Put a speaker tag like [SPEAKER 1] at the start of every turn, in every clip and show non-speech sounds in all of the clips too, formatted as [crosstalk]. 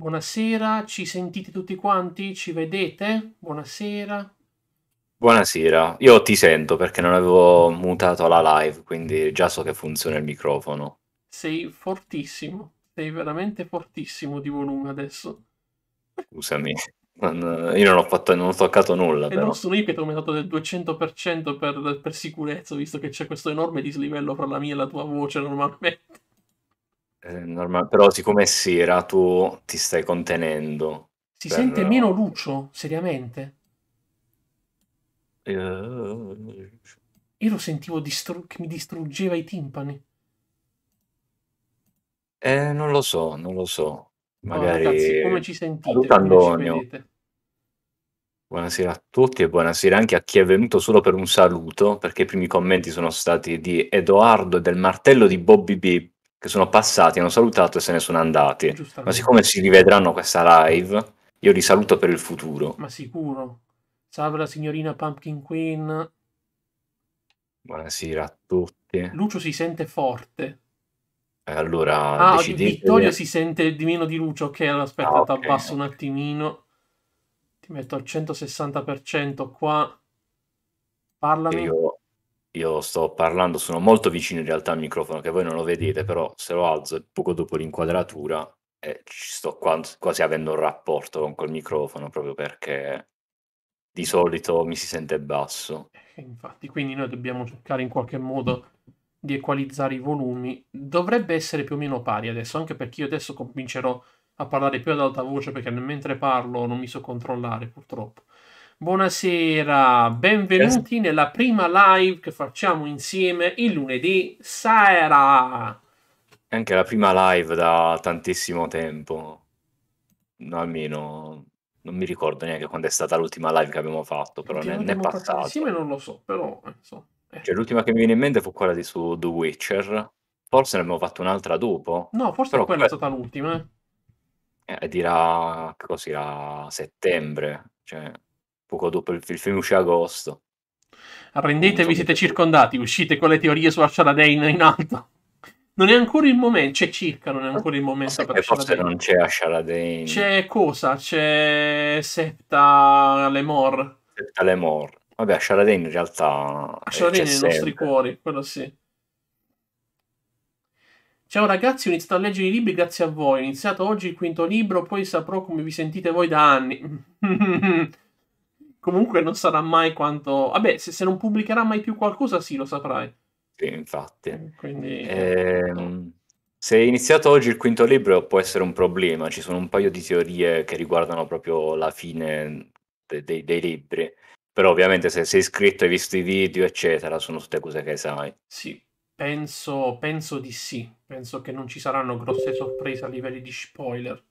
[SPEAKER 1] Buonasera, ci sentite tutti quanti? Ci vedete?
[SPEAKER 2] Buonasera.
[SPEAKER 1] Buonasera, io ti sento perché non avevo mutato la live, quindi già so che funziona il microfono.
[SPEAKER 2] Sei fortissimo, sei veramente fortissimo di volume adesso.
[SPEAKER 1] Scusami, io non ho, fatto, non ho toccato nulla. E però. non sono
[SPEAKER 2] io che ti ho aumentato del 200% per, per sicurezza, visto che c'è questo enorme dislivello fra la mia e la tua voce normalmente.
[SPEAKER 1] Eh, però siccome è sera tu ti stai contenendo. Si per... sente meno
[SPEAKER 2] Lucio, seriamente?
[SPEAKER 1] Uh...
[SPEAKER 2] Io lo sentivo distru- che mi distruggeva i timpani.
[SPEAKER 1] Eh, non lo so, non lo so. Magari... No, ragazzi, come ci sentite? Antonio. buonasera a tutti e buonasera anche a chi è venuto solo per un saluto, perché i primi commenti sono stati di Edoardo e del martello di Bobby B che sono passati, hanno salutato e se ne sono andati. Ma siccome si rivedranno questa live, io li saluto per il futuro. Ma sicuro.
[SPEAKER 2] Salve la signorina Pumpkin Queen.
[SPEAKER 1] Buonasera a tutti.
[SPEAKER 2] Lucio si sente forte.
[SPEAKER 1] Eh, allora, ah, decidete... Vittorio si
[SPEAKER 2] sente di meno di Lucio. Ok, allora aspetta, ah, okay. abbasso un attimino. Ti metto al 160% qua. Parlami.
[SPEAKER 1] Io io sto parlando, sono molto vicino in realtà al microfono, che voi non lo vedete, però se lo alzo poco dopo l'inquadratura eh, ci sto quasi, quasi avendo un rapporto con quel microfono, proprio perché di solito mi si sente basso.
[SPEAKER 2] Eh, infatti, quindi noi dobbiamo cercare in qualche modo di equalizzare i volumi. Dovrebbe essere più o meno pari adesso, anche perché io adesso comincerò a parlare più ad alta voce perché mentre parlo non mi so controllare purtroppo. Buonasera, benvenuti yes. nella prima live che facciamo insieme il lunedì sera.
[SPEAKER 1] È anche la prima live da tantissimo tempo, no, almeno non mi ricordo neanche quando è stata l'ultima live che abbiamo fatto, però ne, ne è passato. Insieme
[SPEAKER 2] non lo so, però... Eh, so.
[SPEAKER 1] Eh. Cioè, l'ultima che mi viene in mente fu quella di su The Witcher, forse ne abbiamo fatto un'altra dopo.
[SPEAKER 2] No, forse però quella
[SPEAKER 1] è stata l'ultima. Eh, eh dirà così a settembre, cioè poco dopo il, il film uscì a agosto.
[SPEAKER 2] Arrendetevi, siete circondati, uscite con le teorie su Ashadadain in alto. [laughs] Non è ancora il momento, c'è circa, non è ancora il momento per
[SPEAKER 1] Forse non c'è Ashadadain.
[SPEAKER 2] C'è cosa? C'è Septa Lemor.
[SPEAKER 1] Septa Lemor. Vabbè, Ashadadain in realtà... Ashadadain nei sempre. nostri
[SPEAKER 2] cuori, quello sì. Ciao ragazzi, ho iniziato a leggere i libri grazie a voi. Ho iniziato oggi il quinto libro, poi saprò come vi sentite voi da anni. [laughs] comunque non sarà mai quanto... Vabbè, se, se non pubblicherà mai più qualcosa, sì, lo saprai.
[SPEAKER 1] Sì, infatti. Eh, quindi... Ehm... Se è iniziato oggi il quinto libro può essere un problema, ci sono un paio di teorie che riguardano proprio la fine dei, dei, dei libri, però ovviamente se sei iscritto, hai visto i video, eccetera, sono tutte cose che sai.
[SPEAKER 2] Sì, penso, penso di sì, penso che non ci saranno grosse sorprese a livello di spoiler.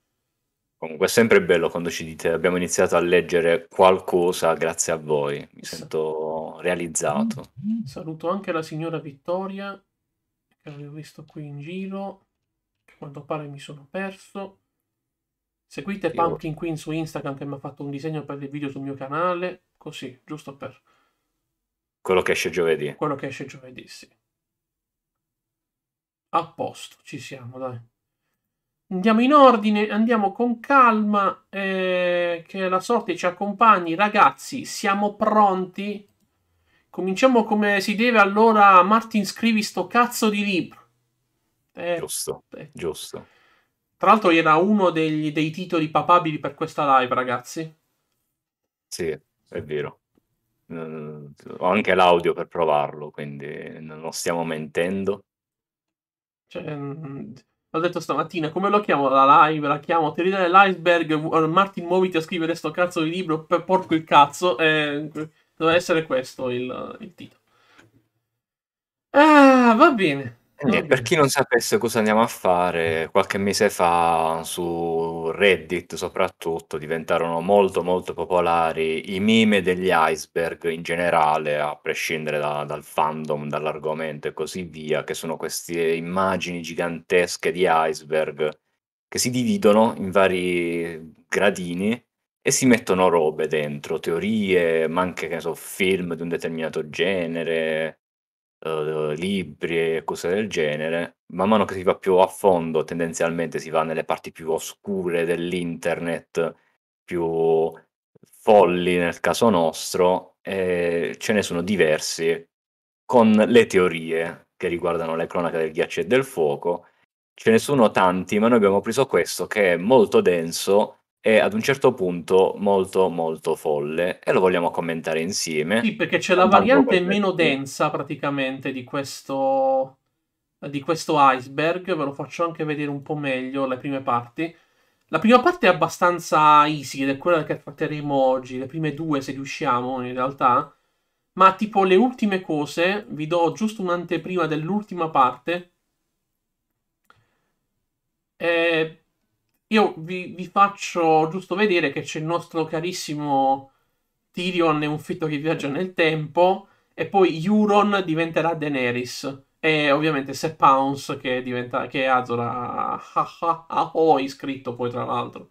[SPEAKER 1] Comunque è sempre bello quando ci dite abbiamo iniziato a leggere qualcosa grazie a voi, mi sento realizzato.
[SPEAKER 2] Mm-hmm. Saluto anche la signora Vittoria, che avevo visto qui in giro, che a pare mi sono perso. Seguite Io... Pumpkin Queen su Instagram che mi ha fatto un disegno per il video sul mio canale, così, giusto per...
[SPEAKER 1] Quello che esce giovedì.
[SPEAKER 2] Quello che esce giovedì, sì. A posto, ci siamo, dai. Andiamo in ordine, andiamo con calma, eh, che la sorte ci accompagni. Ragazzi, siamo pronti? Cominciamo come si deve allora, Martin, scrivi sto cazzo di libro. Eh, giusto, eh. giusto. Tra l'altro era uno degli, dei titoli papabili per questa live, ragazzi. Sì, è vero.
[SPEAKER 1] ho anche l'audio per provarlo, quindi non stiamo mentendo.
[SPEAKER 2] Cioè, mm, L'ho detto stamattina, come lo chiamo la live? La chiamo Teoria dell'iceberg, Martin muoviti a scrivere sto cazzo di libro, porco il cazzo. Eh, doveva essere questo il, il titolo. Ah, va bene.
[SPEAKER 1] Eh, eh, per chi non sapesse cosa andiamo a fare, qualche mese fa su Reddit soprattutto diventarono molto molto popolari i meme degli iceberg in generale, a prescindere da- dal fandom, dall'argomento e così via, che sono queste immagini gigantesche di iceberg che si dividono in vari gradini e si mettono robe dentro, teorie, ma anche che so, film di un determinato genere eh, libri e cose del genere, man mano che si va più a fondo, tendenzialmente si va nelle parti più oscure dell'internet, più folli nel caso nostro, e ce ne sono diversi con le teorie che riguardano le cronache del ghiaccio e del fuoco. Ce ne sono tanti, ma noi abbiamo preso questo che è molto denso è ad un certo punto molto molto folle e lo vogliamo commentare insieme. Sì,
[SPEAKER 2] perché c'è la variante meno densa praticamente di questo, di questo iceberg, ve lo faccio anche vedere un po' meglio le prime parti. La prima parte è abbastanza easy ed è quella che tratteremo oggi, le prime due se riusciamo in realtà, ma tipo le ultime cose, vi do giusto un'anteprima dell'ultima parte. E io vi, vi, faccio giusto vedere che c'è il nostro carissimo Tyrion, è un fitto che viaggia nel tempo, e poi Euron diventerà Daenerys. E ovviamente Seth Pounce che, diventa, che Azora ha oh, iscritto poi tra l'altro.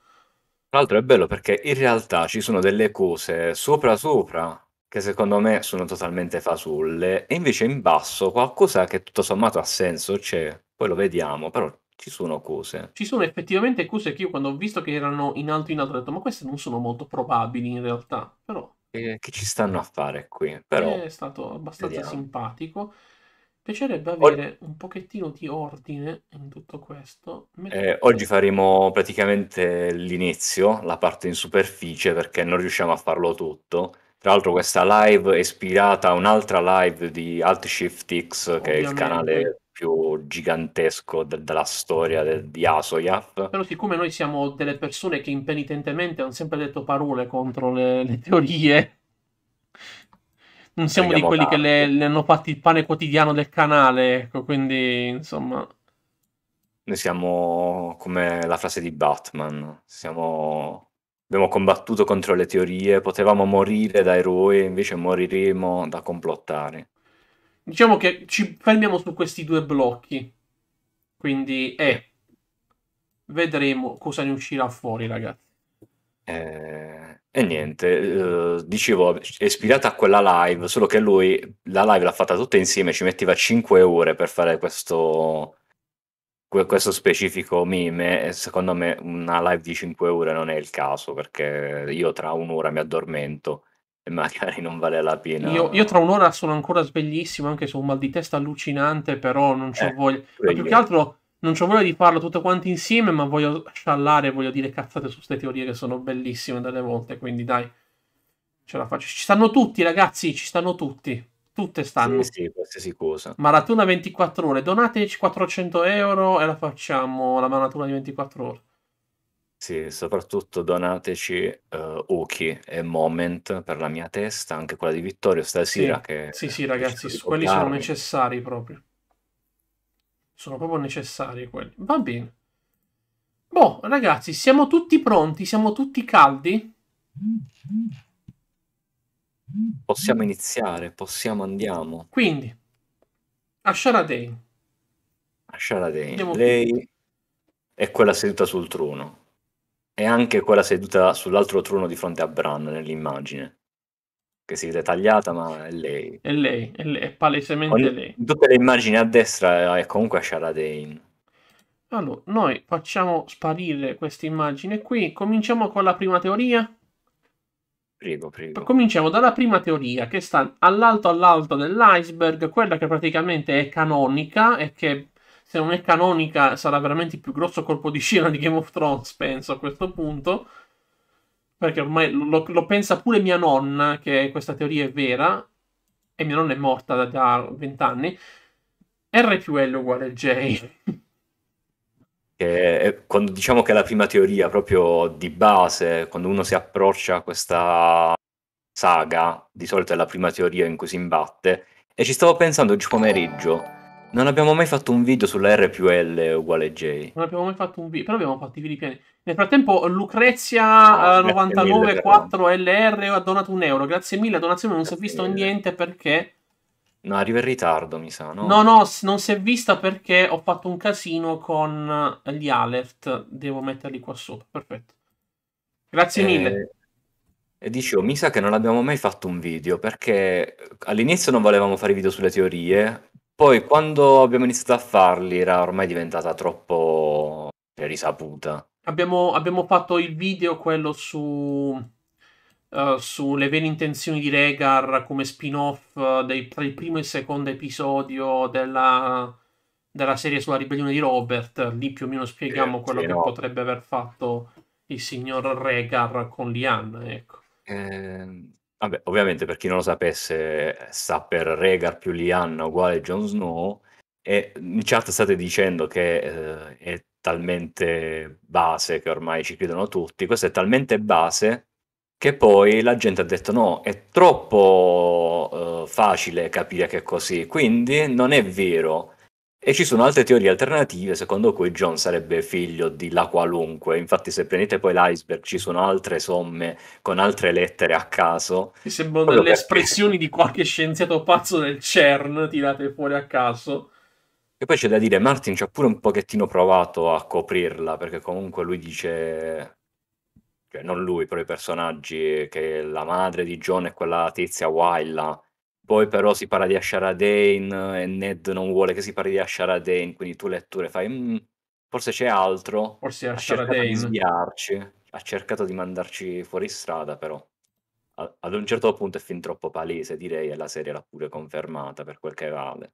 [SPEAKER 1] Tra l'altro è bello perché in realtà ci sono delle cose sopra sopra che secondo me sono totalmente fasulle e invece in basso qualcosa che tutto sommato ha senso c'è, poi lo vediamo, però ci sono cose.
[SPEAKER 2] Ci sono effettivamente cose che io quando ho visto che erano in alto in alto ho detto ma queste non sono molto probabili in realtà, però...
[SPEAKER 1] Eh, che ci stanno a fare qui, però... È
[SPEAKER 2] stato abbastanza vediamo. simpatico. Piacerebbe avere o... un pochettino di ordine in tutto questo. Eh, oggi
[SPEAKER 1] faremo praticamente l'inizio, la parte in superficie, perché non riusciamo a farlo tutto. Tra l'altro questa live è ispirata a un'altra live di Alt Shift X, che Ovviamente. è il canale più gigantesco de- della storia de- di Asoyaf.
[SPEAKER 2] Però siccome noi siamo delle persone che impenitentemente hanno sempre detto parole contro le, le teorie, non siamo Prendiamo di quelli tanti. che le, le hanno fatti il pane quotidiano del canale, ecco, quindi insomma...
[SPEAKER 1] Noi siamo come la frase di Batman, siamo... abbiamo combattuto contro le teorie, potevamo morire da eroi, invece moriremo da complottare. Diciamo che ci
[SPEAKER 2] fermiamo su questi due blocchi. Quindi, eh, vedremo cosa ne uscirà fuori, ragazzi.
[SPEAKER 1] Eh, e niente, eh, dicevo, è ispirata a quella live, solo che lui la live l'ha fatta tutta insieme, ci metteva 5 ore per fare questo, questo specifico meme. Secondo me una live di 5 ore non è il caso, perché io tra un'ora mi addormento e magari non vale la pena. Io,
[SPEAKER 2] io, tra un'ora sono ancora sveglissimo, anche se ho un mal di testa allucinante, però non c'ho eh, voglia. Ma più che altro non c'ho voglia di farlo tutto quanto insieme, ma voglio sciallare, voglio dire cazzate su queste teorie che sono bellissime delle volte, quindi dai. Ce la faccio. Ci stanno tutti, ragazzi, ci stanno tutti. Tutte stanno. Sì, sì, qualsiasi cosa. Maratona 24 ore. Donateci 400 euro e la facciamo la maratona di 24
[SPEAKER 1] ore. Sì, soprattutto donateci, uhm, Uki e Moment per la mia testa, anche quella di Vittorio Sì, stasera che sì, sì ragazzi, quelli sono
[SPEAKER 2] necessari proprio. Sono proprio necessari quelli. Va bene. Boh, ragazzi, siamo tutti pronti? Siamo tutti caldi?
[SPEAKER 1] Possiamo iniziare, possiamo andiamo. Quindi, a Shara Day. A Shara Day. Andiamo è quella seduta sul trono è anche quella seduta sull'altro trono di fronte a Bran nell'immagine che si vede tagliata, ma è lei.
[SPEAKER 2] È lei, è, lei, è palesemente Ogni, lei.
[SPEAKER 1] Tutte le immagini a destra eh, è comunque Shara
[SPEAKER 2] Allora, noi facciamo sparire questa immagine qui. Cominciamo con la prima teoria.
[SPEAKER 1] Prego, prego.
[SPEAKER 2] Cominciamo dalla prima teoria che sta all'alto all'alto dell'iceberg, quella che praticamente è canonica e che se non è canonica, sarà veramente il più grosso colpo di scena di Game of Thrones, penso a questo punto. Perché ormai lo, lo pensa pure mia nonna, che questa teoria è vera, e mia nonna è morta da, 20 anni.
[SPEAKER 1] R più L uguale J. Che, quando diciamo che è la prima teoria, proprio di base, quando uno si approccia a questa saga, di solito è la prima teoria in cui si imbatte. E ci stavo pensando oggi pomeriggio non abbiamo mai fatto un video sulla R più L uguale J.
[SPEAKER 2] Non abbiamo mai fatto un video, però abbiamo fatto i filipiani. Nel frattempo, Lucrezia ah, eh, no, 994LR ha donato un euro. Grazie mille, la donazione non si è visto
[SPEAKER 1] niente perché. No, arriva in ritardo, mi sa. No, no,
[SPEAKER 2] no non si è vista perché ho fatto un casino con eh, gli alert. Devo metterli qua sopra. Perfetto.
[SPEAKER 1] Grazie eh... mille. E dicevo, oh, mi sa che non abbiamo mai fatto un video perché eh, all'inizio non volevamo fare video sulle teorie, poi quando abbiamo iniziato a farli era ormai diventata troppo risaputa.
[SPEAKER 2] Abbiamo, abbiamo, fatto il video quello su uh, sulle vere intenzioni di Regar come spin-off uh, eh, dei, tra il primo e il secondo episodio della, della serie sulla ribellione di Robert. Lì più o meno spieghiamo eh, quello sì, che no. potrebbe aver fatto il signor Regar con Lian. Ecco.
[SPEAKER 1] Eh, Vabbè, ovviamente per chi non lo sapesse, sta per Regar più Lianna uguale Jon Snow. E mm, in chat certo state dicendo che eh, è talmente base che ormai ci credono tutti. Questo è talmente base che poi la gente ha detto no, è troppo eh, facile capire che è così. Quindi non è vero e ci sono altre teorie alternative secondo cui John sarebbe figlio di La qualunque. Infatti, se prendete poi l'iceberg, ci sono altre somme con altre lettere a caso. Ti sembrano
[SPEAKER 2] delle espressioni di qualche scienziato pazzo del
[SPEAKER 1] CERN
[SPEAKER 2] tirate fuori a
[SPEAKER 1] caso. E poi c'è da dire, Martin ci ha pure un pochettino provato a coprirla, perché comunque lui dice cioè non lui, però i personaggi, che la madre di John è quella tizia Wyla poi però si parla di Ashara Dane eh, e Ned non vuole che si parli di Ashara Dane, quindi tu letture fai mm, forse c'è altro. Forse Ashara Dane. Sviarci, ha cercato di mandarci fuori strada però. ad un certo punto è fin troppo palese, direi, e la serie l'ha pure confermata per quel che vale.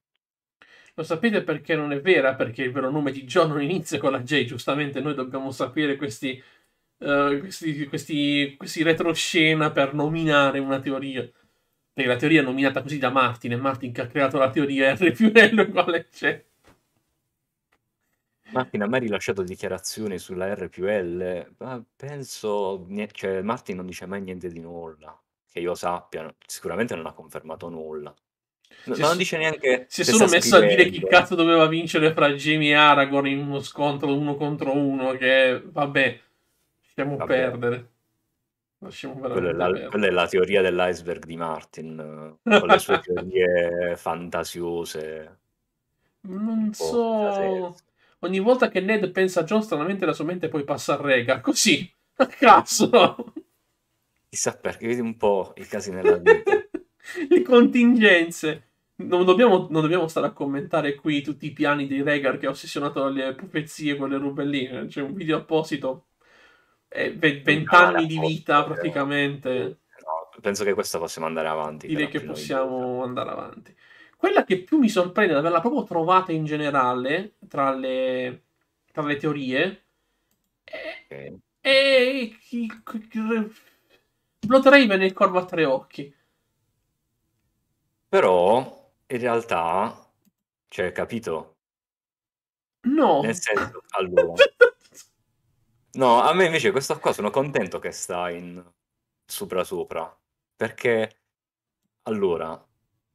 [SPEAKER 2] Lo sapete perché non è vera? Perché il vero nome di John non inizia con la J, giustamente noi dobbiamo sapere questi, uh, questi, questi, questi retroscena per nominare una teoria perché la teoria è nominata così da Martin, è Martin che ha creato la teoria R più L uguale C. Cioè.
[SPEAKER 1] Martin ha mai rilasciato dichiarazioni sulla R più L? Ma penso, cioè Martin non dice mai niente di nulla, che io sappia, sicuramente non ha confermato nulla. ma non dice neanche. Si sono messo scrivendo. a dire chi cazzo
[SPEAKER 2] doveva vincere fra Jamie e Aragorn in uno scontro uno contro uno. Che vabbè, stiamo a perdere.
[SPEAKER 1] Lasciamo quella, è la, quella è la teoria dell'iceberg di Martin, eh, con le sue [laughs] teorie fantasiose. Non
[SPEAKER 2] so. Ogni volta che Ned pensa a John, stranamente la sua mente poi passa a Rega. Così, [laughs] a caso.
[SPEAKER 1] Chissà perché, vedi un po' i casi nella vita.
[SPEAKER 2] [laughs] Le contingenze. Non dobbiamo, non dobbiamo, stare a commentare qui tutti i piani di Regar che ha ossessionato dalle profezie, quelle robe lì. C'è un video apposito vent'anni di vita praticamente. Eh, no,
[SPEAKER 1] penso che questo possiamo andare avanti. Direi che
[SPEAKER 2] possiamo diciamo. andare avanti. Quella che più mi sorprende ad averla proprio trovata in generale tra le, tra le teorie
[SPEAKER 1] è, okay.
[SPEAKER 2] è Blood Raven e il corvo a tre occhi.
[SPEAKER 1] Però in realtà, cioè, capito? No. Nel senso, [laughs] allora. No, a me invece questo qua sono contento che sta in sopra Supra, perché allora,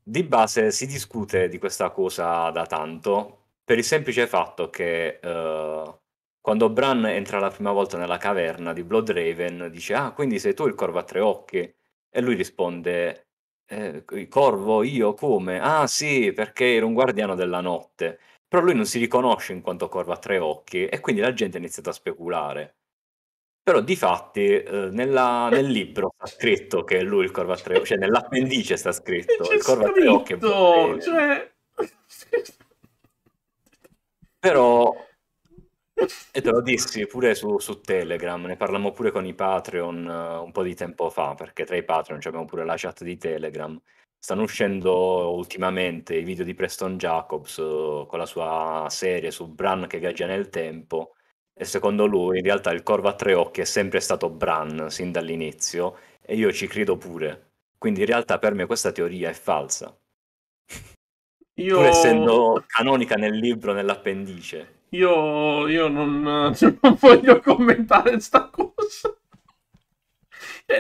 [SPEAKER 1] di base si discute di questa cosa da tanto, per il semplice fatto che eh, quando Bran entra la prima volta nella caverna di Blood Raven dice ah, quindi sei tu il corvo a tre occhi? E lui risponde eh, corvo, io come? Ah sì, perché ero un guardiano della notte. Però lui non si riconosce in quanto corvo a tre occhi e quindi la gente ha iniziato a speculare. Però di fatti eh, nella, nel libro sta scritto che è lui il corvo a tre occhi, cioè nell'appendice sta scritto C'è il corvo a tre occhi. È
[SPEAKER 2] cioè...
[SPEAKER 1] Però e te lo dissi pure su, su, Telegram, ne parlammo pure con i Patreon uh, un po' di tempo fa, perché tra i Patreon abbiamo pure la chat di Telegram. Stanno uscendo ultimamente i video di Preston Jacobs eh, con la sua serie su Bran che viaggia nel tempo e secondo lui in realtà il corvo a tre occhi è sempre stato Bran sin dall'inizio e io ci credo pure. Quindi in realtà per me questa teoria è falsa. Io... Pur essendo canonica nel libro, nell'appendice.
[SPEAKER 2] Io, io non, non voglio commentare sta cosa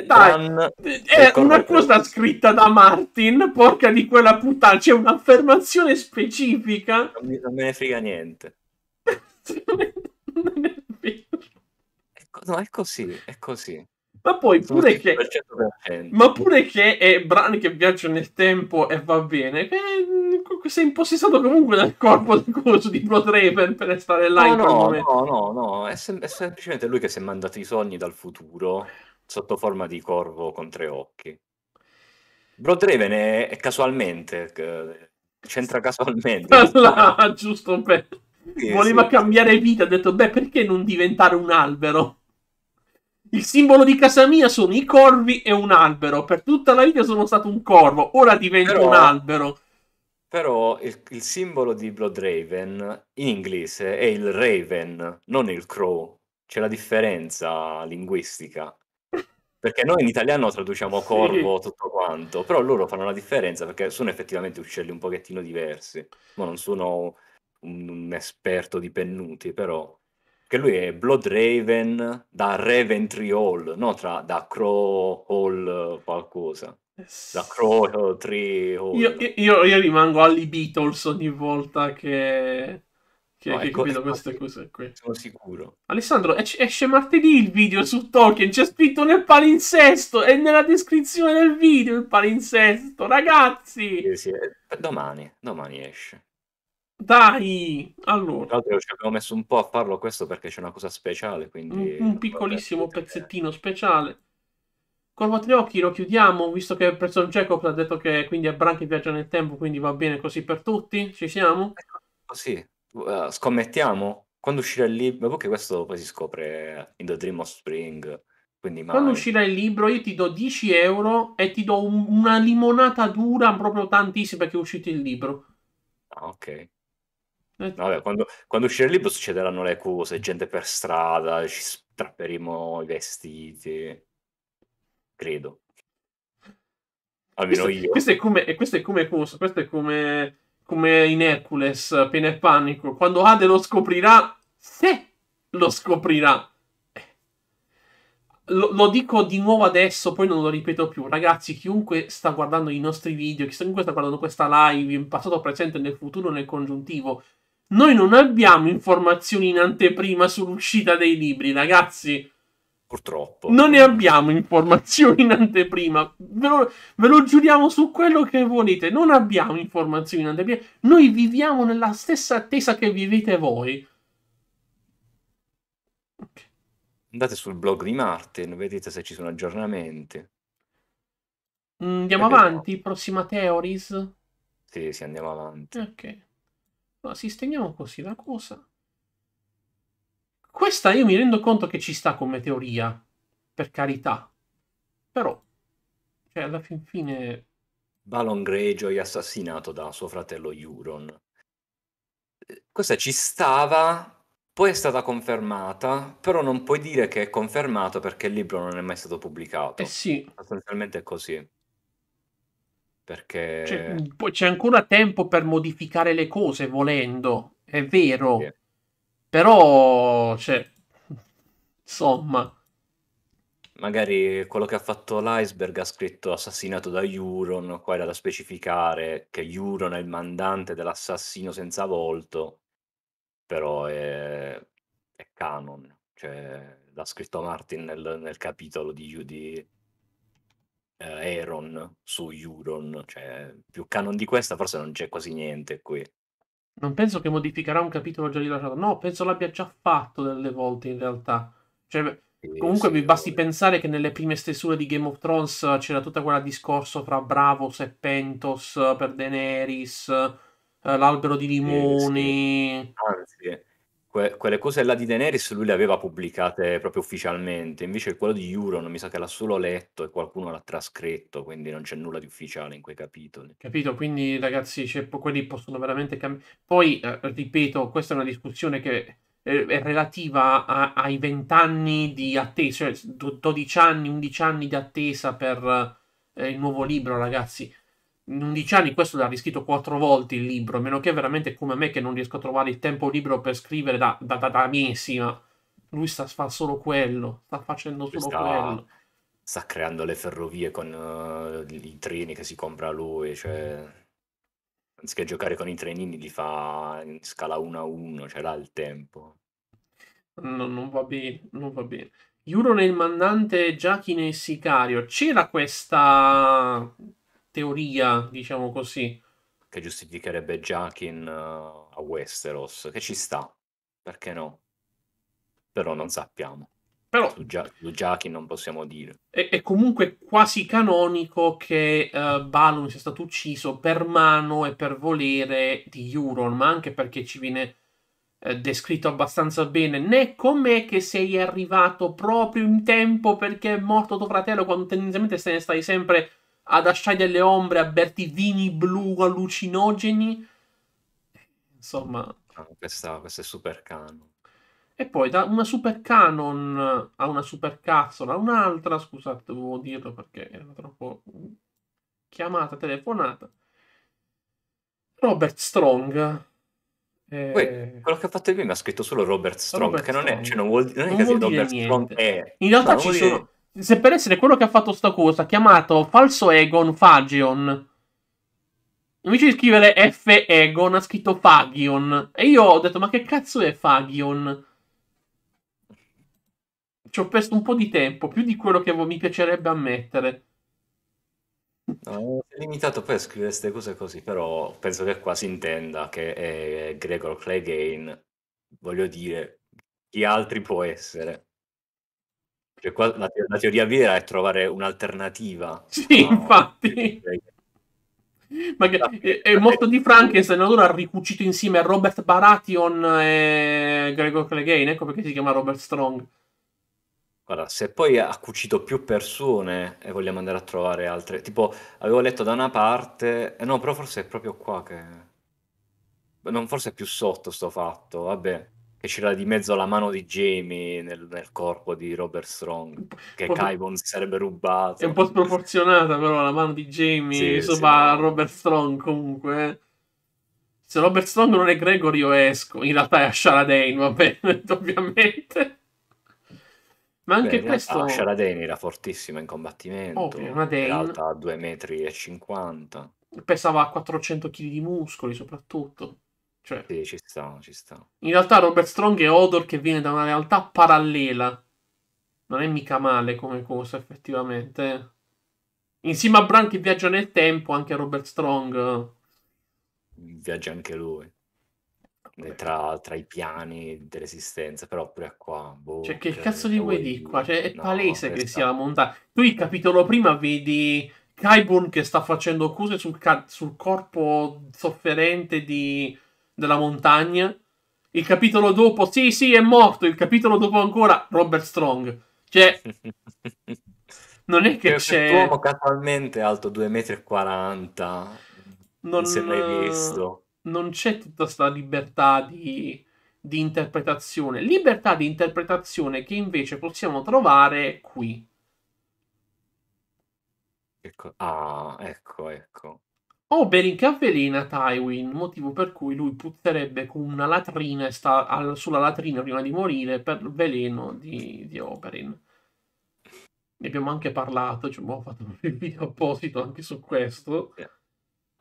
[SPEAKER 2] dai, eh, è una cosa scritta da Martin, porca di quella puttana, c'è un'affermazione specifica.
[SPEAKER 1] Non, me ne frega niente. [laughs] non è vero. Ecco, no, è così, è così. Ma poi pure che, ma pure
[SPEAKER 2] che è brani che viaggiano nel tempo e va bene, eh, sei impossessato comunque dal corpo del coso di
[SPEAKER 1] Blood Raven per stare là no, in no, no, no, no, è, sem- è semplicemente lui che si è mandato i sogni dal futuro sotto forma di corvo con tre occhi. Brodraven è, è casualmente, eh, c'entra casualmente. [laughs] giusto per... Sì, Voleva sì. cambiare vita, ha detto, beh, perché non diventare un
[SPEAKER 2] albero? Il simbolo di casa mia sono i corvi e un albero. Per tutta la vita sono stato un corvo, ora divento però, un
[SPEAKER 1] albero. Però il, il, simbolo di Bloodraven in inglese è il raven, non il crow. C'è la differenza linguistica. Perché noi in italiano traduciamo corvo sì. tutto quanto, però loro fanno la differenza perché sono effettivamente uccelli un pochettino diversi. Ma non sono un, un esperto di pennuti, però che lui è Blood Raven da Raven Tree Hall, no tra, da Crow Hall qualcosa. Da Crow Tree Hall. Io,
[SPEAKER 2] io, io rimango alli Beatles ogni volta che
[SPEAKER 1] che, no, che ecco, capito queste cose qui. Sono sicuro.
[SPEAKER 2] Alessandro, es- esce martedì il video su Tolkien, c'è scritto nel palinsesto, è nella descrizione del
[SPEAKER 1] video il palinsesto, ragazzi! Sì, sì. Eh, domani, domani esce. Dai! Allora. Tra l'altro ci abbiamo messo un po' a farlo questo perché c'è una cosa speciale,
[SPEAKER 2] quindi... Un, un piccolissimo pezzettino speciale. Corvo Triocchi lo chiudiamo, visto che Person Jacob ha detto che quindi è Bran che viaggia nel tempo, quindi va bene così per tutti? Ci siamo?
[SPEAKER 1] Ecco, sì, eh, scommettiamo quando uscirà il libro, perché questo poi si scopre in The Dream of Spring. Quindi mai. Quando
[SPEAKER 2] uscirà il libro io ti do 10 euro e ti do un- una limonata dura proprio tantissima perché è uscito il libro. Ah,
[SPEAKER 1] ok. No, eh. vabbè, quando, quando, uscirà il libro succederanno le cose, gente per strada, ci strapperemo i vestiti, credo. Almeno questo, io.
[SPEAKER 2] Questo è come, questo è come, questo è come come in Hercules, pena e panico, quando Ade lo scoprirà, se lo scoprirà. Lo, lo, dico di nuovo adesso, poi non lo ripeto più. Ragazzi, chiunque sta guardando i nostri video, chiunque sta guardando questa live in passato, presente, nel futuro, nel congiuntivo, noi non abbiamo informazioni in anteprima sull'uscita dei libri, ragazzi. Purtroppo. Non ne abbiamo informazioni in anteprima, ve lo, ve lo, giuriamo su quello che volete, non abbiamo informazioni in anteprima, noi viviamo nella stessa attesa che vivete voi.
[SPEAKER 1] Andate sul blog di Martin, vedete se ci sono aggiornamenti.
[SPEAKER 2] Mm, andiamo e avanti, vediamo. prossima Theories?
[SPEAKER 1] Sì, sì, andiamo avanti.
[SPEAKER 2] Ok. No, sistemiamo così la cosa. Questa io mi rendo conto che ci sta come teoria, per carità, però, cioè alla fin fine...
[SPEAKER 1] Balon Greyjoy assassinato da suo fratello Euron. Eh, questa ci stava, poi è stata confermata, però non puoi dire che è confermato perché il libro non è mai stato pubblicato. Eh sì. Sostanzialmente è così. Perché... C'è,
[SPEAKER 2] cioè, c'è ancora tempo per modificare le cose
[SPEAKER 1] volendo, è vero. Sì. Però, cioè, insomma. Magari quello che ha fatto l'iceberg ha scritto assassinato da Euron, qua era da specificare che Euron è il mandante dell'assassino senza volto, però è, è canon, cioè l'ha scritto Martin nel, nel capitolo di, di eh, Aaron su Euron, cioè più canon di questa forse non c'è quasi niente qui.
[SPEAKER 2] Non penso che modificherà un capitolo già rilasciato. No, penso l'abbia già fatto delle volte in realtà. Cioè, comunque mi basti pensare che nelle prime stesure di Game of Thrones c'era tutta quella discorso fra Bravos e Pentos per Daenerys, eh, l'albero di
[SPEAKER 1] limoni. Anzi, que- quelle cose là di Daenerys lui le aveva pubblicate proprio ufficialmente, invece quello di Euron mi sa che l'ha solo letto e qualcuno l'ha trascritto, quindi non c'è nulla di ufficiale in quei capitoli.
[SPEAKER 2] Capito, quindi ragazzi, cioè, quelli possono veramente cambiare. Poi, eh, ripeto, questa è una discussione che è relativa a- ai vent'anni di attesa, cioè 12 anni, 11 anni di attesa per eh, il nuovo libro, ragazzi in 11 anni questo l'ha riscritto quattro volte il libro, a meno che veramente come me che non riesco a trovare il tempo libero per scrivere da, da, da, da mesi, ma lui sta fa solo quello, sta facendo solo sta, quello.
[SPEAKER 1] Sta creando le ferrovie con uh, i treni che si compra lui, cioè anziché giocare con i trenini li fa in scala 1 a 1, cioè là il tempo.
[SPEAKER 2] No, non va bene, non va bene. Juro nel mandante Giachi nel sicario. C'era questa
[SPEAKER 1] teoria, diciamo così. Che giustificherebbe Jakin uh, eh, a Westeros, che ci sta, perché no? Però non sappiamo. Però, su, Gia- su Jakin non possiamo dire.
[SPEAKER 2] È, è, comunque
[SPEAKER 1] quasi canonico
[SPEAKER 2] che uh, Balon sia stato ucciso per mano e per volere di Euron, ma anche perché ci viene eh, descritto abbastanza bene, né com'è che sei arrivato proprio in tempo perché è morto tuo fratello quando tendenzialmente se ne stai sempre ad Asciai delle Ombre, a vini blu allucinogeni.
[SPEAKER 1] Insomma... Ah, questa, questa è super canon.
[SPEAKER 2] E poi da una super canon a una super cazzola a un'altra, scusate, dovevo dirlo perché era troppo mm, chiamata, telefonata. Robert Strong.
[SPEAKER 1] Eh... Poi, quello che ha fatto lui mi ha scritto solo Robert Strong, Robert che non, Strong. È, cioè non, vuol, non è non che vuol Robert niente. Strong è... In realtà cioè, no, ci sono... Dire
[SPEAKER 2] se per essere quello che ha fatto sta cosa, ha chiamato falso Egon Fagion. Invece di scrivere F Egon ha scritto Fagion. E io ho detto, ma che cazzo è Fagion? Ci ho perso un po' di tempo, più di quello che mi piacerebbe ammettere.
[SPEAKER 1] No, è limitato poi a scrivere queste cose così, però penso che qua si intenda che è Gregor Clegane, voglio dire, chi altri può essere? Cioè, qua, la, la, teoria vera è trovare un'alternativa. Sì, no? infatti. Ma che, è,
[SPEAKER 2] molto eh, di Frankenstein, eh. allora ha ricucito insieme a Robert Baratheon e Gregor Clegane, ecco perché si chiama Robert Strong.
[SPEAKER 1] Guarda, se poi ha cucito più persone e vogliamo andare a trovare altre, tipo avevo letto da una parte, eh no, però forse è proprio qua che... Non, forse è più sotto sto fatto, vabbè che c'era di mezzo la mano di Jamie nel, nel corpo di Robert Strong che Kaibon si sarebbe rubato è un po'
[SPEAKER 2] sproporzionata però la mano di Jamie sì, sopra sì. Robert Strong comunque eh. se Robert Strong non è Gregory io esco in realtà è Ashara Dane va bene [laughs] ovviamente
[SPEAKER 1] ma anche Beh, questo Ashara Dane era fortissima in combattimento Ovvio, una Dane... alta a 2,50 m pesava 400 kg di muscoli soprattutto cioè, sì, ci stanno, ci stanno.
[SPEAKER 2] In realtà Robert Strong è Odor che viene da una realtà parallela. Non è mica male come cosa, effettivamente. Insieme a Bran
[SPEAKER 1] che viaggia nel tempo, anche Robert Strong... Eh. Viaggia anche lui. Tra, tra, i piani dell'esistenza, però pure qua. Boh, cioè, che cioè, cazzo
[SPEAKER 2] di vuoi di qua?
[SPEAKER 1] Cioè, è no, palese che sia la montagna. Tu il capitolo prima vedi
[SPEAKER 2] Kaiburn che sta facendo accuse sul, ca- sul corpo sofferente di della montagna. Il capitolo dopo, sì, sì, è morto. Il capitolo dopo ancora, Robert Strong. Cioè, [laughs]
[SPEAKER 1] non è che c'è. L'uomo casualmente è alto 2,40 m. Non si è mai visto. Non c'è tutta
[SPEAKER 2] questa libertà di, di interpretazione. Libertà di interpretazione che invece possiamo trovare
[SPEAKER 1] qui. Ecco, ah, ecco, ecco.
[SPEAKER 2] Oberyn oh, avvelena Tywin, motivo per cui lui puzzerebbe con una latrina e sta al, sulla latrina prima di morire per il veleno di,
[SPEAKER 1] di Oberyn. Ne abbiamo anche parlato, cioè, abbiamo fatto un video apposito anche su questo.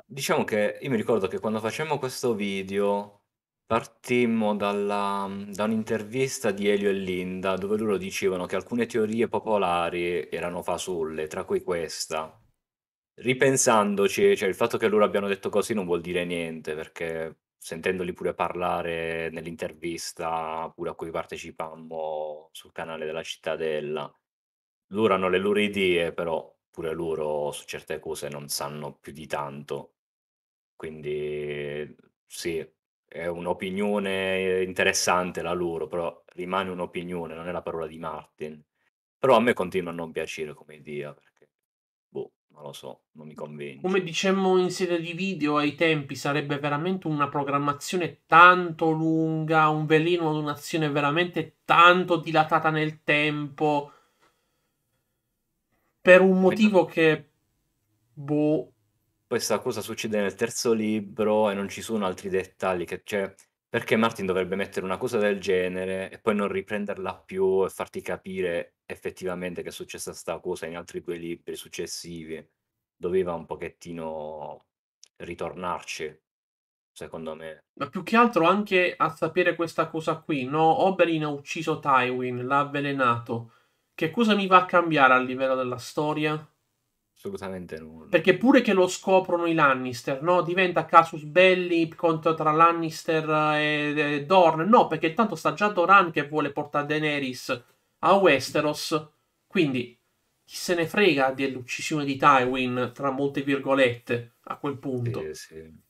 [SPEAKER 1] Diciamo che io mi ricordo che quando facemmo questo video partimmo dalla, da un'intervista di Elio e Linda dove loro dicevano che alcune teorie popolari erano fasulle, tra cui questa ripensandoci, cioè il fatto che loro abbiano detto così non vuol dire niente, perché sentendoli pure parlare nell'intervista pure a cui partecipammo sul canale della cittadella, loro hanno le loro idee, però pure loro su certe cose non sanno più di tanto. Quindi sì, è un'opinione interessante la loro, però rimane un'opinione, non è la parola di Martin. Però a me continua a non piacere come idea, non lo so, non mi convince.
[SPEAKER 2] Come dicemmo in sede di video, ai tempi sarebbe veramente una programmazione tanto lunga, un veleno ad un'azione veramente tanto dilatata nel
[SPEAKER 1] tempo. Per un motivo Quindi... che. Boh. Questa cosa succede nel terzo libro e non ci sono altri dettagli. Che, cioè, perché Martin dovrebbe mettere una cosa del genere e poi non riprenderla più e farti capire effettivamente che è successa sta cosa in altri due libri successivi? Doveva un pochettino ritornarci, secondo me. Ma
[SPEAKER 2] più che altro anche a sapere questa cosa qui, no? Oberyn ha ucciso Tywin, l'ha avvelenato. Che cosa mi va a cambiare a livello della storia? assolutamente nulla. Perché pure che lo scoprono i Lannister, no? Diventa casus belli contro tra Lannister e, e Dorn. No, perché tanto sta già Doran che vuole portare Daenerys a Westeros. Quindi chi se ne frega dell'uccisione di Tywin, tra molte virgolette, a quel punto. Sì, sì.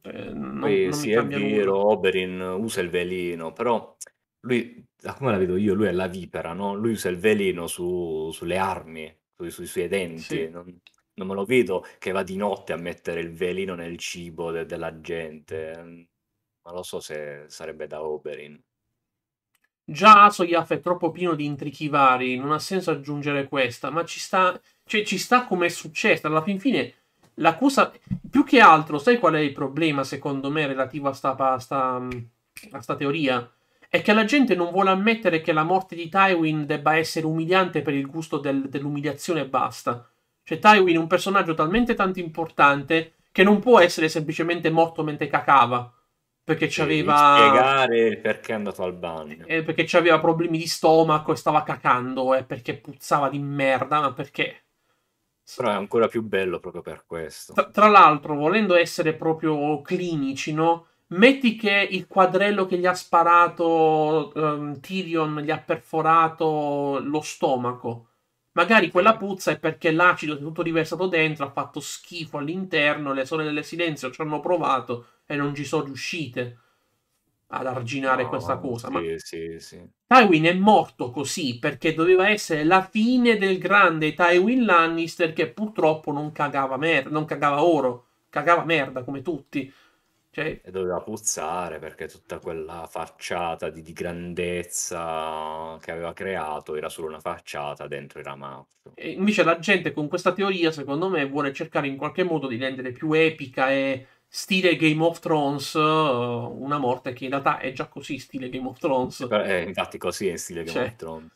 [SPEAKER 1] Eh, non, Poi, non sì è vero, nulla. Oberyn usa il veleno, però lui, da come la vedo io, lui è la vipera, no? Lui usa il veleno su, sulle armi, sui, sui suoi denti. Sì. Non, non, me lo vedo che va di notte a mettere il velino nel cibo de- della gente. Mm, non lo so se sarebbe da Oberyn.
[SPEAKER 2] Già Asoyaf è troppo pieno di intrichi vari, non ha senso aggiungere questa, ma ci sta, cioè, ci sta come è successo. Alla fin fine, l'accusa, più che altro, sai qual è il problema secondo me relativo a sta, a sta, mm, a sta teoria? è che la gente non vuole ammettere che la morte di Tywin debba essere umiliante per il gusto del, dell'umiliazione e basta. Cioè Tywin è un personaggio talmente tanto importante che non può essere semplicemente morto mentre cacava. Perché ci aveva. spiegare
[SPEAKER 1] perché è andato al bagno.
[SPEAKER 2] Eh, perché ci aveva problemi di stomaco e stava cacando, e eh, perché puzzava di merda, ma perché.
[SPEAKER 1] Però è ancora più bello proprio per questo. Tra,
[SPEAKER 2] tra l'altro, volendo essere proprio clinici, no? Metti che il quadrello che gli ha sparato um, Tyrion gli ha perforato lo stomaco. Magari quella puzza è perché l'acido è tutto riversato dentro ha fatto schifo all'interno, le sole delle silenzio ci hanno provato e non ci sono riuscite ad arginare no, questa cosa. Sì, Ma sì, sì. Tywin è morto così perché doveva essere la fine del grande Tywin Lannister che purtroppo non
[SPEAKER 1] cagava, mer- non cagava oro, cagava merda come tutti. Cioè... E doveva puzzare perché tutta quella facciata di, di, grandezza che aveva creato era solo una facciata dentro il ramaccio.
[SPEAKER 2] E invece la gente con questa teoria, secondo me, vuole cercare in qualche modo di rendere più epica e stile Game of Thrones uh, una morte che in realtà è già così stile Game of Thrones.
[SPEAKER 1] Eh, infatti così è in stile Game cioè... of Thrones.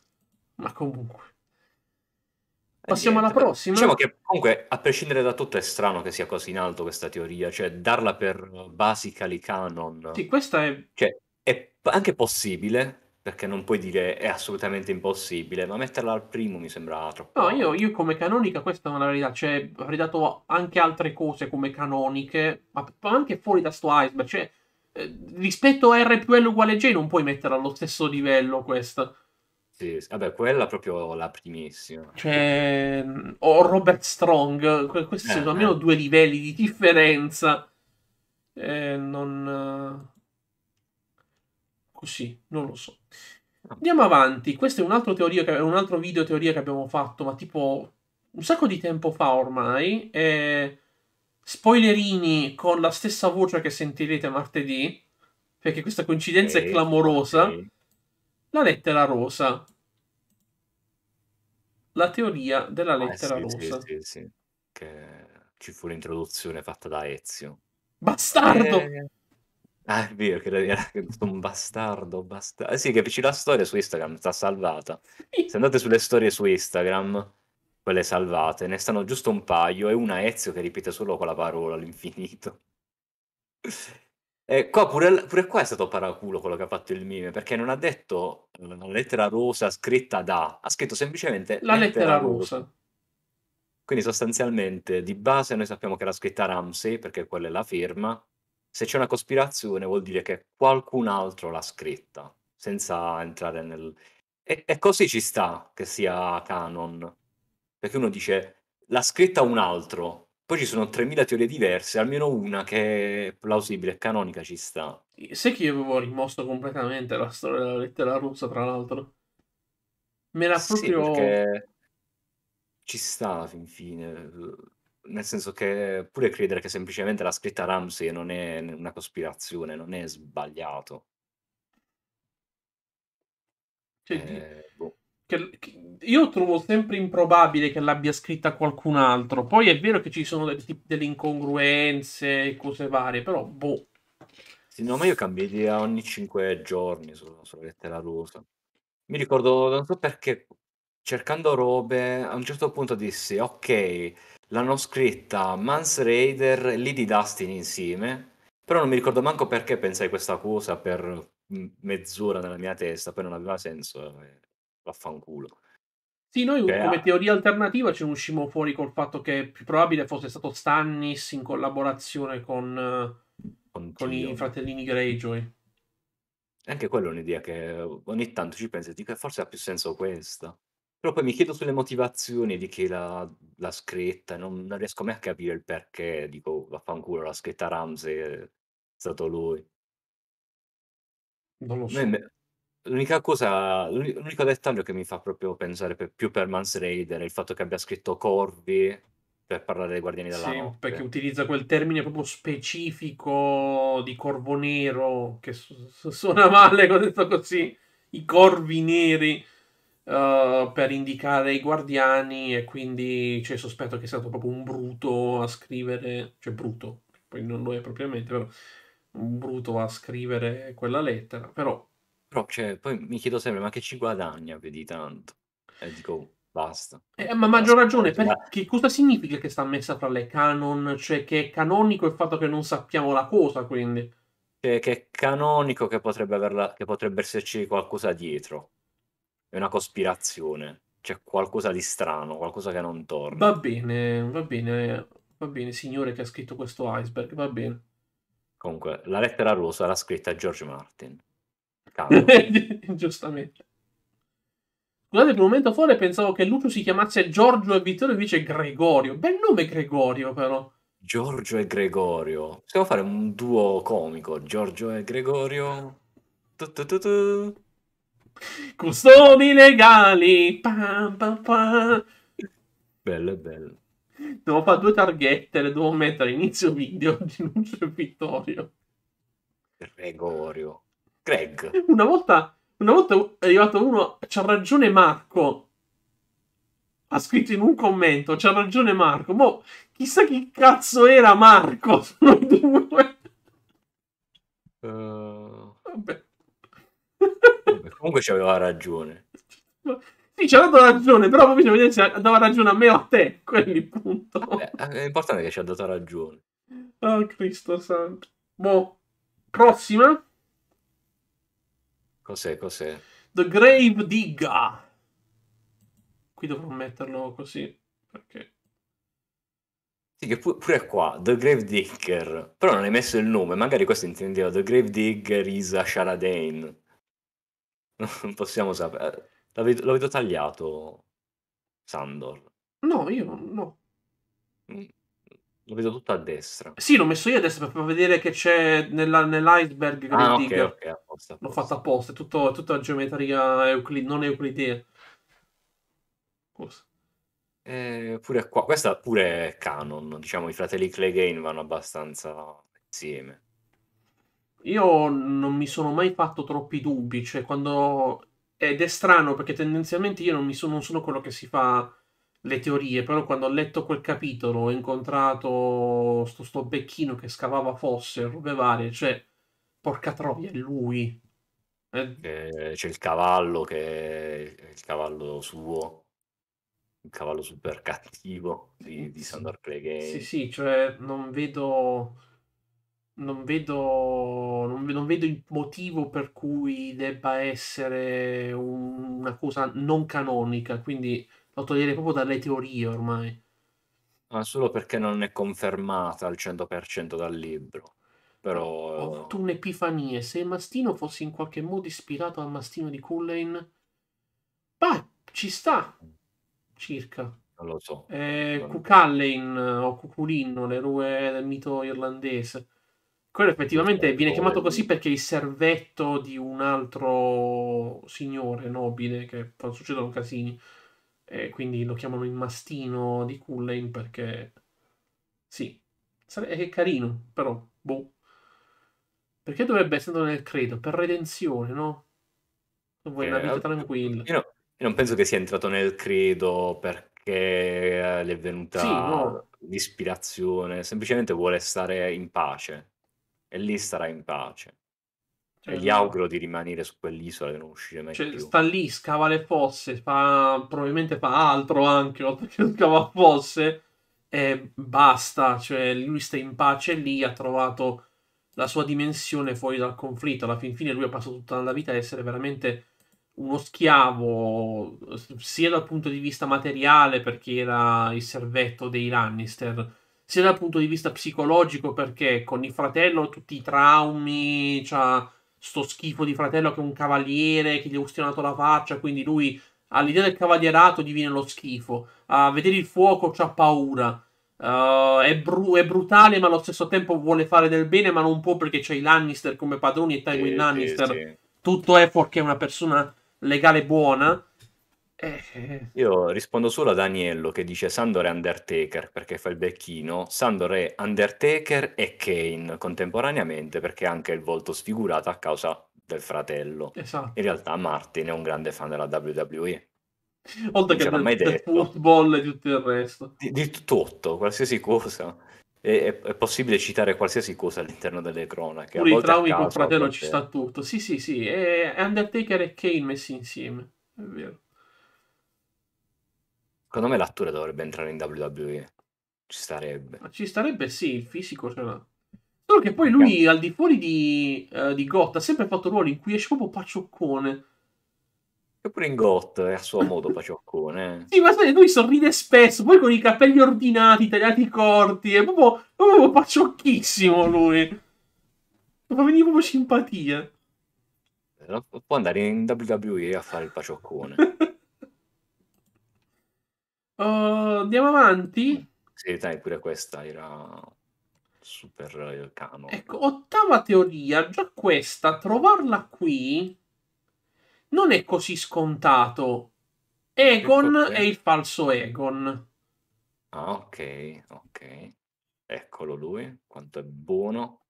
[SPEAKER 2] Ma comunque. Eh, Passiamo alla prossima. Diciamo che
[SPEAKER 1] comunque, a prescindere da tutto, è strano che sia così in alto questa teoria, cioè darla per basically canon. Sì, questa è... Cioè, è anche possibile, perché non puoi dire è assolutamente impossibile, ma metterla al primo mi sembra troppo...
[SPEAKER 2] No, io, io come canonica questa non la verità, cioè avrei dato anche altre cose come canoniche, ma anche fuori da sto iceberg, cioè eh, rispetto a R più L uguale J, non puoi metterla allo stesso livello questa. Sì, sì.
[SPEAKER 1] Vabbè, quella è proprio la primissima. Cioè,
[SPEAKER 2] o Robert Strong, questi eh, sono eh. almeno eh. due livelli di differenza. Eh, non... Eh, così, non lo so. Andiamo avanti, questo è un altro, teoria che, un altro video teoria che abbiamo fatto, ma tipo un sacco di tempo fa ormai. Eh, spoilerini con la stessa voce che sentirete martedì, perché questa coincidenza okay, è clamorosa. Okay. La lettera rosa.
[SPEAKER 1] La teoria della eh lettera eh, sì, rosa. Sì, sì, che ci fu l'introduzione fatta da Ezio.
[SPEAKER 2] Bastardo! Eh...
[SPEAKER 1] Ah, è vero che era un bastardo, bastardo. Ah, eh sì, capisci la storia su Instagram, sta salvata. Se andate sulle storie su Instagram, quelle salvate, ne stanno giusto un paio e una Ezio che ripete solo quella parola all'infinito. E eh, qua pure, pure qua è stato paraculo quello che ha fatto il mime, perché non ha detto eh, la lettera rosa scritta da, ha scritto semplicemente la lettera, lettera rosa. rosa. Quindi sostanzialmente di base noi sappiamo che era scritta Ramsey, perché quella è la firma. Se c'è una cospirazione vuol dire che qualcun altro l'ha scritta, senza entrare nel... E, e così ci sta che sia canon, perché uno dice l'ha scritta un altro, poi ci sono 3.000 teorie diverse, almeno una che è plausibile, è canonica, ci sta. Sai che io avevo rimosso completamente la storia della lettera russa, tra l'altro? Me l'ha sì, proprio... Perché ci sta, fin fine. Nel senso che pure credere che semplicemente la scritta Ramsey non è una cospirazione, non è sbagliato.
[SPEAKER 2] Cioè, che, che io trovo sempre improbabile che l'abbia scritta qualcun altro. Poi è vero che ci sono del, delle incongruenze, e cose varie, però boh.
[SPEAKER 1] Sì, no, ma io cambio idea ogni 5 giorni sulla lettera rosa. Mi ricordo, non so perché, cercando robe, a un certo punto dissi, ok, l'hanno scritta Mans Raider e Lady Dustin insieme, però non mi ricordo manco perché pensai questa cosa per mm, mezz'ora nella mia testa, poi non aveva senso. Eh vaffanculo. Sì, noi che cioè, come ha... Ah. teoria alternativa ci uscimmo fuori col fatto che più probabile
[SPEAKER 2] fosse stato Stannis in collaborazione con, con, con i fratellini Greyjoy.
[SPEAKER 1] Anche quella è un'idea che ogni tanto ci penso e dico eh, forse ha più senso questa. Però poi mi chiedo sulle motivazioni di chi l'ha, l'ha scritta, non, non, riesco mai a capire il perché, dico vaffanculo, l'ha scritta Ramsey, è stato lui.
[SPEAKER 2] Non lo so. Noi,
[SPEAKER 1] L'unica cosa, l'unico dettaglio che mi fa proprio pensare per, più per Mans Raider è il fatto che abbia scritto Corvi per parlare dei Guardiani della sì, Notte. perché
[SPEAKER 2] utilizza quel termine proprio specifico di corvo nero, che su- su- suona male, ho detto così, i corvi neri, uh, per indicare i Guardiani e quindi c'è il sospetto che sia stato proprio un bruto a scrivere, cioè bruto, poi non lo è propriamente, però un bruto a
[SPEAKER 1] scrivere quella lettera, però però, cioè, poi mi chiedo sempre, ma che ci guadagna più di tanto? E dico, basta.
[SPEAKER 2] Eh, ma maggior ragione, cioè, che cosa significa che sta messa fra le canon? Cioè che è canonico il fatto che non sappiamo la cosa, quindi. Cioè, che è
[SPEAKER 1] canonico che potrebbe, averla, che potrebbe esserci qualcosa dietro. È una cospirazione. C'è qualcosa di strano, qualcosa che non torna.
[SPEAKER 2] Va bene, va bene, va bene, signore che ha scritto questo iceberg, va bene.
[SPEAKER 1] Comunque, la lettera rosa l'ha scritta George Martin cavolo.
[SPEAKER 2] [laughs] Giustamente. Scusate, per un momento fuori pensavo che Lucio si chiamasse Giorgio e Vittorio invece Gregorio. Bel
[SPEAKER 1] nome Gregorio, però. Giorgio e Gregorio. Possiamo fare un duo comico. Giorgio e Gregorio. Tu, tu, tu, tu. Custodi
[SPEAKER 2] legali. Pam, pam, pam. Bello, bello. Devo fare due targhette, le devo mettere all'inizio video di Lucio e Vittorio.
[SPEAKER 1] Gregorio.
[SPEAKER 2] Greg. Una volta, una volta è arrivato uno, c'ha ragione Marco. Ha scritto in un commento, c'ha ragione Marco. Boh, chissà chi cazzo era Marco. [laughs] Sono due.
[SPEAKER 1] Uh... Vabbè. Vabbè, comunque ci aveva ragione.
[SPEAKER 2] Sì, ci ha dato ragione, però poi bisogna vedere se dava ragione a me o a te. Quelli, punto. Vabbè,
[SPEAKER 1] è importante che ci ha dato ragione.
[SPEAKER 2] Oh, Cristo santo. Boh, prossima.
[SPEAKER 1] Cos'è, cos'è? The
[SPEAKER 2] Grave Digga. Qui dovrò metterlo così, perché...
[SPEAKER 1] Sì, che pure qua, The Grave Digger, però non hai messo il nome, magari questo intendeva The Grave Digger is a Sharadane. [laughs] Non possiamo sapere. Eh, L'avevo tagliato, Sandor.
[SPEAKER 2] No, io no. Mm
[SPEAKER 1] lo vedo tutto a destra. Sì,
[SPEAKER 2] l'ho messo io a destra per vedere che c'è nella, nell'iceberg. Ah, ok, digger. ok, apposta, apposta. L'ho fatto apposta, è tutto, tutta geometria eucli- non euclidea. Forse.
[SPEAKER 1] Eh, pure qua, questa pure è canon, diciamo i fratelli Clegane vanno abbastanza insieme. Io
[SPEAKER 2] non mi sono mai fatto troppi dubbi, cioè quando... Ed è strano perché tendenzialmente io non, sono, non sono quello che si fa le teorie, però quando ho letto quel capitolo ho incontrato sto, sto becchino che scavava fosse, robe varie, cioè, porca troia, è lui.
[SPEAKER 1] Eh. C'è il cavallo che è il cavallo suo, il cavallo super cattivo di, mm, di Sandor Clegane. Sì,
[SPEAKER 2] sì, cioè non vedo... Non vedo, non, non vedo, il motivo per cui debba essere un, una cosa non canonica, quindi lo togliere proprio dalle teorie ormai.
[SPEAKER 1] Ma solo perché non è confermata al 100% dal libro. Però... Ho avuto
[SPEAKER 2] un'epifania. Se il mastino fosse in qualche modo ispirato al mastino di Cullen... Beh, ci sta. Circa. Non lo so. Eh, Cucallen eh, o Cuculino, l'eroe del mito irlandese. Quello effettivamente viene chiamato così perché è il servetto di un altro signore nobile che fa succedono casini e quindi lo chiamano il mastino di Cullen perché sì, è carino, però boh. Perché dovrebbe essere nel credo? Per redenzione, no?
[SPEAKER 1] Tu vuoi eh, una vita tranquilla. Io, io, non penso che sia entrato nel credo perché eh, le è venuta sì, no. l'ispirazione, semplicemente vuole stare in pace e lì starà in pace. Cioè, gli ehm, auguro di rimanere su quell'isola e non uscire mai cioè, più. Sta
[SPEAKER 2] lì, scava le fosse, fa, probabilmente fa altro anche, [laughs] oltre che scava fosse, e basta. Cioè, lui sta in pace lì, ha trovato la sua dimensione fuori dal conflitto. Alla fin fine lui ha passato tutta la vita a essere veramente uno schiavo, sia dal punto di vista materiale, perché era il servetto dei Lannister, sia dal punto di vista psicologico, perché con il fratello tutti i traumi, cioè sto schifo di fratello che è un cavaliere, che gli ha ustionato la faccia, quindi lui all'idea del cavalierato gli viene lo schifo. A vedere il fuoco c'ha paura. Uh, è, bru- è, brutale, ma allo stesso tempo vuole fare del bene, ma non può perché c'è i Lannister come padroni e Tywin sì, Lannister. Sì, sì. Tutto è fuorché una persona legale buona.
[SPEAKER 1] Eh. Io rispondo solo ad Aniello che dice Sandor è Undertaker perché fa il becchino, Sandor è Undertaker e Kane contemporaneamente perché ha anche il volto sfigurato a causa del fratello. Esatto. In realtà Martin è un grande fan della WWE.
[SPEAKER 2] Oltre che del, mai del football e tutto il resto.
[SPEAKER 1] Di, di tutto, qualsiasi cosa. È, è, è, possibile citare qualsiasi cosa all'interno delle cronache. Pure i traumi col fratello ci sta tutto. Sì, sì,
[SPEAKER 2] sì. È Undertaker e Kane messi insieme.
[SPEAKER 1] È vero. Secondo me l'attore dovrebbe entrare in WWE. Ci starebbe.
[SPEAKER 2] Ci starebbe, sì, il fisico ce l'ha. Solo che poi lui, al di fuori di, uh, di Goth, ha sempre fatto ruoli in cui esce proprio pacioccone.
[SPEAKER 1] Eppure in Got è eh, a suo modo pacioccone. Eh.
[SPEAKER 2] sì, ma sai, lui sorride spesso, poi con i capelli ordinati, tagliati corti, è proprio, proprio paciocchissimo lui. Mi fa proprio simpatia.
[SPEAKER 1] Può andare in WWE a fare il pacioccone. [laughs] Uh, andiamo avanti. Sì, dai, pure questa
[SPEAKER 2] era super eh, canon. Ecco, ottava teoria, già questa, trovarla qui non è così scontato.
[SPEAKER 1] Egon è ecco il falso Egon. Ah, ok, ok. Eccolo lui, quanto è buono.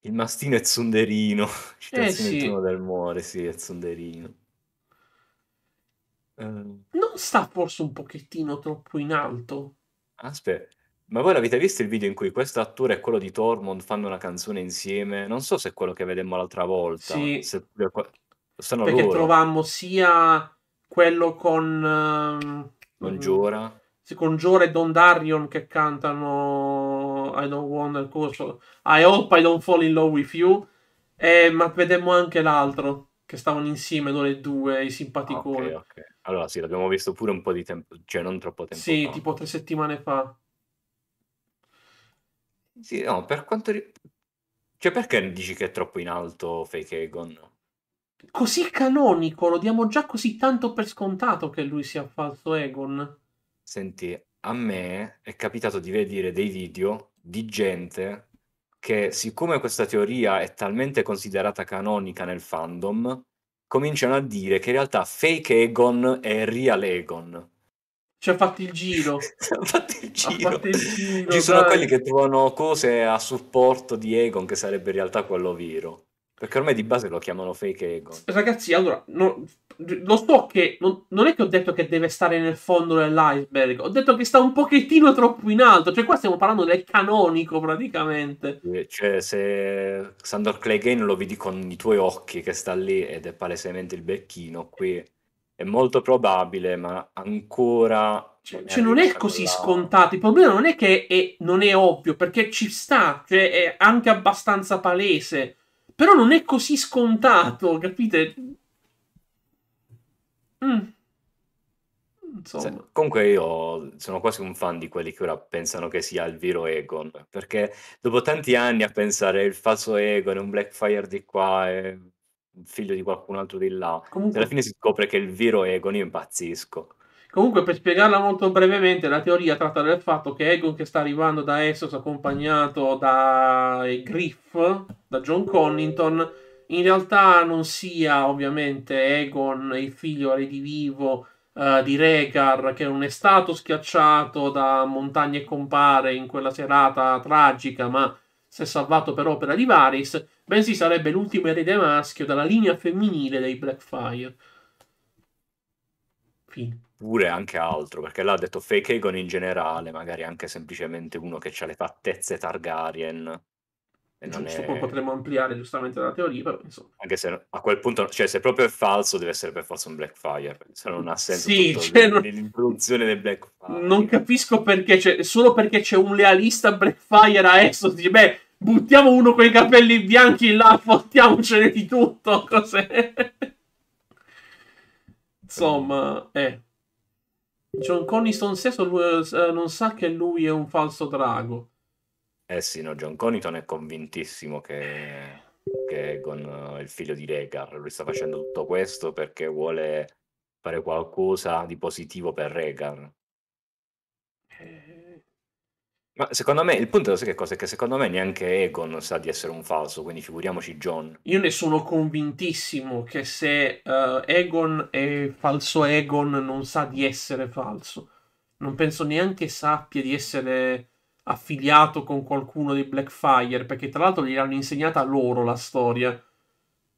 [SPEAKER 1] Il mastino è zunderino. Citazione [laughs] eh sì. del muore, sì, è zunderino. Eh. Non
[SPEAKER 2] sta forse un pochettino troppo in alto? Aspetta,
[SPEAKER 1] ma voi l'avete visto il video in cui questo attore e quello di Tormund fanno una canzone insieme? Non so se è quello che vedemmo l'altra volta. Sì. Se... Sono Perché loro.
[SPEAKER 2] trovammo sia quello con... Ehm, Giora. Sì, Congiora e Don Darion che cantano I don't want il corso. I hope I don't fall in love with you. Eh, ma vedemmo anche l'altro che stavano insieme loro e due, i ah, simpaticoni. Okay,
[SPEAKER 1] okay. Allora sì, l'abbiamo visto pure un po' di tempo, cioè non troppo tempo Sì, fa. tipo
[SPEAKER 2] tre settimane fa.
[SPEAKER 1] Sì, no, per quanto... riguarda... Cioè perché dici che è troppo in alto Fake Egon?
[SPEAKER 2] Così canonico, lo diamo già così tanto per scontato che lui sia falso Egon. Senti,
[SPEAKER 1] a me è capitato di vedere dei video di gente che siccome questa teoria è talmente considerata canonica nel fandom, cominciano a dire che in realtà fake Egon è real Egon. Ci ha fatto [laughs] il giro. Ci ha fatto il giro. Fatto il Ci sono quelli che trovano cose a supporto di Egon che sarebbe in realtà quello vero. Perché ormai di base lo chiamano fake Egon.
[SPEAKER 2] Ragazzi, allora, no, lo so che non, non, è che ho detto che deve stare nel fondo dell'iceberg, ho detto che sta un pochettino troppo
[SPEAKER 1] in alto, cioè qua stiamo parlando del canonico praticamente. Eh, cioè se Sandor Clegane lo vedi con i tuoi occhi che sta lì ed è palesemente il becchino, qui è molto probabile, ma ancora... Cioè, cioè non è così là. scontato, il problema
[SPEAKER 2] non è che è, non è ovvio, perché ci sta, cioè è anche abbastanza palese, però non è così scontato, capite? Mm.
[SPEAKER 1] Insomma. Se- comunque io sono quasi un fan di quelli che ora pensano che sia il vero Egon, perché dopo tanti anni a pensare il falso Egon è un Blackfire di qua, e un figlio di qualcun altro di là, comunque... alla fine si scopre che è il vero Egon io impazzisco. Comunque, per spiegarla molto brevemente, la teoria tratta del fatto che
[SPEAKER 2] Egon, che sta arrivando da Essos accompagnato da Griff, da John Connington, in realtà non sia ovviamente Egon il figlio redivivo uh, di Regar che non è stato schiacciato da montagne e compare in quella serata tragica ma si è salvato per opera di Varys, bensì sarebbe l'ultimo erede maschio dalla linea femminile dei Blackfire.
[SPEAKER 1] Fine. Pure anche altro, perché l'ha detto Fake Egon in generale, magari anche semplicemente uno che ha le fattezze Targaryen Giusto, è... poi potremmo ampliare giustamente la teoria, però insomma. Anche se a quel punto, cioè se proprio è falso, deve essere per forza un Blackfire, se non ha senso sì, cioè, non...
[SPEAKER 2] l'introduzione del Blackfire. Non capisco perché, c'è... solo perché c'è un lealista Blackfire a Exodus, dice, beh, buttiamo uno con i capelli bianchi là, fottiamocene di tutto, [laughs] cos'è? Insomma, eh. John Coniston stesso lui, eh, non sa che lui è
[SPEAKER 1] un falso drago. Eh sì, no, John Coniton è convintissimo che, che con eh, il figlio di Regar lui sta facendo tutto questo perché vuole fare qualcosa di positivo per Regar. Eh. Ma secondo me il punto sai che cosa? è che secondo me neanche Egon sa di essere un falso, quindi figuriamoci John.
[SPEAKER 2] Io ne sono convintissimo che se uh, eh, Egon è falso Egon non sa di essere falso. Non penso neanche sappia di essere affiliato con qualcuno dei Blackfire, perché tra l'altro gliel'hanno insegnata loro la storia.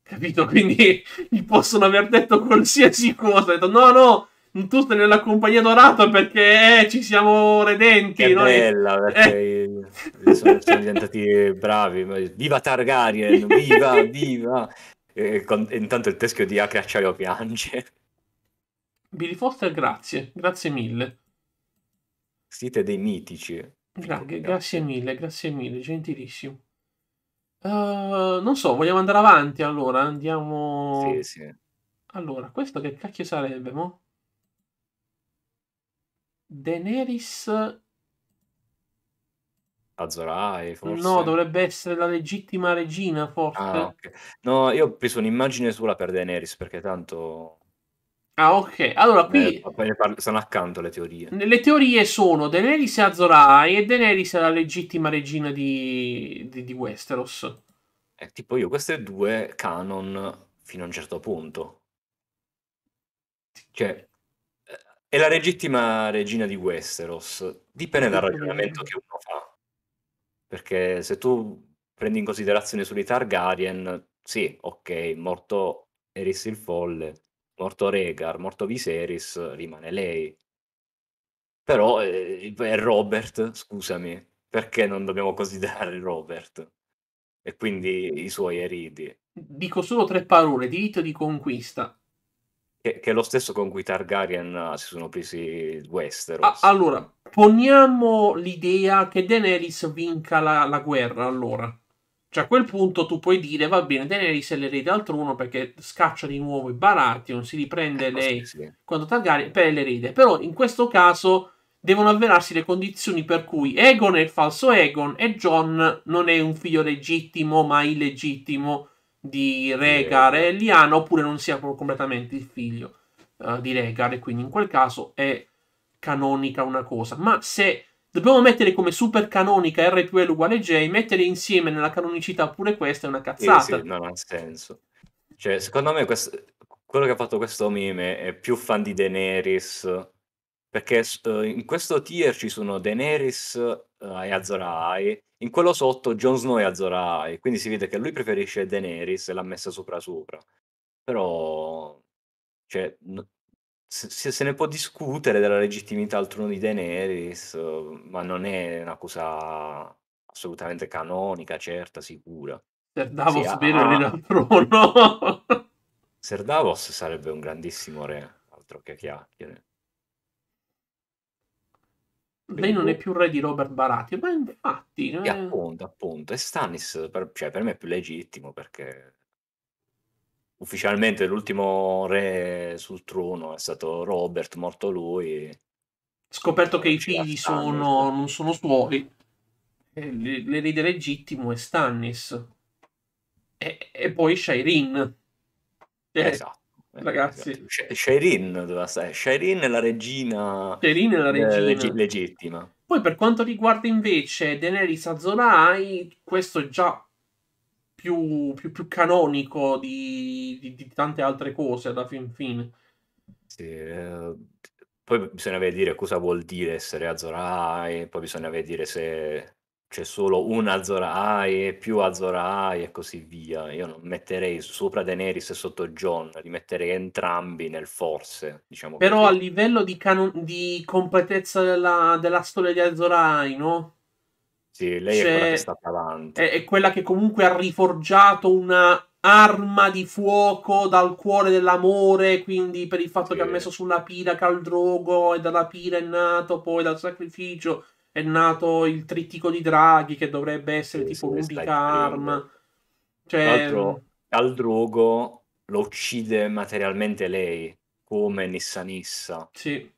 [SPEAKER 2] Capito? [laughs] Quindi gli possono aver detto qualsiasi cosa. Detto, no, no, tu stai nella compagnia dorata perché eh, ci siamo redenti. Che noi... bella, [laughs]
[SPEAKER 1] perché eh. sono, sono, diventati bravi. Viva Targaryen, viva, [laughs] viva. E, con, intanto il teschio di Acreacciario piange. Billy Foster, grazie, grazie mille. Siete dei mitici.
[SPEAKER 2] Gra- grazie mille, grazie mille, gentilissimo. Uh, non so, vogliamo andare avanti allora? Andiamo. Sì, sì. Allora, questo che cacchio sarebbe, mo? Daenerys
[SPEAKER 1] Azorai, forse. No, dovrebbe
[SPEAKER 2] essere la legittima regina, forse. Ah, okay.
[SPEAKER 1] No, io ho preso un'immagine sola per Daenerys perché tanto Ah, ok. Allora qui. Eh, sono accanto le teorie.
[SPEAKER 2] Le teorie sono Daenerys e Azorai
[SPEAKER 1] e Daenerys la legittima regina di, di, di Westeros. Eh, tipo io, queste due canon fino a un certo punto. Cioè, eh, è la legittima regina di Westeros. Dipende dal ragionamento che uno fa. Perché se tu prendi in considerazione solo i Targaryen, sì, ok, morto Eris il Folle morto Regar, morto Viserys, rimane lei. Però eh, è Robert, scusami, perché non dobbiamo [laughs] considerare Robert? E quindi i suoi eredi. Dico solo tre parole, diritto di conquista. Che, che è lo stesso con cui Targaryen ah, si sono presi Westeros. Ah, allora,
[SPEAKER 2] poniamo l'idea che Daenerys vinca la, la guerra, allora cioè a quel punto tu puoi dire, va bene, Daenerys è l'erede altruno perché scaccia di nuovo i Baratheon, si riprende eh, lei sì. quando Targaryen, per l'erede. Però in questo caso devono avverarsi le condizioni per cui Egon è il falso Egon e John non è un figlio legittimo ma illegittimo di Rhaegar e Liana oppure non sia completamente il figlio uh, di Rhaegar e quindi in quel caso è canonica una cosa ma se Dobbiamo mettere come super canonica R più L uguale J, mettere insieme nella canonicità pure questa è una cazzata. Sì, sì,
[SPEAKER 1] non ha senso. Cioè, secondo me questo, quello che ha fatto questo meme è più fan di Daenerys, perché uh, in questo tier ci sono Daenerys uh, e Azorai, in quello sotto Jon Snow e Azorai, quindi si vede che lui preferisce Daenerys e l'ha messa sopra sopra. Però, cioè, se, se, ne può discutere della legittimità al trono di Daenerys, ma non è una cosa assolutamente canonica, certa, sicura. Per Davos sì, viene ah, [laughs] al trono. Ser Davos sarebbe un grandissimo re, altro che chiacchiere. Lei non è più re di Robert Baratheon, ma infatti... Eh... appunto, appunto. E Stannis per, cioè, per me è più legittimo perché ufficialmente l'ultimo re sul trono è stato Robert, morto lui.
[SPEAKER 2] Scoperto che i figli sono, non sono suoi, eh, l'erede legittimo è Stannis e, e poi Shairin.
[SPEAKER 1] Eh, esatto. Eh, ragazzi, esatto. Shairin doveva essere eh, Shairin è la regina, Shairin è la regina. Leg- legittima.
[SPEAKER 2] Poi, per quanto riguarda invece Daenerys Azonai, questo è già più, più, più canonico di, di, di, tante altre cose da fin fine.
[SPEAKER 1] Sì, eh, poi bisogna vedere cosa vuol dire essere Azorai, poi bisogna vedere se c'è solo un Azorai, più Azorai e così via. Io non metterei sopra Daenerys e sotto John, li metterei entrambi nel forse. Diciamo Però
[SPEAKER 2] così. a livello di, canon- di completezza della, della storia di Azorai, no?
[SPEAKER 1] Sì, lei cioè, è quella che è stata avanti.
[SPEAKER 2] È, è, quella che comunque ha riforgiato una arma di fuoco dal cuore dell'amore, quindi per il fatto sì. che ha messo sulla pira Caldrogo e dalla pira è nato poi dal sacrificio è nato il trittico di draghi che dovrebbe essere sì, tipo l'unica arma.
[SPEAKER 1] Cioè... Tra Caldrogo mm. lo uccide materialmente lei come Nissanissa. Sì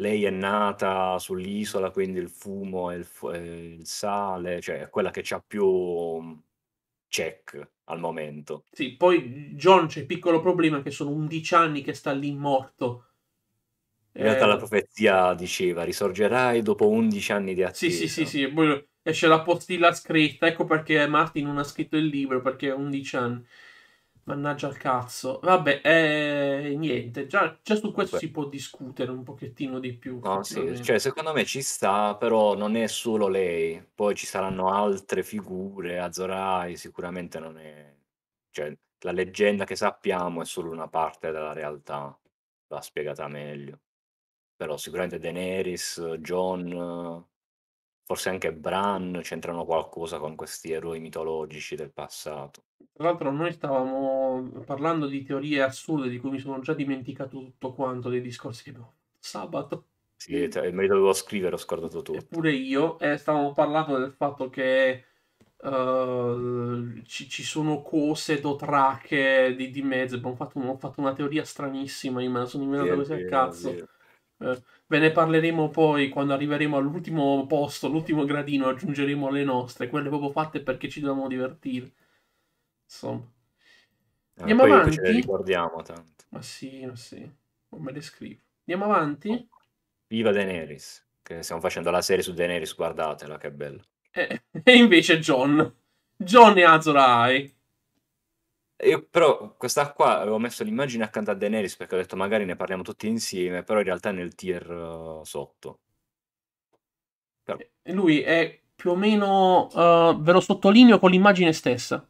[SPEAKER 1] lei è nata sull'isola, quindi il fumo e il, fu- il sale, cioè quella che ha più mm, check al momento.
[SPEAKER 2] Sì, poi John c'è il piccolo problema che sono 11 anni che sta lì morto.
[SPEAKER 1] In eh... realtà la eh. profezia diceva risorgerai dopo 11 anni di azione. Sì, sì,
[SPEAKER 2] sì, sì, poi esce la postilla scritta, ecco perché Martin non ha scritto il libro, perché 11 anni. Mannaggia al cazzo. Vabbè, eh, niente, già, già, su questo Beh. si può discutere un pochettino di più. No, sì, cioè, secondo me ci
[SPEAKER 1] sta, però non è solo lei. Poi ci saranno altre figure, Azorai sicuramente non è... Cioè, la leggenda che sappiamo è solo una parte della realtà, va spiegata meglio. Però sicuramente Daenerys, John, forse anche Bran c'entrano qualcosa con questi eroi mitologici del passato.
[SPEAKER 2] Tra l'altro noi stavamo parlando di teorie assurde di cui mi sono già dimenticato tutto quanto dei discorsi che abbiamo sabato.
[SPEAKER 1] Sì, me lo dovevo scrivere, ho scordato tutto.
[SPEAKER 2] Eppure io, eh, stavamo parlando del fatto che uh, ci, ci, sono cose, dotrache di, di mezzo. Abbiamo fatto, un, fatto, una teoria stranissima, io me la sono inventata così al cazzo. Via. Eh, ve ne parleremo poi quando arriveremo all'ultimo posto, all'ultimo gradino, aggiungeremo le nostre, quelle proprio fatte perché ci dobbiamo divertire. Insomma. Ah, Andiamo poi, avanti. Poi
[SPEAKER 1] ricordiamo tanto.
[SPEAKER 2] Ma sì, ma sì. Non oh, me
[SPEAKER 1] le scrivo. Andiamo avanti. Oh. Viva Daenerys. Che stiamo facendo la serie su Daenerys, guardatela, che bella. Eh, [laughs] e invece John. John e Azorai. Io però questa qua avevo messo l'immagine accanto a Daenerys perché ho detto magari ne parliamo tutti insieme, però in realtà è nel tier uh, sotto. Però...
[SPEAKER 2] Lui è più o meno, uh, ve lo sottolineo con l'immagine stessa.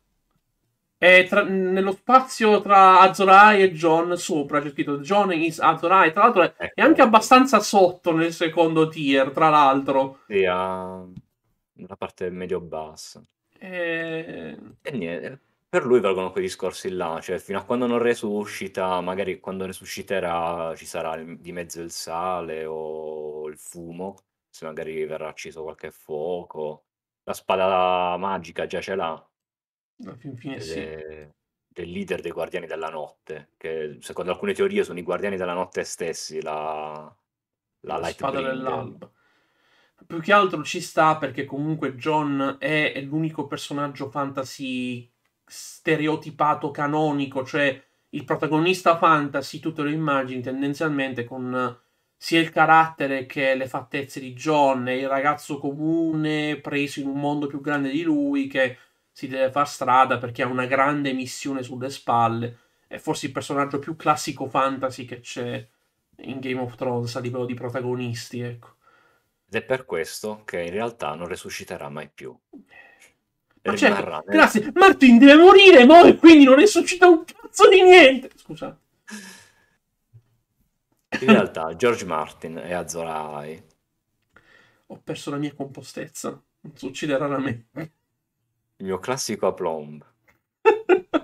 [SPEAKER 2] E tra, nello spazio tra Azorai e John sopra c'è scritto John is Azorai. Tra l'altro è, ecco. è anche abbastanza sotto nel secondo tier, tra l'altro. Sì, ha
[SPEAKER 1] una parte medio-bassa. E... Eh. e... niente, per lui valgono quei discorsi là, cioè fino a quando non resuscita, magari quando resusciterà ci sarà il, di mezzo il sale o il fumo, se magari verrà acceso qualche fuoco. La spada magica già ce l'ha, eh, fin fine sì. de- del leader dei Guardiani della Notte, che secondo alcune teorie sono i Guardiani della Notte stessi, la, la, la spada dell'alba.
[SPEAKER 2] Più che altro ci sta perché comunque John è, è l'unico personaggio fantasy stereotipato canonico, cioè il protagonista fantasy tutte le immagini tendenzialmente con sia il carattere che le fattezze di John, il ragazzo comune preso in un mondo più grande di lui che si deve far strada perché ha una grande missione sulle spalle. È forse il personaggio più classico fantasy che c'è in Game of Thrones a livello di protagonisti, ecco.
[SPEAKER 1] Ed è per questo che in realtà non resusciterà mai più. Ma certo, grazie.
[SPEAKER 2] Martin deve morire, mo, e quindi non resuscita un cazzo di niente.
[SPEAKER 1] Scusa. In realtà George Martin è Azor Ahai. Ho perso la mia
[SPEAKER 2] compostezza. Non succederà a me.
[SPEAKER 1] Il mio classico aplomb. [laughs]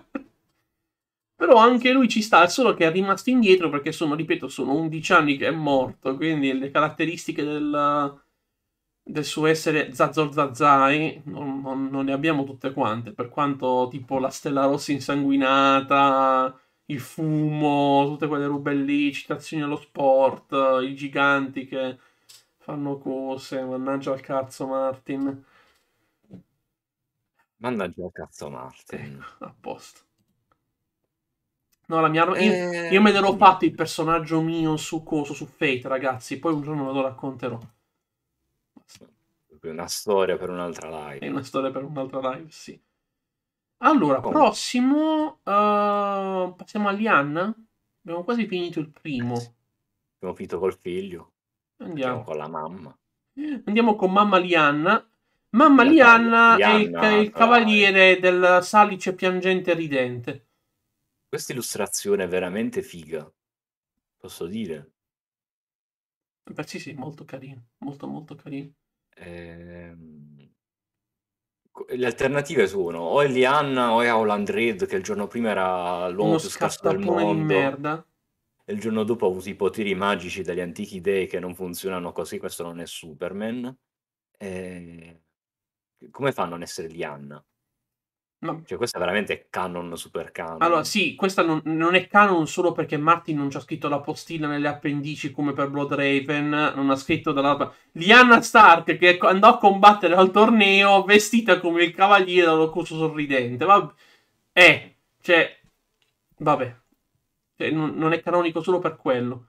[SPEAKER 2] Però anche lui ci sta, solo che è rimasto indietro perché sono, ripeto, sono 11 anni che è morto, quindi le caratteristiche del, del suo essere Zazor Zazai non, non, non, ne abbiamo tutte quante, per quanto tipo la stella rossa insanguinata, il fumo, tutte quelle robe lì, citazioni allo sport, i giganti che fanno cose, mannaggia al cazzo Martin.
[SPEAKER 1] Mannaggia il cazzo Marte. Ecco,
[SPEAKER 2] mm. [laughs] a posto. No, la mia... Eh... Io, io, me ne ero mm. fatto il personaggio mio su coso, su Fate, ragazzi. Poi un giorno ve lo racconterò.
[SPEAKER 1] Una storia per un'altra live. È una storia per un'altra live, sì.
[SPEAKER 2] Allora, Come? prossimo... Uh, passiamo a Lianna. Abbiamo quasi finito il primo. Eh
[SPEAKER 1] Abbiamo finito col figlio. Andiamo. Andiamo con la mamma.
[SPEAKER 2] Andiamo con mamma Lianna Mamma Lianna, è il, il cavaliere ah, del salice piangente
[SPEAKER 1] ridente. Questa illustrazione è veramente figa, posso dire.
[SPEAKER 2] Beh, sì, sì, molto carino, molto molto carino.
[SPEAKER 1] Ehm... Le alternative sono o Elianna o Howland Red che il giorno prima era l'uomo più scarso del mondo. Di merda. E il giorno dopo ha avuto i poteri magici degli antichi dei che non funzionano così, questo non è Superman. E... Ehm, come fa a non essere Lianna? No. Cioè, questa è veramente canon super canon. Allora, sì,
[SPEAKER 2] questa non, non, è canon solo perché Martin non ci ha scritto la postilla nelle appendici come per Blood Raven. Non ha scritto dalla. Lianna Stark che andò a combattere al torneo vestita come il cavaliere dall'occuso sorridente. Vabbè.
[SPEAKER 1] Eh, cioè, vabbè. Cioè, non, non è canonico solo per quello.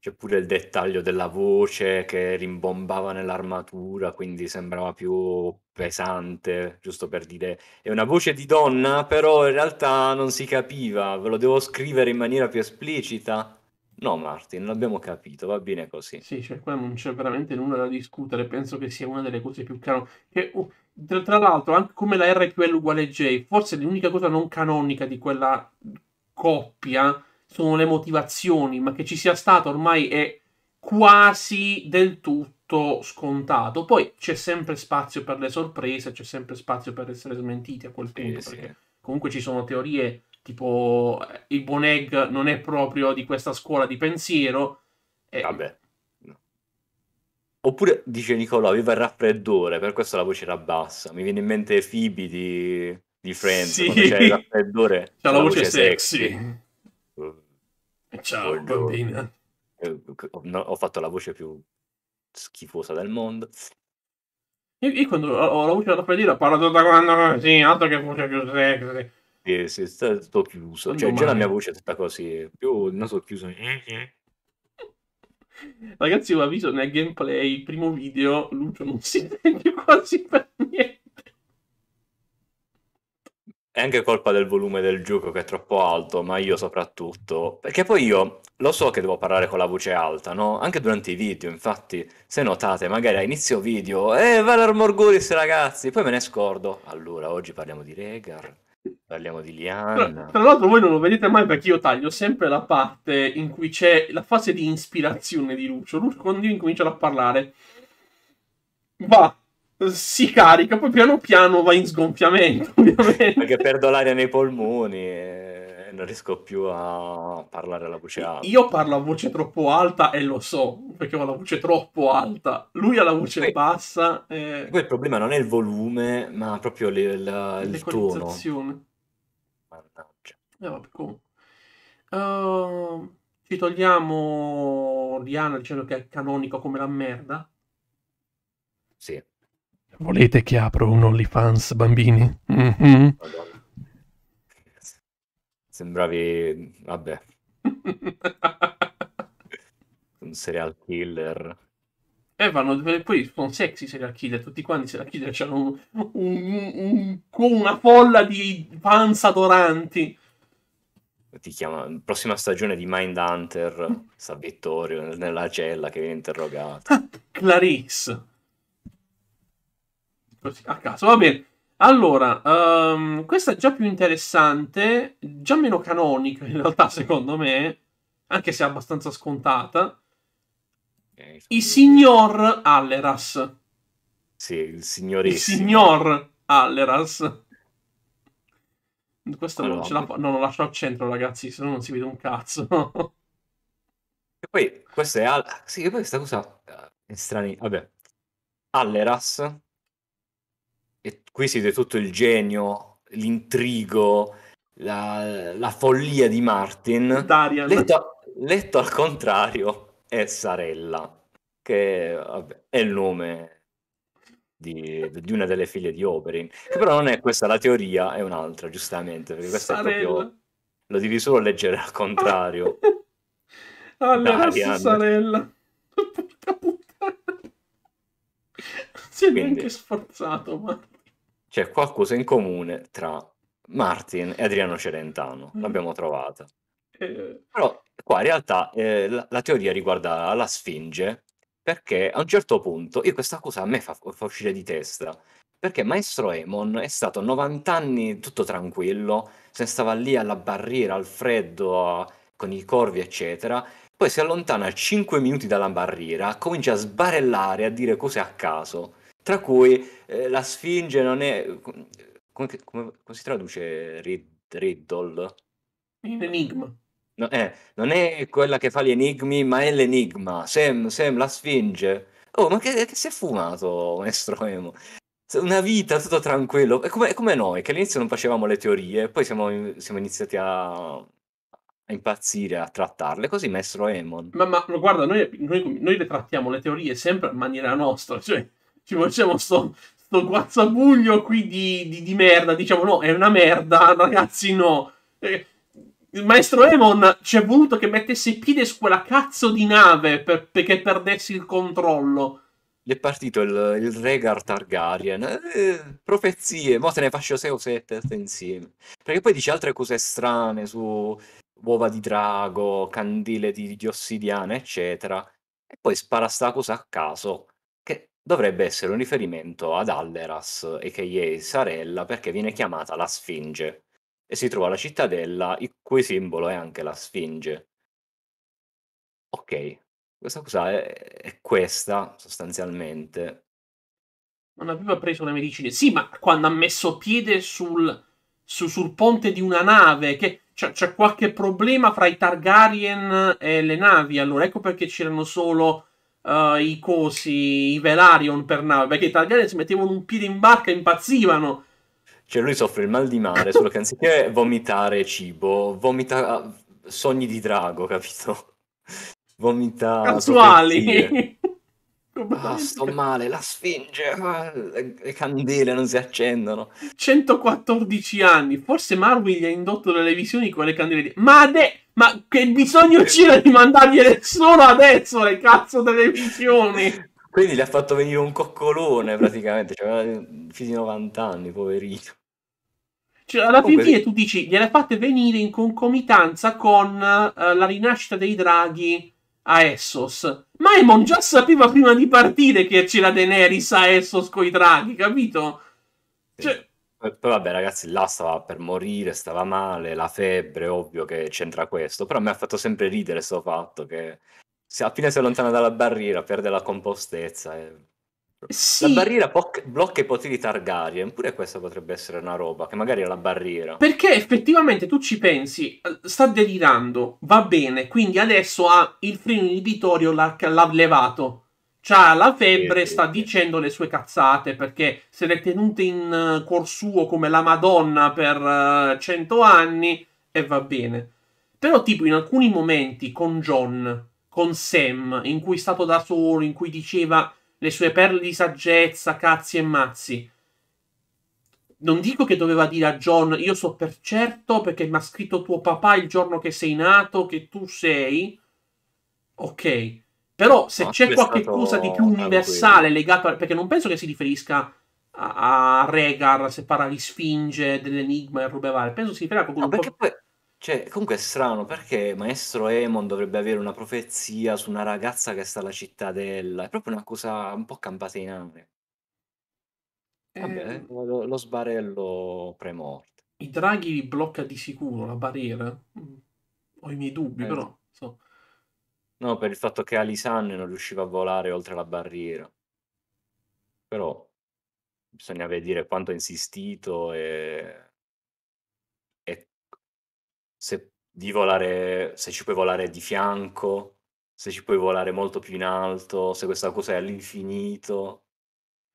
[SPEAKER 1] C'è pure il dettaglio della voce che rimbombava nell'armatura, quindi sembrava più pesante, giusto per dire è una voce di donna, però in realtà non si capiva, ve lo devo scrivere in maniera più esplicita. No, Martin, l'abbiamo capito, va bene così. Sì, cioè qua non c'è veramente nulla da discutere, penso che sia una delle
[SPEAKER 2] cose più canoniche. Che, oh, tra, tra, l'altro, anche come la RQL uguale J, forse l'unica cosa non canonica di quella coppia sono le motivazioni, ma che ci sia stato ormai è quasi del tutto scontato. Poi c'è sempre spazio per le sorprese, c'è sempre spazio per essere smentiti a quel punto, sì, perché comunque ci sono teorie tipo eh, il buon egg non è proprio di questa scuola di pensiero.
[SPEAKER 1] E... Vabbè. Oppure dice Nicolò, viva il raffreddore, per questo la voce era bassa. Mi viene in mente Fibi di, di Friends, sì. c'è il raffreddore. C'ha la, la voce, voce sexy. sexy. Ciao, Buongiorno. bambina. No, eh, ho fatto la voce più schifosa del mondo.
[SPEAKER 2] Io, io quando ho, ho la voce da pedina parlo tutta quando così, altro che voce più sexy. Sì, sì, sto, sto chiuso. Quando cioè, mai? già la mia voce è tutta così, più il naso chiuso. Ragazzi, ho avviso nel gameplay, primo video, Lucio non si sente quasi per niente
[SPEAKER 1] è anche colpa del volume del gioco che è troppo alto, ma io soprattutto, perché poi io lo so che devo parlare con la voce alta, no? Anche durante i video, infatti, se notate, magari a inizio video, eh, Valar Morgulis ragazzi, poi me ne scordo. Allora, oggi parliamo di Regar, parliamo
[SPEAKER 2] di Liana. Tra, l'altro voi non lo vedete mai perché io taglio sempre la parte in cui c'è la fase di ispirazione di Lucio. Lucio quando io incomincio a parlare, va
[SPEAKER 1] si carica, poi piano piano va in sgonfiamento, [laughs] ovviamente. Perché perdo l'aria nei polmoni e non riesco più a parlare alla voce alta. Io
[SPEAKER 2] parlo a voce troppo alta e lo so, perché ho la voce troppo alta.
[SPEAKER 1] Lui ha la voce poi, bassa. E... Poi il problema non è il volume, ma proprio le, la, il tono. Mannaggia.
[SPEAKER 2] Eh, vabbè, Uh, ci togliamo Diana dicendo che è canonico come la merda. Sì Volete che apro un OnlyFans, bambini? Mm-hmm.
[SPEAKER 1] Sembravi... vabbè. [laughs] un serial killer. Eh,
[SPEAKER 2] vanno, poi sono sexy serial
[SPEAKER 1] killer, tutti quanti serial killer c'hanno
[SPEAKER 2] un, un, un,
[SPEAKER 1] una folla di fans adoranti. Ti chiama, prossima stagione di Mind Hunter, mm. sa Vittorio nella cella che viene interrogato. [laughs] Clarisse
[SPEAKER 2] a caso, va bene. Allora, um, questa è già più interessante, già meno canonica in realtà [laughs] secondo me, anche se abbastanza scontata. Okay, I signor Alleras. Sì, il signorissimo. Il signor Alleras. Questo allora, non ce la No, lo lascio al centro, ragazzi, se no non si vede un cazzo. [laughs]
[SPEAKER 1] e poi, questa è... Al... Ah, sì, poi questa cosa eh, è strana. Vabbè. Alleras Qui siete tutto il genio, l'intrigo, la, la follia di Martin. Letto, letto, al contrario è Sarella, che vabbè, è il nome di, di, una delle figlie di Oberyn. Che però non è questa la teoria, è un'altra, giustamente, perché questa Sarella. è proprio... Lo devi solo leggere al contrario.
[SPEAKER 2] allora, [laughs] ah, Darian. Sarella. [laughs] Porca puttana. Si è
[SPEAKER 1] Quindi... neanche sforzato, Martin c'è qualcosa in comune tra Martin e Adriano Celentano, mm. l'abbiamo trovata. Eh. Però qua in realtà eh, la, la, teoria riguarda la Sfinge, perché a un certo punto, io questa cosa a me fa, fa uscire di testa, perché Maestro Emon è stato 90 anni tutto tranquillo, se ne stava lì alla barriera, al freddo, a, con i corvi, eccetera, poi si allontana 5 minuti dalla barriera, comincia a sbarellare, a dire cose a caso tra cui eh, la Sfinge non è... Come, come, come si traduce rid, Riddle?
[SPEAKER 2] Enigma.
[SPEAKER 1] No, eh, non è quella che fa gli enigmi, ma è l'enigma. Sam, Sam la Sfinge. Oh, ma che, che si è fumato, maestro Emo? Una vita tutto tranquillo. È come, è come noi, che all'inizio non facevamo le teorie, poi siamo, siamo iniziati a, impazzire a trattarle, così maestro Emon. Ma,
[SPEAKER 2] ma guarda, noi, noi, noi, le trattiamo le teorie sempre in maniera nostra, cioè ci facciamo sto, sto guazzabuglio qui di, di, di, merda. Diciamo no, è una merda, ragazzi, no. Eh, il maestro Emon ci è voluto che mettesse piede su quella cazzo
[SPEAKER 1] di nave per, perché perdessi il controllo. Gli è partito il, il Regar Targaryen. Eh, profezie, mo se ne faccio 6 o 7 insieme. Perché poi dice altre cose strane su uova di drago, candele di, di ossidiana, eccetera. E poi spara sta cosa a caso dovrebbe essere un riferimento ad Alleras, è Sarella, perché viene chiamata la Sfinge e si trova la cittadella il cui simbolo è anche la Sfinge. Ok, questa cosa è, è questa sostanzialmente.
[SPEAKER 2] Non aveva preso le medicine. Sì, ma quando ha messo piede sul, su, sul ponte di una nave, che c'è, c'è qualche problema fra i Targaryen e le navi. Allora, ecco perché c'erano solo uh, i cosi, i Velarion per nave, perché gli italiani si
[SPEAKER 1] mettevano un piede in barca e impazzivano. Cioè lui soffre il mal di mare, solo che anziché vomitare cibo, vomita sogni di drago, capito? Vomita... Casuali! Ah, sto male, la sfinge,
[SPEAKER 2] le, candele non si accendono. 114 anni, forse Marvel gli ha indotto delle visioni con le candele. Di... Ma, ade- ma che bisogno c'era di mandargliele solo
[SPEAKER 1] adesso le cazzo delle visioni? Quindi gli ha fatto venire un coccolone praticamente, cioè eh, fino 90 anni, poverino.
[SPEAKER 2] Cioè, alla fin fine tu dici, gliela fate venire in concomitanza con uh, la rinascita dei draghi a Essos. Maemon già sapeva prima di partire che c'era Daenerys a Essos coi draghi,
[SPEAKER 1] capito? Cioè... Poi vabbè ragazzi, là stava per morire, stava male, la febbre, ovvio che c'entra questo, però mi ha fatto sempre ridere questo fatto che se, appena si allontana dalla barriera perde la compostezza. E... Sì. La barriera poc- blocca i poteri Targaryen, pure questa potrebbe essere una roba, che magari è la barriera. Perché
[SPEAKER 2] effettivamente tu ci pensi, eh, sta delirando, va bene, quindi adesso ha il freno inibitorio, l'ha, l'ha levato. C'ha la febbre, sì, sta sì. dicendo le sue cazzate perché se l'è tenuta in eh, cuor suo come la Madonna per eh, cento uh, anni e va bene. Però tipo in alcuni momenti con John, con Sam, in cui è stato da solo, in cui diceva le sue perle di saggezza, cazzi e mazzi. Non dico che doveva dire a John, io so per certo perché mi ha scritto tuo papà il giorno che sei nato, che tu sei. Ok, però se no, ah, c'è qualche cosa di più universale legato a... perché non penso che si riferisca a, a Regar, parla di Sfinge dell'Enigma e robe varie, penso si riferiva a
[SPEAKER 1] qualcuno... No, perché po- poi cioè, comunque è strano perché maestro Emon dovrebbe avere una profezia su una ragazza che sta alla cittadella. È proprio una cosa un po' campata in aria. Vabbè, ehm Eh, lo, lo sbarello premorte. I draghi li blocca
[SPEAKER 2] di sicuro la barriera. Mm. Ho i miei dubbi, Eh, però. so.
[SPEAKER 1] No, per il fatto che Alisanne non riusciva a volare oltre la barriera. Però bisogna vedere quanto ha insistito e se, di volare, se ci puoi volare di fianco, se ci puoi volare molto più in alto, se questa cosa è all'infinito,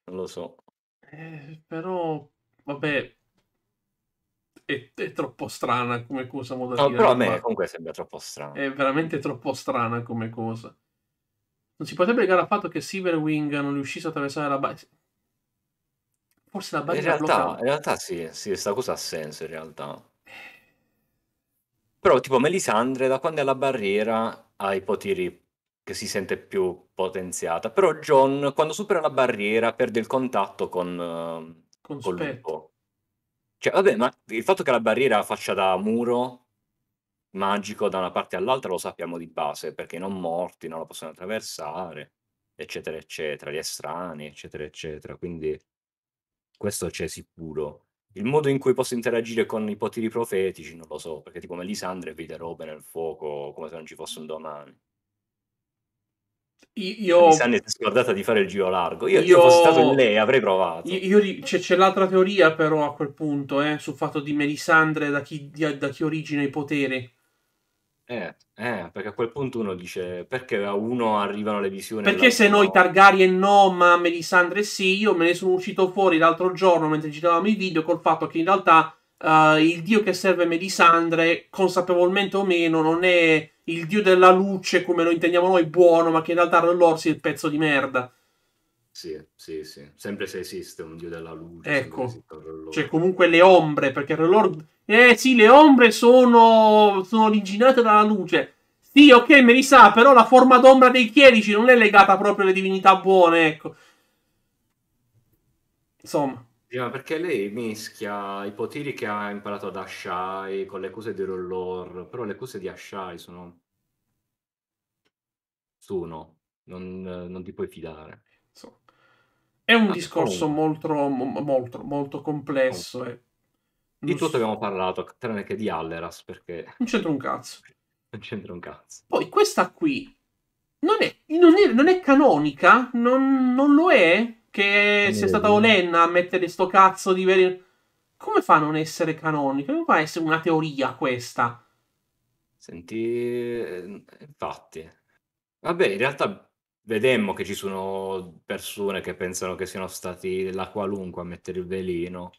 [SPEAKER 1] non lo so.
[SPEAKER 2] Eh, però, vabbè, è, è, troppo strana come cosa. Modo no, però a me ma... comunque
[SPEAKER 1] sembra troppo strana. È
[SPEAKER 2] veramente troppo strana come cosa. Non si potrebbe legare al fatto che Silverwing non riuscisse a attraversare la base. Forse la base in realtà,
[SPEAKER 1] in realtà sì, sì, questa cosa ha senso in realtà. Però tipo Melisandre da quando è alla barriera ha i poteri che si sente più potenziata. Però John quando supera la barriera perde il contatto con, uh, con, con lupo. Cioè, vabbè, ma il fatto che la barriera faccia da muro magico da una parte all'altra lo sappiamo di base, perché i non morti non la possono attraversare, eccetera, eccetera, gli estranei, eccetera, eccetera. Quindi questo c'è sicuro. Il modo in cui posso interagire con i poteri profetici non lo so, perché tipo Melisandre vede robe nel fuoco come se non ci fosse un domani. Io... Melisandre si è scordata di fare il giro largo. Io, io... fossi stato in lei, avrei provato.
[SPEAKER 2] Io, io c'è, c'è, l'altra teoria però a quel punto, eh, sul fatto di Melisandre da chi, di, da chi origina i poteri. Eh, eh, perché a quel punto uno dice perché
[SPEAKER 1] a uno arrivano le visioni. Perché se noi
[SPEAKER 2] Targaryen no, ma Melisandre sì, io me ne sono uscito fuori l'altro giorno mentre giravamo i video col fatto che in realtà uh, il dio che serve Melisandre, consapevolmente o meno, non è il dio della luce come lo intendiamo noi buono, ma che in realtà Rellorsi è il pezzo di merda.
[SPEAKER 1] Sì, sì, sì. Sempre se esiste un dio della luce.
[SPEAKER 2] Ecco. C'è cioè, comunque le ombre, perché Rellord eh sì, le ombre sono, sono originate dalla luce. Sì, ok, me li sa, però la forma d'ombra dei chierici non è legata proprio alle divinità buone, ecco.
[SPEAKER 1] Insomma. Yeah, perché lei mischia i poteri che ha imparato ad Ashai con le cose di Rollor, però le cose di Ashai sono... Sono, non, non ti puoi fidare. Insomma.
[SPEAKER 2] È un ah, discorso molto, molto, molto complesso. Oh. Eh.
[SPEAKER 1] Di non tutto so. abbiamo parlato, tranne che di Alleras, perché... Non c'entra un cazzo. [laughs] Non c'entra un cazzo. Poi questa qui
[SPEAKER 2] non è, non è, non è canonica, non, non, lo è, che eh, sia stata Olenna a mettere sto cazzo di... Veri... Come fa a non essere canonica? Come fa a essere una
[SPEAKER 1] teoria questa? Senti, infatti. Vabbè, in realtà vedemmo che ci sono persone che pensano che siano stati la qualunque a mettere il veleno.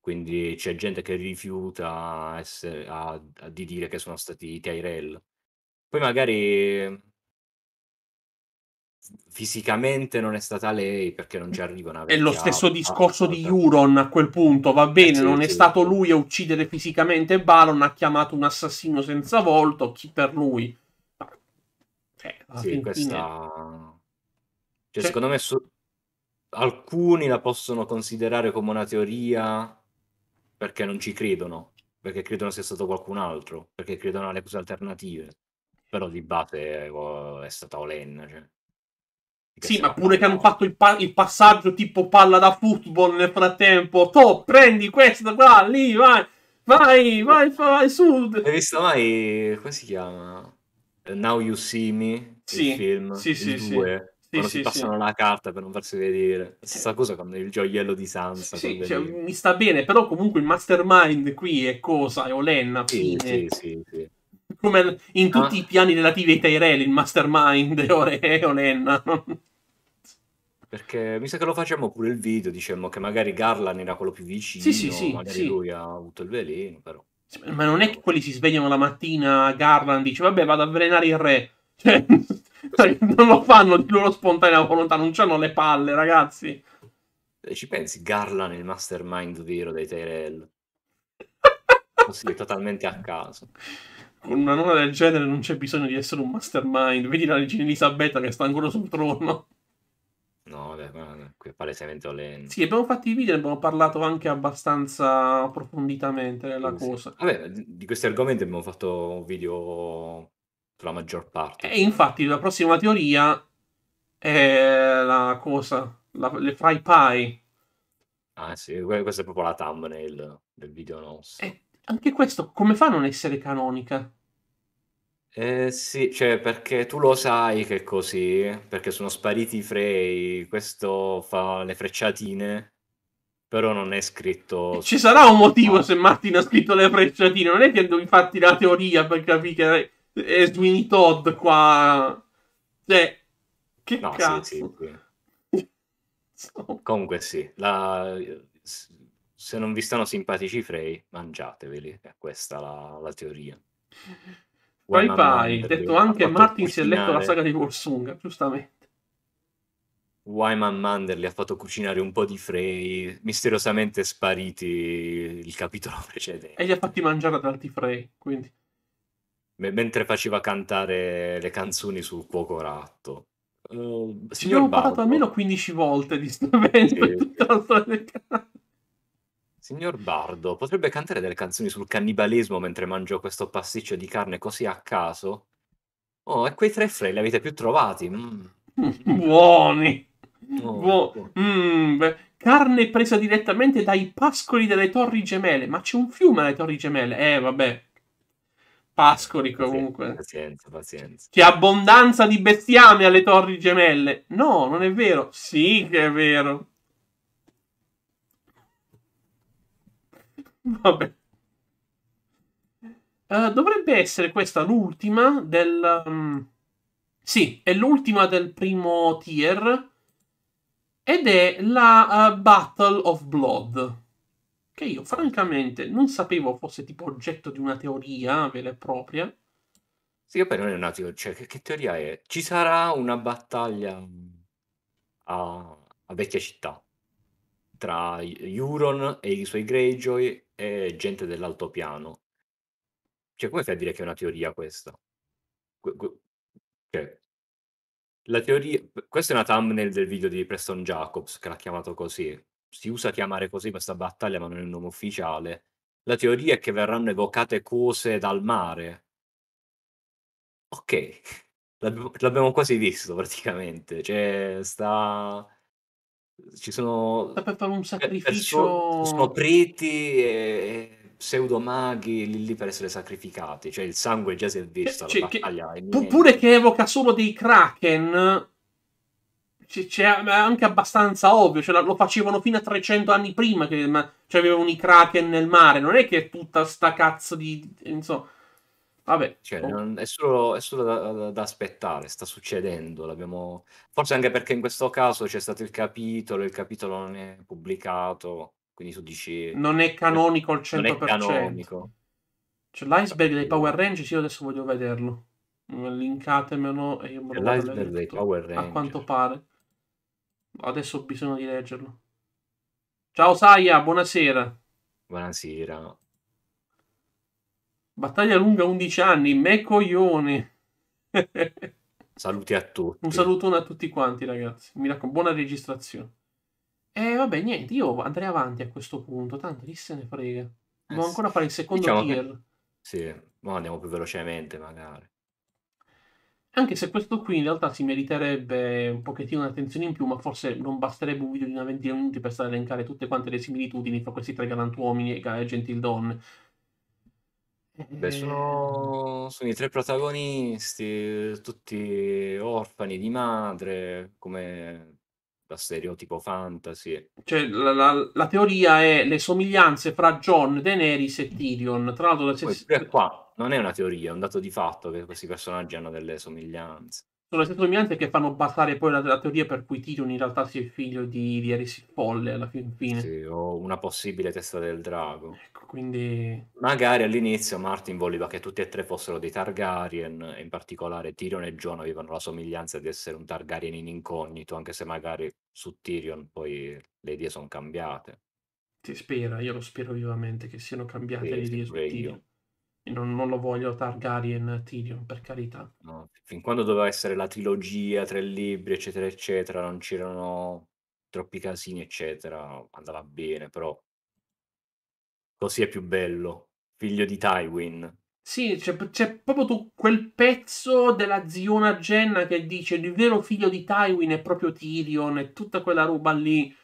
[SPEAKER 1] Quindi c'è gente che rifiuta esse a a di dire che sono stati Tyrell. Poi magari mhmm, fisicamente non è stata lei, perché non ci arriva una È lo stesso discorso
[SPEAKER 2] di Euron a quel punto, va eh bene, sì, non è sì. stato
[SPEAKER 1] lui a uccidere fisicamente
[SPEAKER 2] Balon, ha chiamato un assassino senza volto, chi per lui? Ma, cioè, Sì, questa... Cioè, Cioè, secondo me
[SPEAKER 1] su- alcuni la possono considerare come una teoria, perché non ci credono, perché credono sia stato qualcun altro, perché credono alle cose alternative. Però di base oh, è stata Olen. Cioè.
[SPEAKER 2] Sì, ma pure che hanno fatto il, pa- il, passaggio tipo palla da football nel frattempo. To, prendi questo qua, lì, vai, vai, vai, vai, su. Hai
[SPEAKER 1] visto mai, come si chiama? Now You See Me, sì, il film, sì, il sì, 2, sì, sì, si passano sì. la carta per non farsi vedere. Stessa cosa con il gioiello di Sansa. Sì, cioè, mi
[SPEAKER 2] sta bene, però comunque il mastermind qui è cosa? È Olenna, fine. Come in ah. tutti ah. i piani relativi ai Tyrell, il mastermind
[SPEAKER 1] è Olenna. Perché mi sa che lo facciamo pure il video, diciamo che magari Garland era quello più vicino, sì, sì, sì, magari lui ha avuto il veleno, però.
[SPEAKER 2] Ma non è che quelli si svegliano la mattina, Garland dice, vabbè, vado a avvelenare il re. [laughs] Cioè...
[SPEAKER 1] Cioè, [laughs] non lo fanno di loro spontanea volontà, non c'hanno le palle, ragazzi. E eh, ci pensi, Garland il mastermind vero dei Tyrell. [laughs] Così, totalmente a caso. Con una nonna del genere non c'è bisogno di essere un mastermind. Vedi la
[SPEAKER 2] regina Elisabetta che sta ancora sul trono.
[SPEAKER 1] No, vabbè, qui è palesemente Olen. Sì,
[SPEAKER 2] abbiamo fatto i video e abbiamo parlato anche abbastanza approfonditamente della sì, cosa. Sì. Vabbè,
[SPEAKER 1] di questi argomenti abbiamo fatto un video la maggior parte. E infatti la
[SPEAKER 2] prossima teoria è la cosa, la, le fry pie.
[SPEAKER 1] Ah sì, questa è proprio la thumbnail del video nostro.
[SPEAKER 2] E anche questo, come fa a non essere canonica?
[SPEAKER 1] Eh, sì, cioè perché tu lo sai che è così, perché sono spariti i frei, questo fa le frecciatine, però non è scritto... Ci sarà un motivo ah. se Martin
[SPEAKER 2] ha scritto le frecciatine, non è che infatti la teoria per capire e Sweeney Todd qua.
[SPEAKER 1] Cioè, che no, cazzo. Sì, sì. so. [laughs] Comunque sì, la... se non vi stanno simpatici i Frey, mangiateveli, è questa la, la teoria. Poi poi, detto anche Martin cucinare... si è letto la saga
[SPEAKER 2] di Wolfsung, giustamente.
[SPEAKER 1] Wyman Manderly ha fatto cucinare un po' di Frey, misteriosamente spariti il capitolo precedente. E
[SPEAKER 2] li ha fatti mangiare ad altri Frey, quindi...
[SPEAKER 1] M- mentre faceva cantare le canzoni sul cuoco ratto. Uh, signor Abbiamo parlato almeno 15 volte di sto evento. Signor Bardo, potrebbe cantare delle canzoni sul cannibalismo mentre mangio questo pasticcio di carne così a caso? Oh, e quei tre frei li avete più trovati? Mm. [laughs] Buoni! Oh, Buo- oh. mm,
[SPEAKER 2] carne presa direttamente dai pascoli delle torri gemelle. Ma c'è un fiume alle torri gemelle. Eh, vabbè pascoli comunque.
[SPEAKER 1] Pazienza, pazienza. C'è
[SPEAKER 2] abbondanza di bestiame alle torri gemelle. No, non è vero. Sì che è vero. Vabbè. Uh, dovrebbe essere questa l'ultima del... Um... Sì, è l'ultima del primo tier. Ed è la uh, Battle of Blood che io francamente non sapevo fosse tipo oggetto
[SPEAKER 1] di una teoria vera e propria. Sì, che poi non è una teoria, cioè, che, che, teoria è? Ci sarà una battaglia a, a vecchia città tra Euron e i suoi Greyjoy e gente dell'altopiano. Cioè, come fai a dire che è una teoria questa? cioè, la teoria... Questa è una thumbnail del video di Preston Jacobs, che l'ha chiamato così, si usa chiamare così questa battaglia, ma non è un nome ufficiale. La teoria è che verranno evocate cose dal mare. Ok, [laughs] l'abbiamo, l'abbiamo quasi visto praticamente. Cioè, sta. Ci sono. Sta per fare un sacrificio. sono preti e pseudomaghi lì, lì per essere sacrificati. Cioè, il sangue già si è cioè, visto. Cioè, che... Pure
[SPEAKER 2] che evoca solo dei kraken c- c'è anche abbastanza ovvio, cioè, lo facevano fino a 300 anni prima che cioè, avevano i kraken nel mare, non è che è tutta sta cazzo
[SPEAKER 1] di... insomma... Vabbè, cioè, boh. è solo, è solo da, da, aspettare, sta succedendo. L'abbiamo... Forse anche perché in questo caso c'è stato il capitolo, il capitolo non è pubblicato, quindi tu dici... Non è canonico al 100%. Non è canonico.
[SPEAKER 2] C'è l'iceberg dei Power Rangers, io adesso voglio vederlo. Linkatemelo e io me lo L'iceberg dei Power Rangers. A quanto pare. Adesso ho bisogno di leggerlo. Ciao Saia, buonasera. Buonasera. Battaglia lunga 11 anni, me coglione. [laughs] Saluti a tutti. Un salutone a tutti quanti, ragazzi. Mi raccomando, buona registrazione. E eh, vabbè, niente, io andrei avanti a questo punto, tanto chi se ne frega. Devo eh, ancora fare il secondo diciamo tier. Che...
[SPEAKER 1] Sì, ma andiamo più velocemente magari.
[SPEAKER 2] Anche se questo qui in realtà si meriterebbe un pochettino un'attenzione in più, ma forse non basterebbe un video di una ventina di minuti per stare a elencare tutte quante le similitudini fra questi tre galantuomini e gentildonne. Beh,
[SPEAKER 1] sono, sono, i tre protagonisti, tutti orfani di madre, come da stereotipo fantasy. Cioè,
[SPEAKER 2] la, la, la, teoria è le somiglianze fra John, Daenerys e Tyrion. Tra l'altro, da...
[SPEAKER 1] Poi, qua non è una teoria, è un dato di fatto che questi personaggi hanno delle somiglianze
[SPEAKER 2] sono le stesse somiglianze che fanno passare poi la, la, teoria per cui Tyrion in realtà sia il figlio di, di Eris Folle eh, alla
[SPEAKER 1] fin fine. Sì, o una possibile testa del drago.
[SPEAKER 2] Ecco, quindi...
[SPEAKER 1] Magari all'inizio Martin voleva che tutti e tre fossero dei Targaryen, e in particolare Tyrion e Jon avevano la somiglianza di essere un Targaryen in incognito, anche se magari su Tyrion poi le idee sono cambiate. Si spera, io lo spero vivamente che siano cambiate sì, le idee su Tyrion
[SPEAKER 2] non, non, lo voglio Targaryen Tyrion, per carità.
[SPEAKER 1] No, fin quando doveva essere la trilogia, tre libri, eccetera, eccetera, non c'erano troppi casini, eccetera, andava bene, però così è più bello, figlio di Tywin. Sì, c'è, c'è proprio tu,
[SPEAKER 2] quel pezzo della ziona Jenna che dice il vero figlio di Tywin è proprio Tyrion e tutta quella roba lì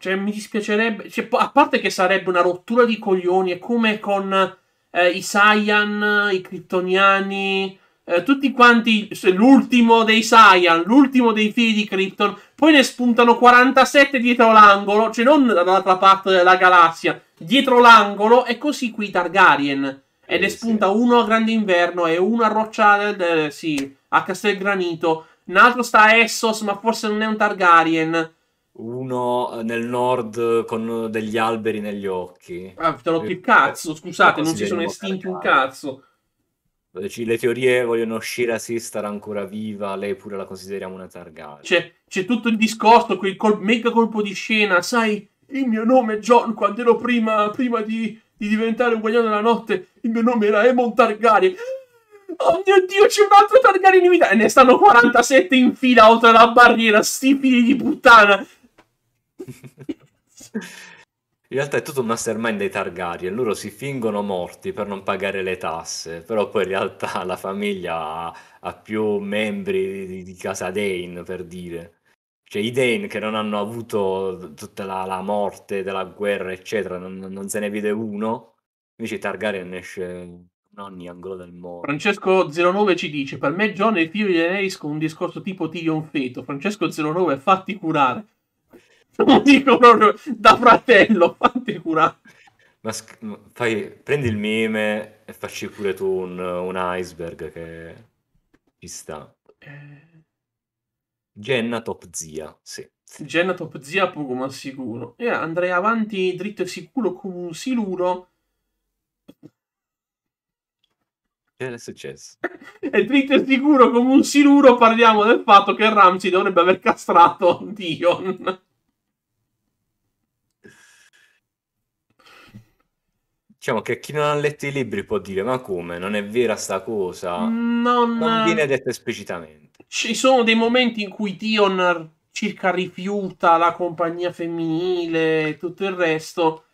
[SPEAKER 2] cioè mi dispiacerebbe, cioè, a parte che sarebbe una rottura di coglioni, è come con eh, i Saiyan, i Kryptoniani, eh, tutti quanti, l'ultimo dei Saiyan, l'ultimo dei figli di Krypton, poi ne spuntano 47 dietro l'angolo, cioè non dall'altra parte della galassia, dietro l'angolo e così qui Targaryen. E ne eh, spunta uno a Grande Inverno e uno a Roccia, sì, a Castelgranito. Un altro sta a Essos, ma forse non è un Targaryen uno
[SPEAKER 1] eh, nel nord eh, con eh, degli alberi negli occhi. Ah, però che cazzo, scusate, non si sono estinti un cazzo. Le teorie vogliono uscire a Sistar ancora viva, lei pure la consideriamo una targata. C'è,
[SPEAKER 2] c'è, tutto il discorso, quel col- mega colpo di scena, sai, il mio nome è John, quando ero prima, prima di, di, diventare un guagliano della notte, il mio nome era Emon Targaryen. Oh mio Dio, c'è un altro Targaryen in vita! E ne stanno 47 in fila oltre la barriera, stipidi di puttana!
[SPEAKER 1] In realtà è tutto un mastermind dei Targaryen, loro si fingono morti per non pagare le tasse, però poi in realtà [laughs] la famiglia ha, ha più membri di, di, casa Dane, per dire. Cioè i Dane che non hanno avuto tutta la, la morte della guerra, eccetera, non, non, se ne vede uno, invece i Targaryen esce in ogni angolo del mondo. Francesco09 ci dice, per me John è il figlio di
[SPEAKER 2] Daenerys con un discorso tipo Tion Feto, Francesco09 fatti curare lo dico proprio da fratello,
[SPEAKER 1] fatti curare. Ma sc- fai, prendi il meme e facci pure tu un, un iceberg che ci sta. Eh... Genna top zia, sì. Genna top zia poco ma
[SPEAKER 2] sicuro. E andrei avanti dritto e sicuro come un siluro. Che è successo? e [laughs] dritto e sicuro come un siluro parliamo del fatto che Ramsey dovrebbe aver castrato Dion.
[SPEAKER 1] Diciamo che chi non ha letto i libri può dire ma come, non è vera sta cosa? Non, non eh, viene detto esplicitamente.
[SPEAKER 2] Ci sono dei momenti in cui Dion circa rifiuta la compagnia femminile e tutto il resto,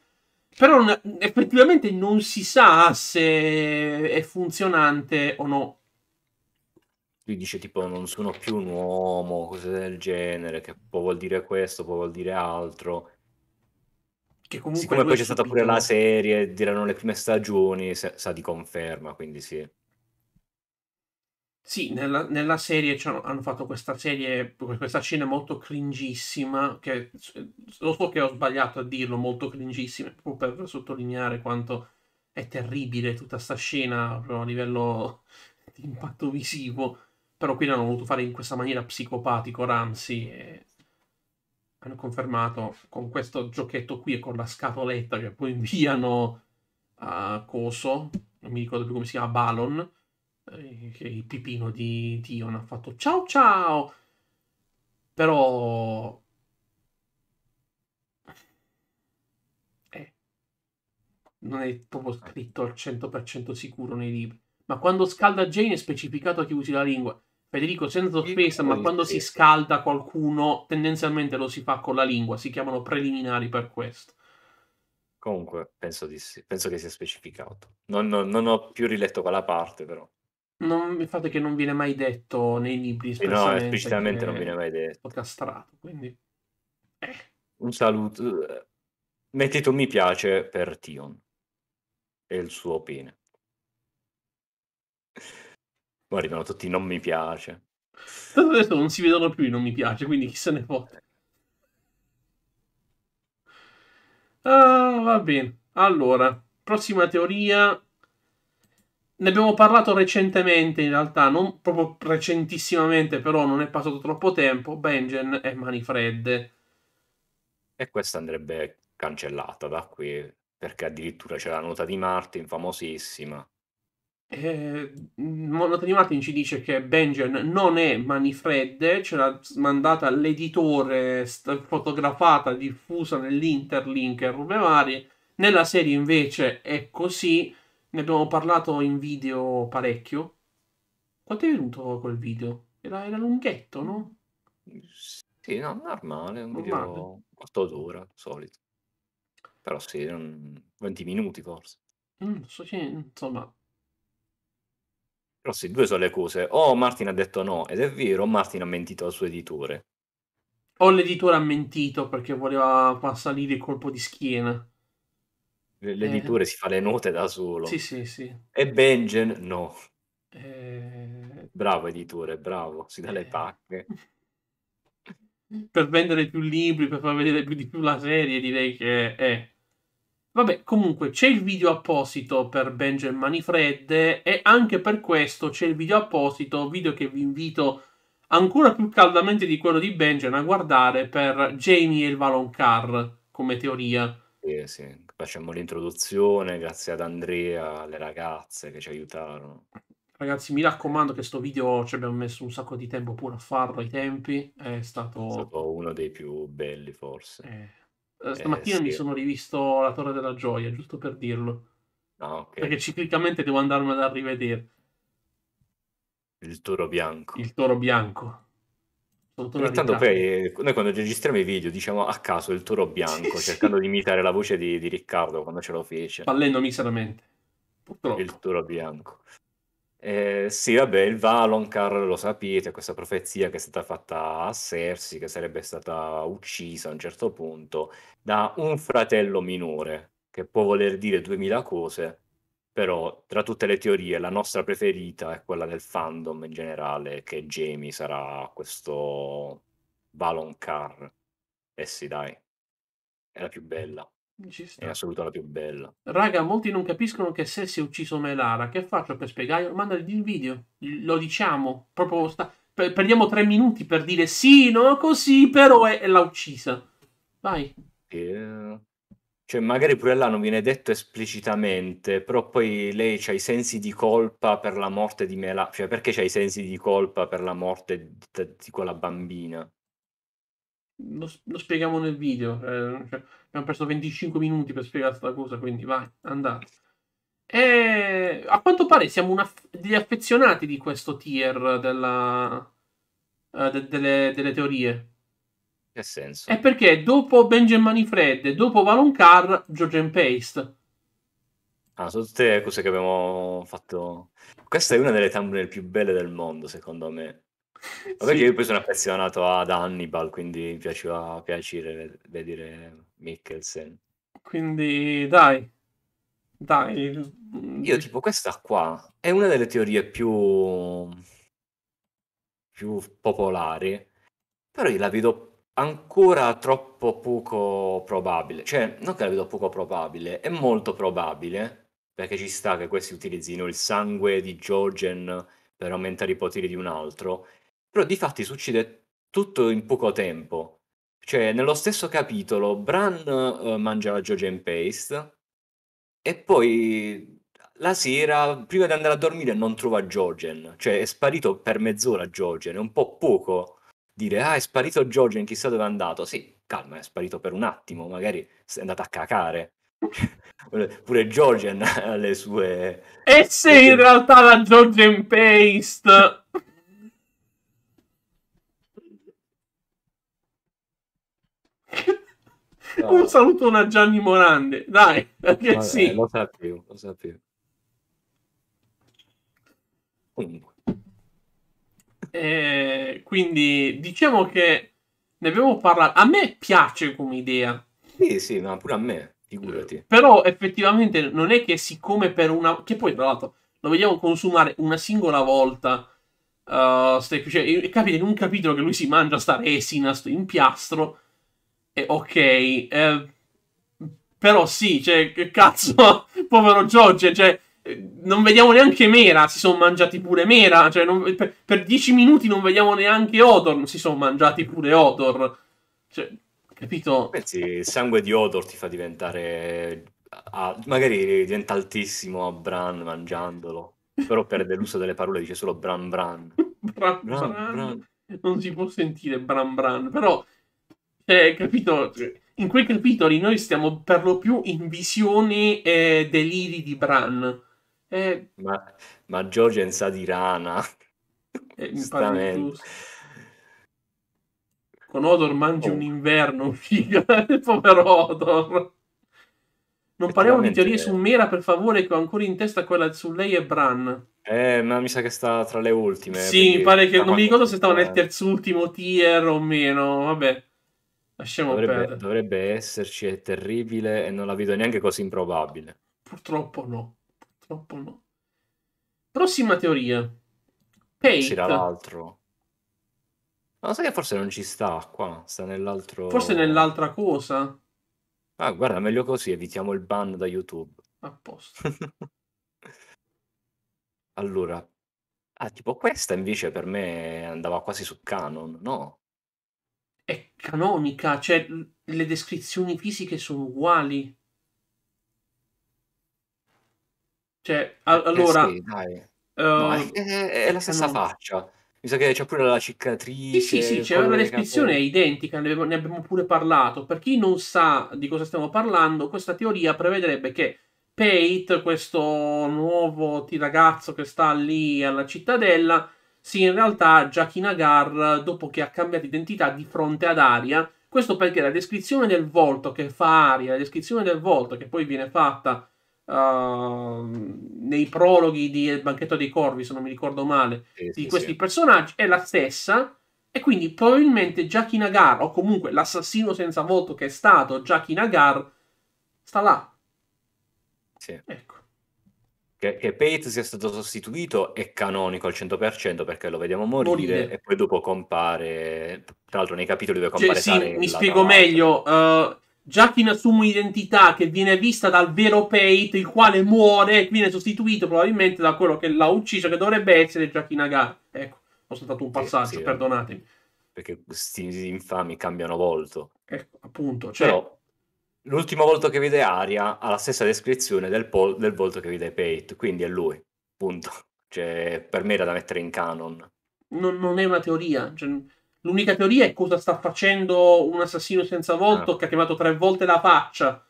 [SPEAKER 2] però effettivamente non si sa
[SPEAKER 1] se è funzionante o no. Lui dice tipo non sono più un uomo, cose del genere, che può vuol dire questo, può vuol dire altro che comunque Siccome poi c'è stata pure la serie, diranno le prime stagioni, sa di conferma, quindi sì. Sì, nella, nella
[SPEAKER 2] serie cioè, hanno fatto questa serie, questa scena molto cringissima, che lo so che ho sbagliato a dirlo, molto cringissima, proprio per sottolineare quanto è terribile tutta questa scena a livello di impatto visivo, però qui l'hanno voluto fare in questa maniera psicopatico Ramsey, e hanno confermato con questo giochetto qui e con la scatoletta che poi inviano a Coso, non mi ricordo più come si chiama, Balon, eh, che il pipino di Dion ha fatto ciao ciao, però... Eh, non è proprio scritto al 100% sicuro nei libri. Ma quando scalda Jane è specificato che usi la lingua. Federico, senza offesa, ma quando si scalda qualcuno, tendenzialmente lo si fa con la lingua, si chiamano
[SPEAKER 1] preliminari per questo. Comunque, penso, di sì. penso che sia specificato. Non, non, non, ho più riletto quella parte, però.
[SPEAKER 2] Non, il fatto è che non viene mai detto nei libri. Eh, no, esplicitamente non viene mai
[SPEAKER 1] detto. castrato, quindi... Eh. Un saluto. Eh, Mettete un mi piace per Tion e il suo pene. Poi arrivano tutti non mi piace.
[SPEAKER 2] Tanto adesso non si vedono più i non mi piace, quindi chi se ne può. Ah, va bene. Allora, prossima teoria. Ne abbiamo parlato recentemente, in realtà, non proprio recentissimamente,
[SPEAKER 1] però non è passato troppo tempo. Benjen e Mani Fredde. E questa andrebbe cancellata da qui, perché addirittura c'è la nota di Martin, famosissima, eh, Monatoni ci dice che Benjen non
[SPEAKER 2] è mani fredde, ce l'ha mandata l'editore st- fotografata, diffusa nell'interlink e robe varie. Nella serie invece è così, ne abbiamo parlato in video parecchio. Quanto è venuto quel video? Era, era lunghetto, no?
[SPEAKER 1] Sì, no, normale, un normale. 8 quarto d'ora, solito. Però sì, 20 minuti forse. Mm, so, sì, insomma, però sì, due sono le cose. O Martin ha detto no ed è vero, o Martin ha mentito al suo editore. O l'editore ha mentito perché voleva far
[SPEAKER 2] salire il colpo di schiena.
[SPEAKER 1] L'editore eh. si fa le note da solo. Sì, sì, sì. E Benjen no. Eh... Bravo editore, bravo, si dà eh. le pacche.
[SPEAKER 2] per vendere più libri, per far vedere più di più la serie, direi che è... Vabbè, comunque c'è il video apposito per Benjamin Fredde e anche per questo c'è il video apposito, video che vi invito ancora più caldamente di quello di Benjamin a guardare per Jamie e il Valoncar
[SPEAKER 1] come teoria. Sì, sì. Facciamo l'introduzione, grazie ad Andrea, alle ragazze che ci aiutarono. Ragazzi, mi raccomando che questo video ci abbiamo messo un sacco
[SPEAKER 2] di tempo pure a farlo ai tempi, è stato... È
[SPEAKER 1] stato uno dei più belli forse. Eh eh, eh, stamattina eh, sì. mi sono
[SPEAKER 2] rivisto La Torre della Gioia, giusto per dirlo. Ah, okay. Perché ciclicamente devo andarmene a rivedere.
[SPEAKER 1] Il toro bianco. Il toro bianco.
[SPEAKER 2] Ogni tanto poi
[SPEAKER 1] eh, noi quando registriamo i video diciamo a caso il toro bianco, cercando di imitare la voce di, di Riccardo quando ce lo fece. Fallendo
[SPEAKER 2] miseramente.
[SPEAKER 1] Purtroppo. Il toro bianco. Eh, sì, vabbè, il Valonqar lo sapete, questa profezia che è stata fatta a Cersei, che sarebbe stata uccisa a un certo punto da un fratello minore, che può voler dire duemila cose, però tra tutte le teorie la nostra preferita è quella del fandom in generale, che Jamie sarà questo Valonqar. Eh sì, dai, è la più bella. Mm, è assolutamente la più bella.
[SPEAKER 2] Raga, molti non capiscono che se si è ucciso Melara, che faccio per spiegare? Mandali il video, lo diciamo, proprio sta...
[SPEAKER 1] Prendiamo tre minuti per dire sì, no, così, però è, è l'ha uccisa. Vai. Yeah. Cioè, magari pure là non viene detto esplicitamente, però poi lei ha i sensi di colpa per la morte di Melara. Cioè, perché c'ha i sensi di colpa per la morte di, di quella bambina?
[SPEAKER 2] Lo, lo, spieghiamo nel video. Eh, cioè Abbiamo perso 25 minuti per spiegare questa cosa, quindi vai, andate. E eh, a quanto pare siamo una, degli affezionati di questo tier della, uh, de, delle, delle, teorie. Che senso? È perché dopo Benjamin Fred, dopo Valoncar, George and Paste.
[SPEAKER 1] Ah, sono tutte cose che abbiamo fatto. Questa è una delle thumbnail più belle del mondo, secondo me. Vabbè sì. che io poi sono affezionato ad Hannibal, quindi mi piaceva piacere vedere Mikkelsen. Quindi dai, dai. Mm, io tipo questa qua è una delle teorie più, più popolari, però io la vedo ancora troppo poco probabile. Cioè, non che la vedo poco probabile, è molto probabile, perché ci sta che questi utilizzino il sangue di Jogen per aumentare i poteri di un altro, però di fatti succede tutto in poco tempo. Cioè, nello stesso capitolo, Bran eh, mangia la Joja Paste e poi la sera, prima di andare a dormire, non trova Jojen. Cioè, è sparito per mezz'ora Jojen. È un po' poco dire, ah, è sparito Jojen, chissà dove è andato. Sì, calma, è sparito per un attimo, magari è andato a cacare. [laughs] Pure Jojen [laughs] ha le sue... Eh e se in realtà la Jojen Paste...
[SPEAKER 2] No. Un saluto a Gianni Morande, dai, perché Vabbè, sì. Lo sapevo, lo sapevo. Quindi. Eh, quindi diciamo che ne abbiamo parlato. A me piace come idea. Sì, sì, ma no, pure a me, figurati. Però effettivamente non è che siccome per una... Che poi tra l'altro lo vediamo consumare una singola volta. Uh, eh, ste... cioè, capite in un capitolo che lui si mangia sta resina, sto impiastro eh, ok, eh, però sì, cioè, che cazzo, [laughs] povero George, cioè, non vediamo neanche Mera, si sono mangiati pure Mera, cioè, non, per, per, dieci minuti non
[SPEAKER 1] vediamo neanche Odor, si sono mangiati pure Odor, cioè, capito? Pensi, il sangue di Odor ti fa diventare, ah, magari diventa altissimo a Bran mangiandolo, però perde l'uso delle parole, dice solo Bran. Bran [laughs]
[SPEAKER 2] Bran, Bran. Bran. non si può sentire Bran Bran, però cioè, capito? In quei capitoli noi stiamo per lo più in visioni e eh, deliri di Bran. Eh, ma, ma Giorgen sa di rana. Eh, Con Odor mangi oh. un inverno, [laughs] figlio. il povero Odor. Non parliamo di teorie su Mera, per favore, che ho ancora in testa
[SPEAKER 1] quella su lei e Bran. Eh, ma mi sa che sta tra le ultime. Sì, mi pare che... Non mi ricordo se stava nel terzultimo tier o meno, vabbè. Lasciamo dovrebbe, perdere. Dovrebbe esserci, è terribile e non la vedo neanche così improbabile.
[SPEAKER 2] Purtroppo no, purtroppo
[SPEAKER 1] no. Prossima teoria. Pate. C'era l'altro. Ma sai che forse non ci sta qua, sta nell'altro... Forse nell'altra cosa. Ah, guarda, meglio così, evitiamo il ban da YouTube.
[SPEAKER 2] A posto.
[SPEAKER 1] [laughs] allora, ah, tipo questa invece per me andava quasi su Canon, no? è canonica, cioè le descrizioni
[SPEAKER 2] fisiche sono uguali.
[SPEAKER 1] Cioè, a- eh, allora... Eh sì, uh, no, ehm, è, è, la ecco, stessa canonica. faccia. Mi sa che c'è pure la cicatrice. Sì, sì, sì, c'è una descrizione capo... identica,
[SPEAKER 2] ne abbiamo, ne abbiamo pure parlato. Per chi non sa di cosa stiamo parlando, questa teoria prevederebbe che Pate, questo nuovo ragazzo che sta lì alla cittadella, sì, in realtà Jackie Nagar, dopo che ha cambiato identità di fronte ad Aria, questo perché la descrizione del volto che fa Aria, la descrizione del volto che poi viene fatta uh, nei prologhi di Il banchetto dei corvi, se non mi ricordo male, eh, di sì, questi sì. personaggi, è la stessa. E quindi probabilmente Jackie Nagar, o comunque l'assassino senza volto che è stato Jackie Nagar, sta là. Sì. Ecco
[SPEAKER 1] che, che Pate sia stato sostituito è canonico al 100% perché lo vediamo morire, morire. e poi dopo compare, tra l'altro nei capitoli dove cioè, compare cioè, sì, mi spiego no?
[SPEAKER 2] meglio, uh, eh, Jackin assume un'identità che viene vista dal vero Pate, il quale muore e viene sostituito probabilmente da quello che l'ha ucciso, che dovrebbe essere Jackin Agar. Ecco, ho saltato un passaggio, sì, sì,
[SPEAKER 1] perdonatemi. Perché questi infami cambiano volto.
[SPEAKER 2] Ecco, appunto. Cioè... Però
[SPEAKER 1] l'ultimo volto che vede Aria ha la stessa descrizione del, pol- del volto che vede Pate, quindi è lui, punto. Cioè, per me era da mettere in canon.
[SPEAKER 2] Non, non è una teoria. Cioè, l'unica teoria è cosa sta facendo un assassino senza volto ah. che ha chiamato tre
[SPEAKER 1] volte la faccia.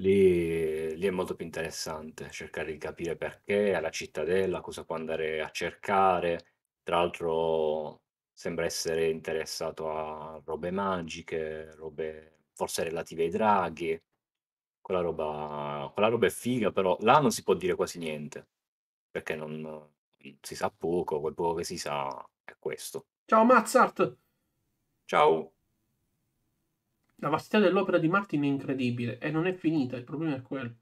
[SPEAKER 1] Lì, lì, è molto più interessante cercare di capire perché, alla cittadella, cosa può andare a cercare. Tra l'altro sembra essere interessato a robe magiche, robe forse relative ai draghi. Quella roba, quella roba è figa, però là non si può dire quasi niente, perché non si sa poco, quel poco che si sa è questo. Ciao Mazzart! Ciao!
[SPEAKER 2] La vastità dell'opera di Martin è incredibile e non è finita, il problema è quello.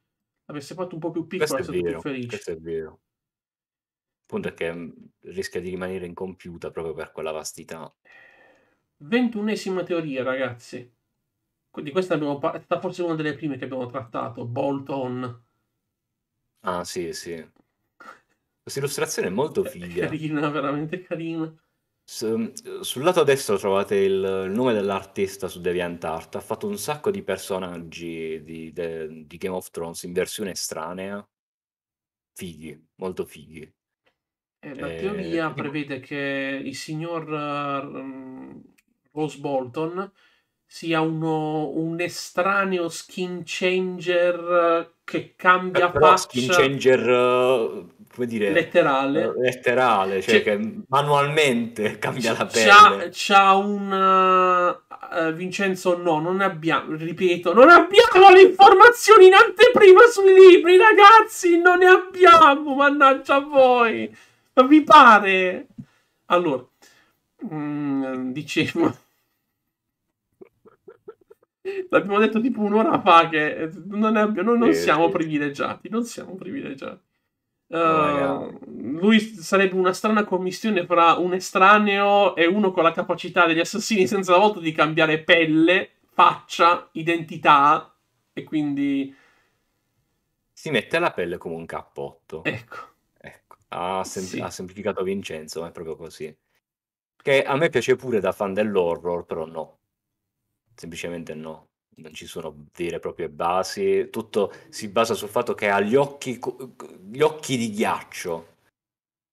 [SPEAKER 2] Avesse fatto un po' più piccolo, questo è vero, felice. Questo
[SPEAKER 1] è vero. Il punto è che mm, rischia di rimanere incompiuta proprio per quella vastità. Ventunesima teoria, ragazzi
[SPEAKER 2] di questa abbiamo, è stata forse una delle prime che abbiamo trattato, Bolton
[SPEAKER 1] Ah sì, sì. Questa illustrazione è molto figa. È
[SPEAKER 2] carina, veramente carina.
[SPEAKER 1] Su, mm, sul lato destro trovate il, nome dell'artista su DeviantArt. Ha fatto un sacco di personaggi di, di Game of Thrones in versione estranea. Fighi, molto fighi.
[SPEAKER 2] Eh, la eh, teoria eh, prevede che il signor uh, Rose Bolton sia uno, un estraneo skin changer che cambia eh, però faccia. skin changer,
[SPEAKER 1] eh, come dire... Letterale. Eh, letterale, cioè, cioè che manualmente [laughs] cambia la pelle. C'ha,
[SPEAKER 2] c'ha un... Uh, Vincenzo, no, non abbiamo, ripeto, non abbiamo le informazioni in anteprima sui libri, ragazzi, non ne abbiamo, mannaggia a voi. Ma vi pare? Allora, mm, dicevo... L'abbiamo detto tipo un'ora fa che eh, non, è, non, non siamo privilegiati, non siamo privilegiati. Uh, lui sarebbe una strana commissione fra un estraneo e uno con la capacità degli assassini senza la volta di cambiare pelle,
[SPEAKER 1] faccia, identità e quindi... Si mette la pelle come un cappotto. Ecco. ecco. Ha, sem- sì. ha semplificato Vincenzo, ma è proprio così. Che a me piace pure da fan dell'horror, però no semplicemente no. Non ci sono vere e proprie basi, tutto si basa sul fatto che ha gli occhi, gli occhi di ghiaccio,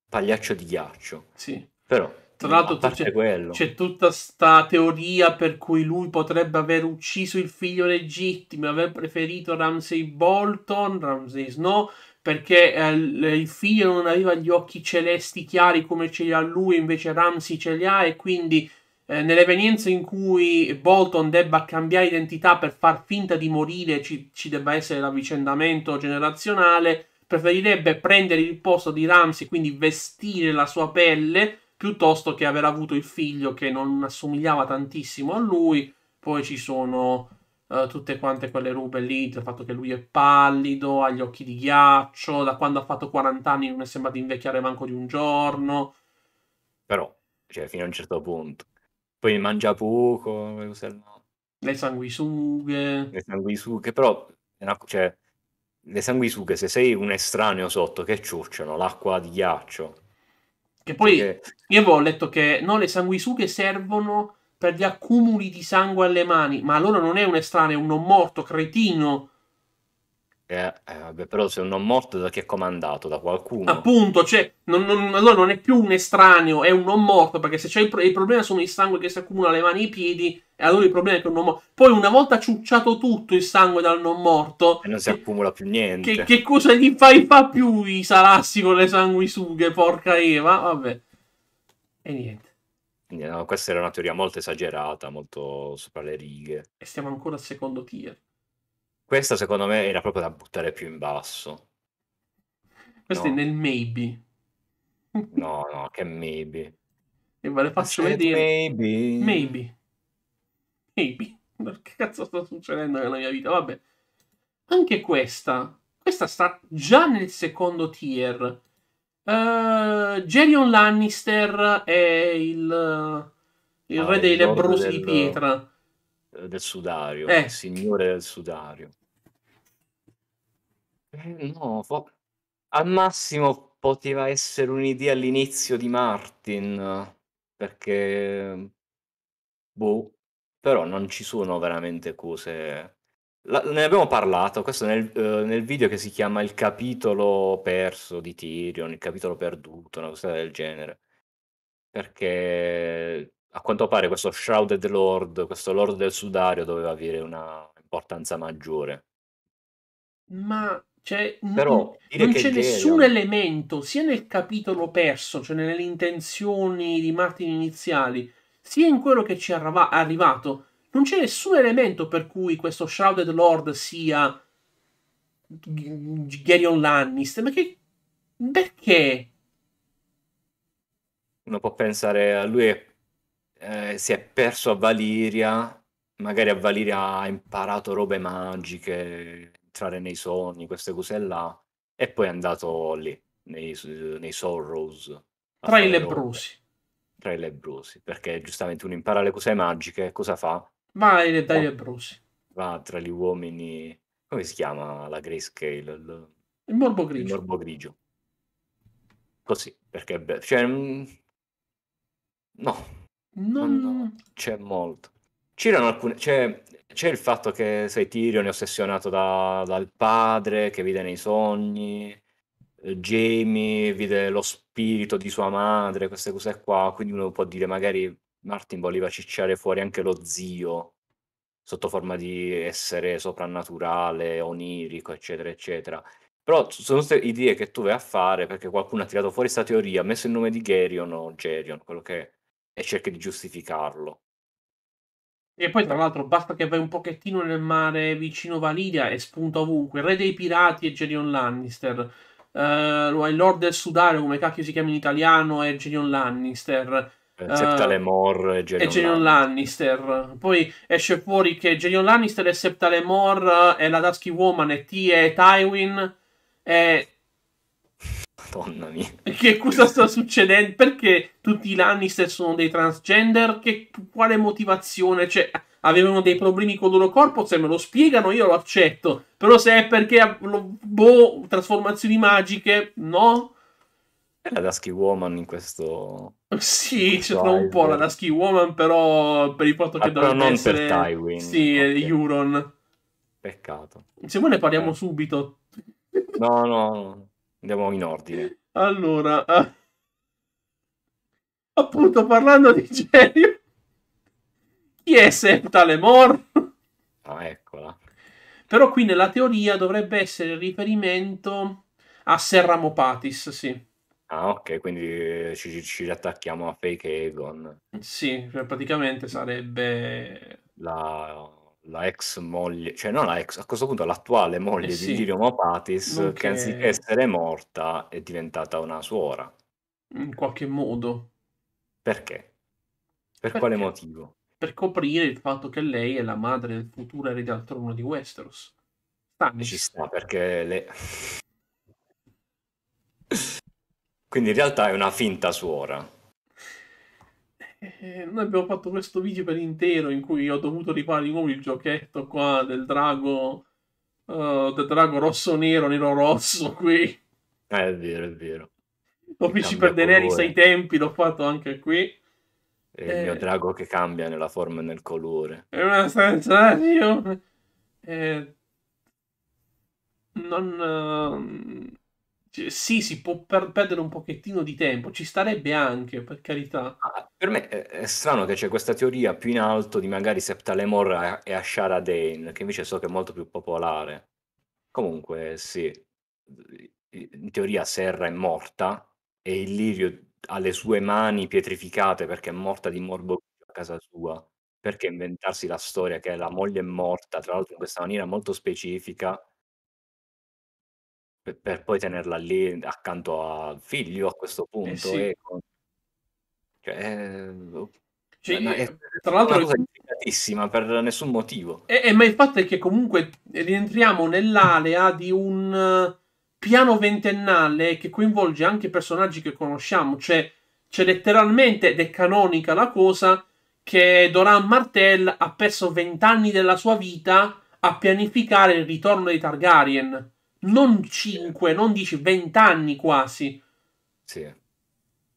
[SPEAKER 1] pagliaccio di ghiaccio. Sì. Però, tra l'altro, c'è, c'è,
[SPEAKER 2] tutta questa teoria per cui lui potrebbe aver ucciso il figlio legittimo, aver preferito Ramsey Bolton, Ramsey Snow, perché eh, il figlio non aveva gli occhi celesti chiari come ce li ha lui, invece Ramsey ce li ha e quindi eh, nell'evenienza in cui Bolton debba cambiare identità per far finta di morire, ci, ci debba essere l'avvicendamento generazionale, preferirebbe prendere il posto di Ramsey, quindi vestire la sua pelle, piuttosto che aver avuto il figlio che non assomigliava tantissimo a lui. Poi ci sono eh, tutte quante quelle rube lì, il fatto che lui è pallido, ha gli occhi di ghiaccio, da quando ha fatto 40 anni non è sembrato invecchiare manco di un giorno.
[SPEAKER 1] Però, cioè, fino a un certo punto poi mangia poco, le sanguisughe. Le sanguisughe, però cioè, le sanguisughe, se sei un estraneo sotto, che ciucciano l'acqua di ghiaccio. Che poi Perché... Cioè io avevo
[SPEAKER 2] letto che no, le sanguisughe servono per gli accumuli di sangue alle mani, ma allora non è un estraneo, è un non morto, cretino
[SPEAKER 1] eh, eh, però se un non morto da chi è comandato? Da qualcuno?
[SPEAKER 2] Appunto, cioè, non, non, allora non è più un estraneo, è un non morto, perché se c'è il, il problema sono il sangue che si accumula alle mani e ai piedi, e allora il problema è che un non morto... Poi una volta ciucciato tutto il sangue dal non morto...
[SPEAKER 1] E non si che, accumula più niente. Che, che,
[SPEAKER 2] cosa gli fai fa più i salassi con le sanguisughe, porca Eva? Vabbè. E niente.
[SPEAKER 1] no, questa era una teoria molto esagerata, molto sopra le righe. E stiamo ancora al secondo tier. Questa secondo me era proprio da buttare più in basso.
[SPEAKER 2] Questo no. è nel maybe.
[SPEAKER 1] No, no, che maybe. E ve le faccio vedere. Maybe. Maybe. Maybe. Che
[SPEAKER 2] cazzo sta succedendo nella mia vita? Vabbè. Anche questa. Questa sta già nel secondo tier. Uh, Lannister è il, il ah, re dei Lebrosi di pietra.
[SPEAKER 1] Del sudario. Eh. Signore del sudario. Eh, no, fo- al massimo poteva essere un'idea all'inizio di Martin, perché boh, però non ci sono veramente cose. La- ne abbiamo parlato, questo nel, eh, nel video che si chiama Il capitolo perso di Tyrion, il capitolo perduto, una cosa del genere. Perché a quanto pare questo Shrouded Lord, questo Lord del Sudario doveva avere una importanza maggiore.
[SPEAKER 2] Ma cioè, Però, non c'è nessun genio. elemento, sia nel capitolo perso, cioè nelle intenzioni di Martin iniziali, sia in quello che ci è arra- arrivato, non c'è nessun elemento per cui questo Shrouded Lord sia Gerion Lannister. Ma che...
[SPEAKER 1] Perché? Uno può pensare a lui eh, si è perso a Valiria, magari a Valiria ha imparato robe magiche, entrare nei sogni, queste cose là, e poi è andato lì, nei, nei Sorrows. Tra i lebbrosi. Tra i lebbrosi, perché giustamente uno impara le cose magiche, cosa fa?
[SPEAKER 2] Va dai oh, lebbrosi.
[SPEAKER 1] Va tra gli uomini, come si chiama la grayscale? Il, il morbo grigio. Il morbo grigio. Così, perché è bello. Cioè, mm, no,
[SPEAKER 2] non... non
[SPEAKER 1] c'è molto. C'erano alcune, cioè, c'è il fatto che, sei Tyrion è ossessionato da, dal padre che vide nei sogni, eh, Jamie vide lo spirito di sua madre, queste cose qua, quindi uno può dire magari Martin voleva cicciare fuori anche lo zio sotto forma di essere soprannaturale, onirico, eccetera, eccetera. Però sono queste idee che tu vai a fare perché qualcuno ha tirato fuori questa teoria, ha messo il nome di Gerion o Gerion, quello che è, e cerca di giustificarlo.
[SPEAKER 2] E poi, tra l'altro, basta che vai un pochettino nel mare vicino Validia e spunta ovunque. re dei pirati e Gerion Lannister. Uh, il Lord del Sudare, come cacchio si chiama in italiano, è Gerion Lannister. Eh, Septalemor
[SPEAKER 1] uh, e eh, Gerion, e Gerion
[SPEAKER 2] Lannister. Lannister. Poi esce fuori che Gerion Lannister e Septalemor e la Dusky Woman e T e Tywin. E Madonna mia. Che cosa sta succedendo? Perché tutti i Lannister sono dei transgender? Che, quale motivazione? Cioè, avevano dei problemi con il loro corpo? Se me lo spiegano io lo accetto. Però se è perché, boh, trasformazioni magiche, no?
[SPEAKER 1] È la Dusky Woman in questo... Sì, c'è un po' la
[SPEAKER 2] Dusky Woman, però per il fatto ah, che ah, dovrebbe essere... non per Tywin. Sì, okay. Eh, Euron. Peccato. Se vuoi ne parliamo eh. subito. No, no, no. Andiamo in ordine. Allora, ah, appunto parlando di Gerio, chi è Septalemor? Ah, eccola. Però qui nella teoria dovrebbe essere il riferimento
[SPEAKER 1] a Serramopatis, sì. Ah, ok, quindi eh, ci, ci, ci attacchiamo a Fake Egon.
[SPEAKER 2] Sì, cioè, praticamente sarebbe...
[SPEAKER 1] La la ex moglie, cioè non la ex, a questo punto l'attuale moglie eh sì. di Guillermo Patis, Nonché... che anziché essere morta è diventata una suora.
[SPEAKER 2] In qualche modo.
[SPEAKER 1] Perché? Per Perché? quale motivo? Per coprire
[SPEAKER 2] il fatto che lei è la madre del futuro erede al trono di Westeros.
[SPEAKER 1] Stannis. Ci sta perché le... [laughs] Quindi in realtà è una finta suora.
[SPEAKER 2] Eh, noi abbiamo fatto questo video per intero in cui ho dovuto rifare di nuovo il giochetto qua del drago. Uh, del drago rosso nero, nero rosso [laughs] qui.
[SPEAKER 1] Eh, è vero, è vero. Lo PC per Daenerys ai tempi, l'ho fatto anche qui. E eh, il mio drago che cambia nella forma e nel colore. È una
[SPEAKER 2] sensazione. Eh, non... Uh, sì, si può per- perdere un pochettino di tempo, ci starebbe anche, per carità.
[SPEAKER 1] Ah, per me è, strano che c'è questa teoria più in alto di magari Septale e Ashara Dane, che invece so che è molto più popolare. Comunque, sì, in teoria Serra è morta e il Lirio ha le sue mani pietrificate perché è morta di morbo a casa sua. Perché inventarsi la storia che la moglie è morta, tra l'altro in questa maniera molto specifica, per, per poi tenerla lì accanto al figlio a questo eh punto? Eh sì. e con cioè, cioè, è, tra l'altro, una complicatissima per nessun motivo. E,
[SPEAKER 2] eh, e, ma il fatto è che comunque rientriamo nell'area di un piano ventennale che coinvolge anche personaggi che conosciamo. Cioè, c'è letteralmente, ed è canonica la cosa, che Doran Martel ha perso vent'anni della sua vita a pianificare il ritorno dei Targaryen. Non 5, non 10, 20 anni quasi.
[SPEAKER 1] Sì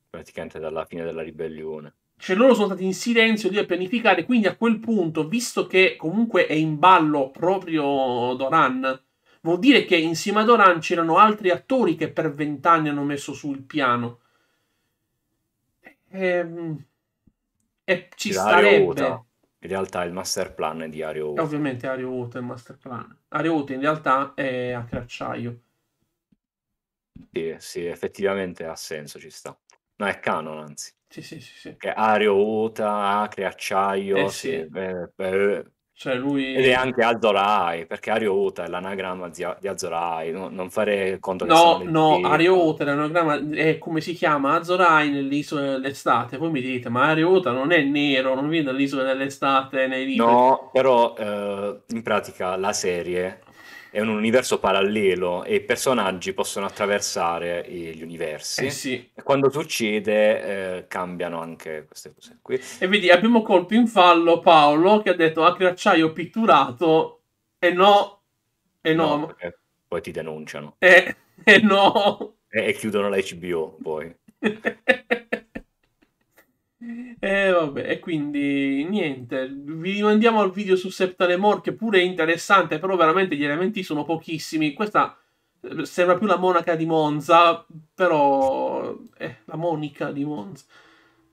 [SPEAKER 1] praticamente dalla fine della ribellione.
[SPEAKER 2] Cioè loro sono stati in silenzio lì a pianificare, quindi a quel punto, visto che comunque è in ballo proprio Doran, vuol dire che insieme a Doran c'erano altri
[SPEAKER 1] attori che per vent'anni
[SPEAKER 2] hanno messo sul piano. E, ehm, e ci L'ario starebbe...
[SPEAKER 1] In realtà il master plan di Ario Ota.
[SPEAKER 2] Ovviamente Ario Ota è il master plan. Ario Ota in realtà è a Cracciaio.
[SPEAKER 1] Sì, sì, effettivamente ha senso, ci sta. No, è Canon, anzi.
[SPEAKER 2] Sì, sì, sì. sì.
[SPEAKER 1] Che Ario Uta, Acre, Acciaio. Eh, sì. eh, eh, cioè lui... Ed è anche Azorai, perché Ario Uta è l'anagramma di Azorai, no, non fare conto che No, no, Ario
[SPEAKER 2] Uta è l'anagramma, è come si chiama Azorai nell'isola eh, dell'estate, voi mi
[SPEAKER 1] dite, ma Ario Uta non è nero, non viene dall'isola dell'estate nei libri. No, però eh, in pratica la serie è un universo parallelo e i personaggi possono attraversare gli universi. Eh sì. E quando succede eh, cambiano anche queste cose
[SPEAKER 2] qui. E vedi, abbiamo colpo in fallo Paolo che ha detto acciaio pitturato
[SPEAKER 1] e no, e no. no poi ti denunciano. E, eh, [laughs] e no. E, e chiudono la HBO poi. [laughs]
[SPEAKER 2] E vabbè, e quindi niente, vi rimandiamo al video su Septalemore che pure è interessante, però veramente gli elementi sono pochissimi. Questa eh, sembra più la monaca di Monza, però... Eh, la monica di Monza.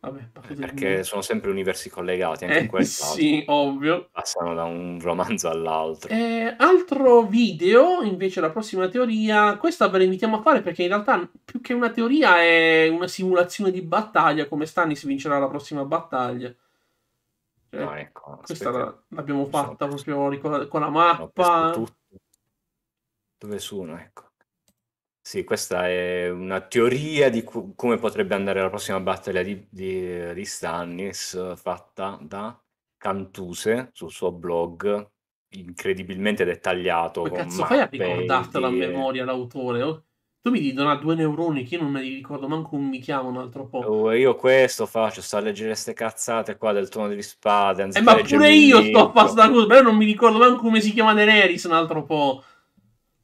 [SPEAKER 2] Vabbè,
[SPEAKER 1] perché di... Mm. sono sempre universi collegati anche eh, in questo. caso. Sì, ovvio. Passano da un romanzo all'altro.
[SPEAKER 2] Eh, altro video, invece, la prossima teoria. Questa ve la invitiamo a fare perché in realtà più che una teoria è una simulazione di battaglia. Come Stannis vincerà la prossima battaglia. Cioè, no, ah, ecco, questa la, l'abbiamo fatta proprio
[SPEAKER 1] con la, con la mappa. Dove sono, ecco. Sì, questa è una teoria di cu- come potrebbe andare la prossima battaglia di, di- di Stannis, fatta da Cantuse sul suo blog, incredibilmente dettagliato. Ma cazzo fai a ricordartela a memoria
[SPEAKER 2] l'autore? Oh? Tu mi dici ha due neuroni che io non me li ricordo manco un mi chiamo un altro po'. Oh,
[SPEAKER 1] io questo faccio, sto a leggere queste cazzate qua del tono di spada. Eh, ma pure io sto a fare questa cosa,
[SPEAKER 2] però non mi ricordo manco come si chiama Daenerys un altro po'.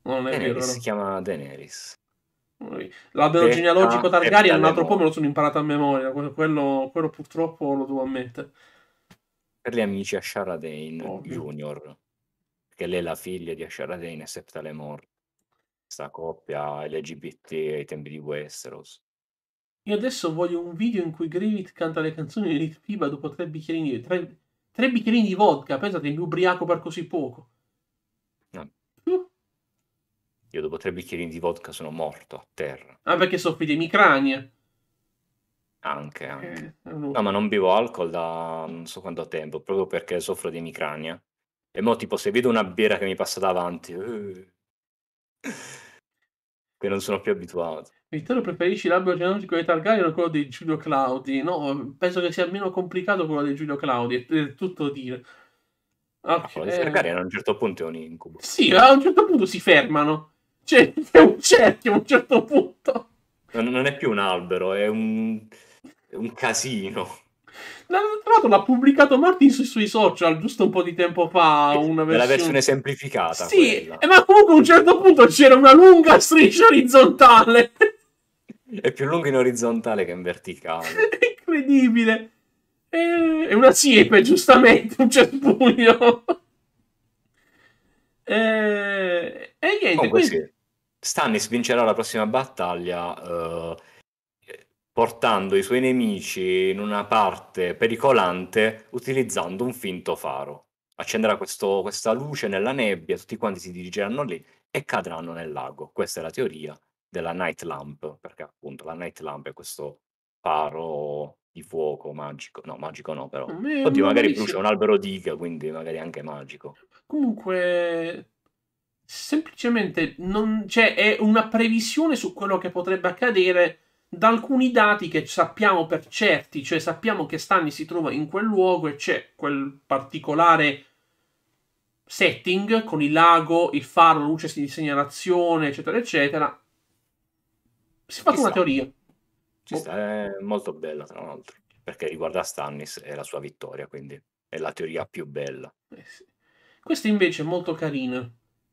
[SPEAKER 2] Non è Daenerys, vero. Si chiama Daenerys.
[SPEAKER 1] L'albero De genealogico Targaryen è un altro po' me
[SPEAKER 2] lo sono imparato a memoria. Quello, quello
[SPEAKER 1] purtroppo lo devo ammettere. Per gli amici Ashara Dane Ovvio. Junior, che lei è la figlia di Ashara Dane e Septalemor, questa coppia LGBT ai tempi di Westeros.
[SPEAKER 2] Io adesso voglio un video in cui Griffith canta le canzoni di Rit Piba dopo tre bicchierini, tre, tre bicchierini di vodka. Pensate, mi ubriaco per così poco.
[SPEAKER 1] Io dopo tre bicchieri di vodka sono morto a terra. Ah, perché soffri di emicrania? Anche, anche. Eh, eh, no. no, ma non bevo alcol da non so quanto tempo, proprio perché soffro di emicrania. E mo tipo se vedo una birra che mi passa davanti... Uh, che non sono più abituato.
[SPEAKER 2] Vittorio preferisci l'albero genealogico di Targaryen o quello di Giulio Claudi? No, penso che sia meno complicato quello di Giulio Claudi, è tutto dire. Okay.
[SPEAKER 1] Ah, quello di eh. Targaryen a un certo punto è un incubo. Sì, a un certo punto si fermano. Cioè, è un cerchio a un certo punto. Non, non è più un albero, è un, è un casino. Tra l'altro l'ha pubblicato Martin su, sui social giusto un po' di tempo fa. Una versione... La versione semplificata. Sì, eh, ma comunque a un certo punto c'era una lunga striscia orizzontale. È più lunga in orizzontale che in verticale. [laughs]
[SPEAKER 2] incredibile. Eh, è una siepe, giustamente,
[SPEAKER 1] un cespugno. Certo e, eh,
[SPEAKER 2] e niente, Comunque quindi... Sì.
[SPEAKER 1] Stannis vincerà la prossima battaglia eh, portando i suoi nemici in una parte pericolante utilizzando un finto faro. Accenderà questo, questa luce nella nebbia, tutti quanti si dirigeranno lì e cadranno nel lago. Questa è la teoria della Night Lamp, perché appunto la Night Lamp è questo faro di fuoco magico. No, magico no, però. Mm, Oddio, magari brucia un albero diga, quindi magari anche magico.
[SPEAKER 2] Comunque, semplicemente non, cioè, è una previsione su quello che potrebbe accadere da alcuni dati che sappiamo per certi, cioè sappiamo che Stanley si trova in quel luogo e c'è quel particolare setting con il lago, il faro, luce di segnalazione, eccetera, eccetera.
[SPEAKER 1] Si fa una teoria. Ci sta, è molto bella, tra l'altro, perché riguarda Stannis e la sua vittoria, quindi è la teoria più bella. Eh sì.
[SPEAKER 2] Questa invece è molto carina,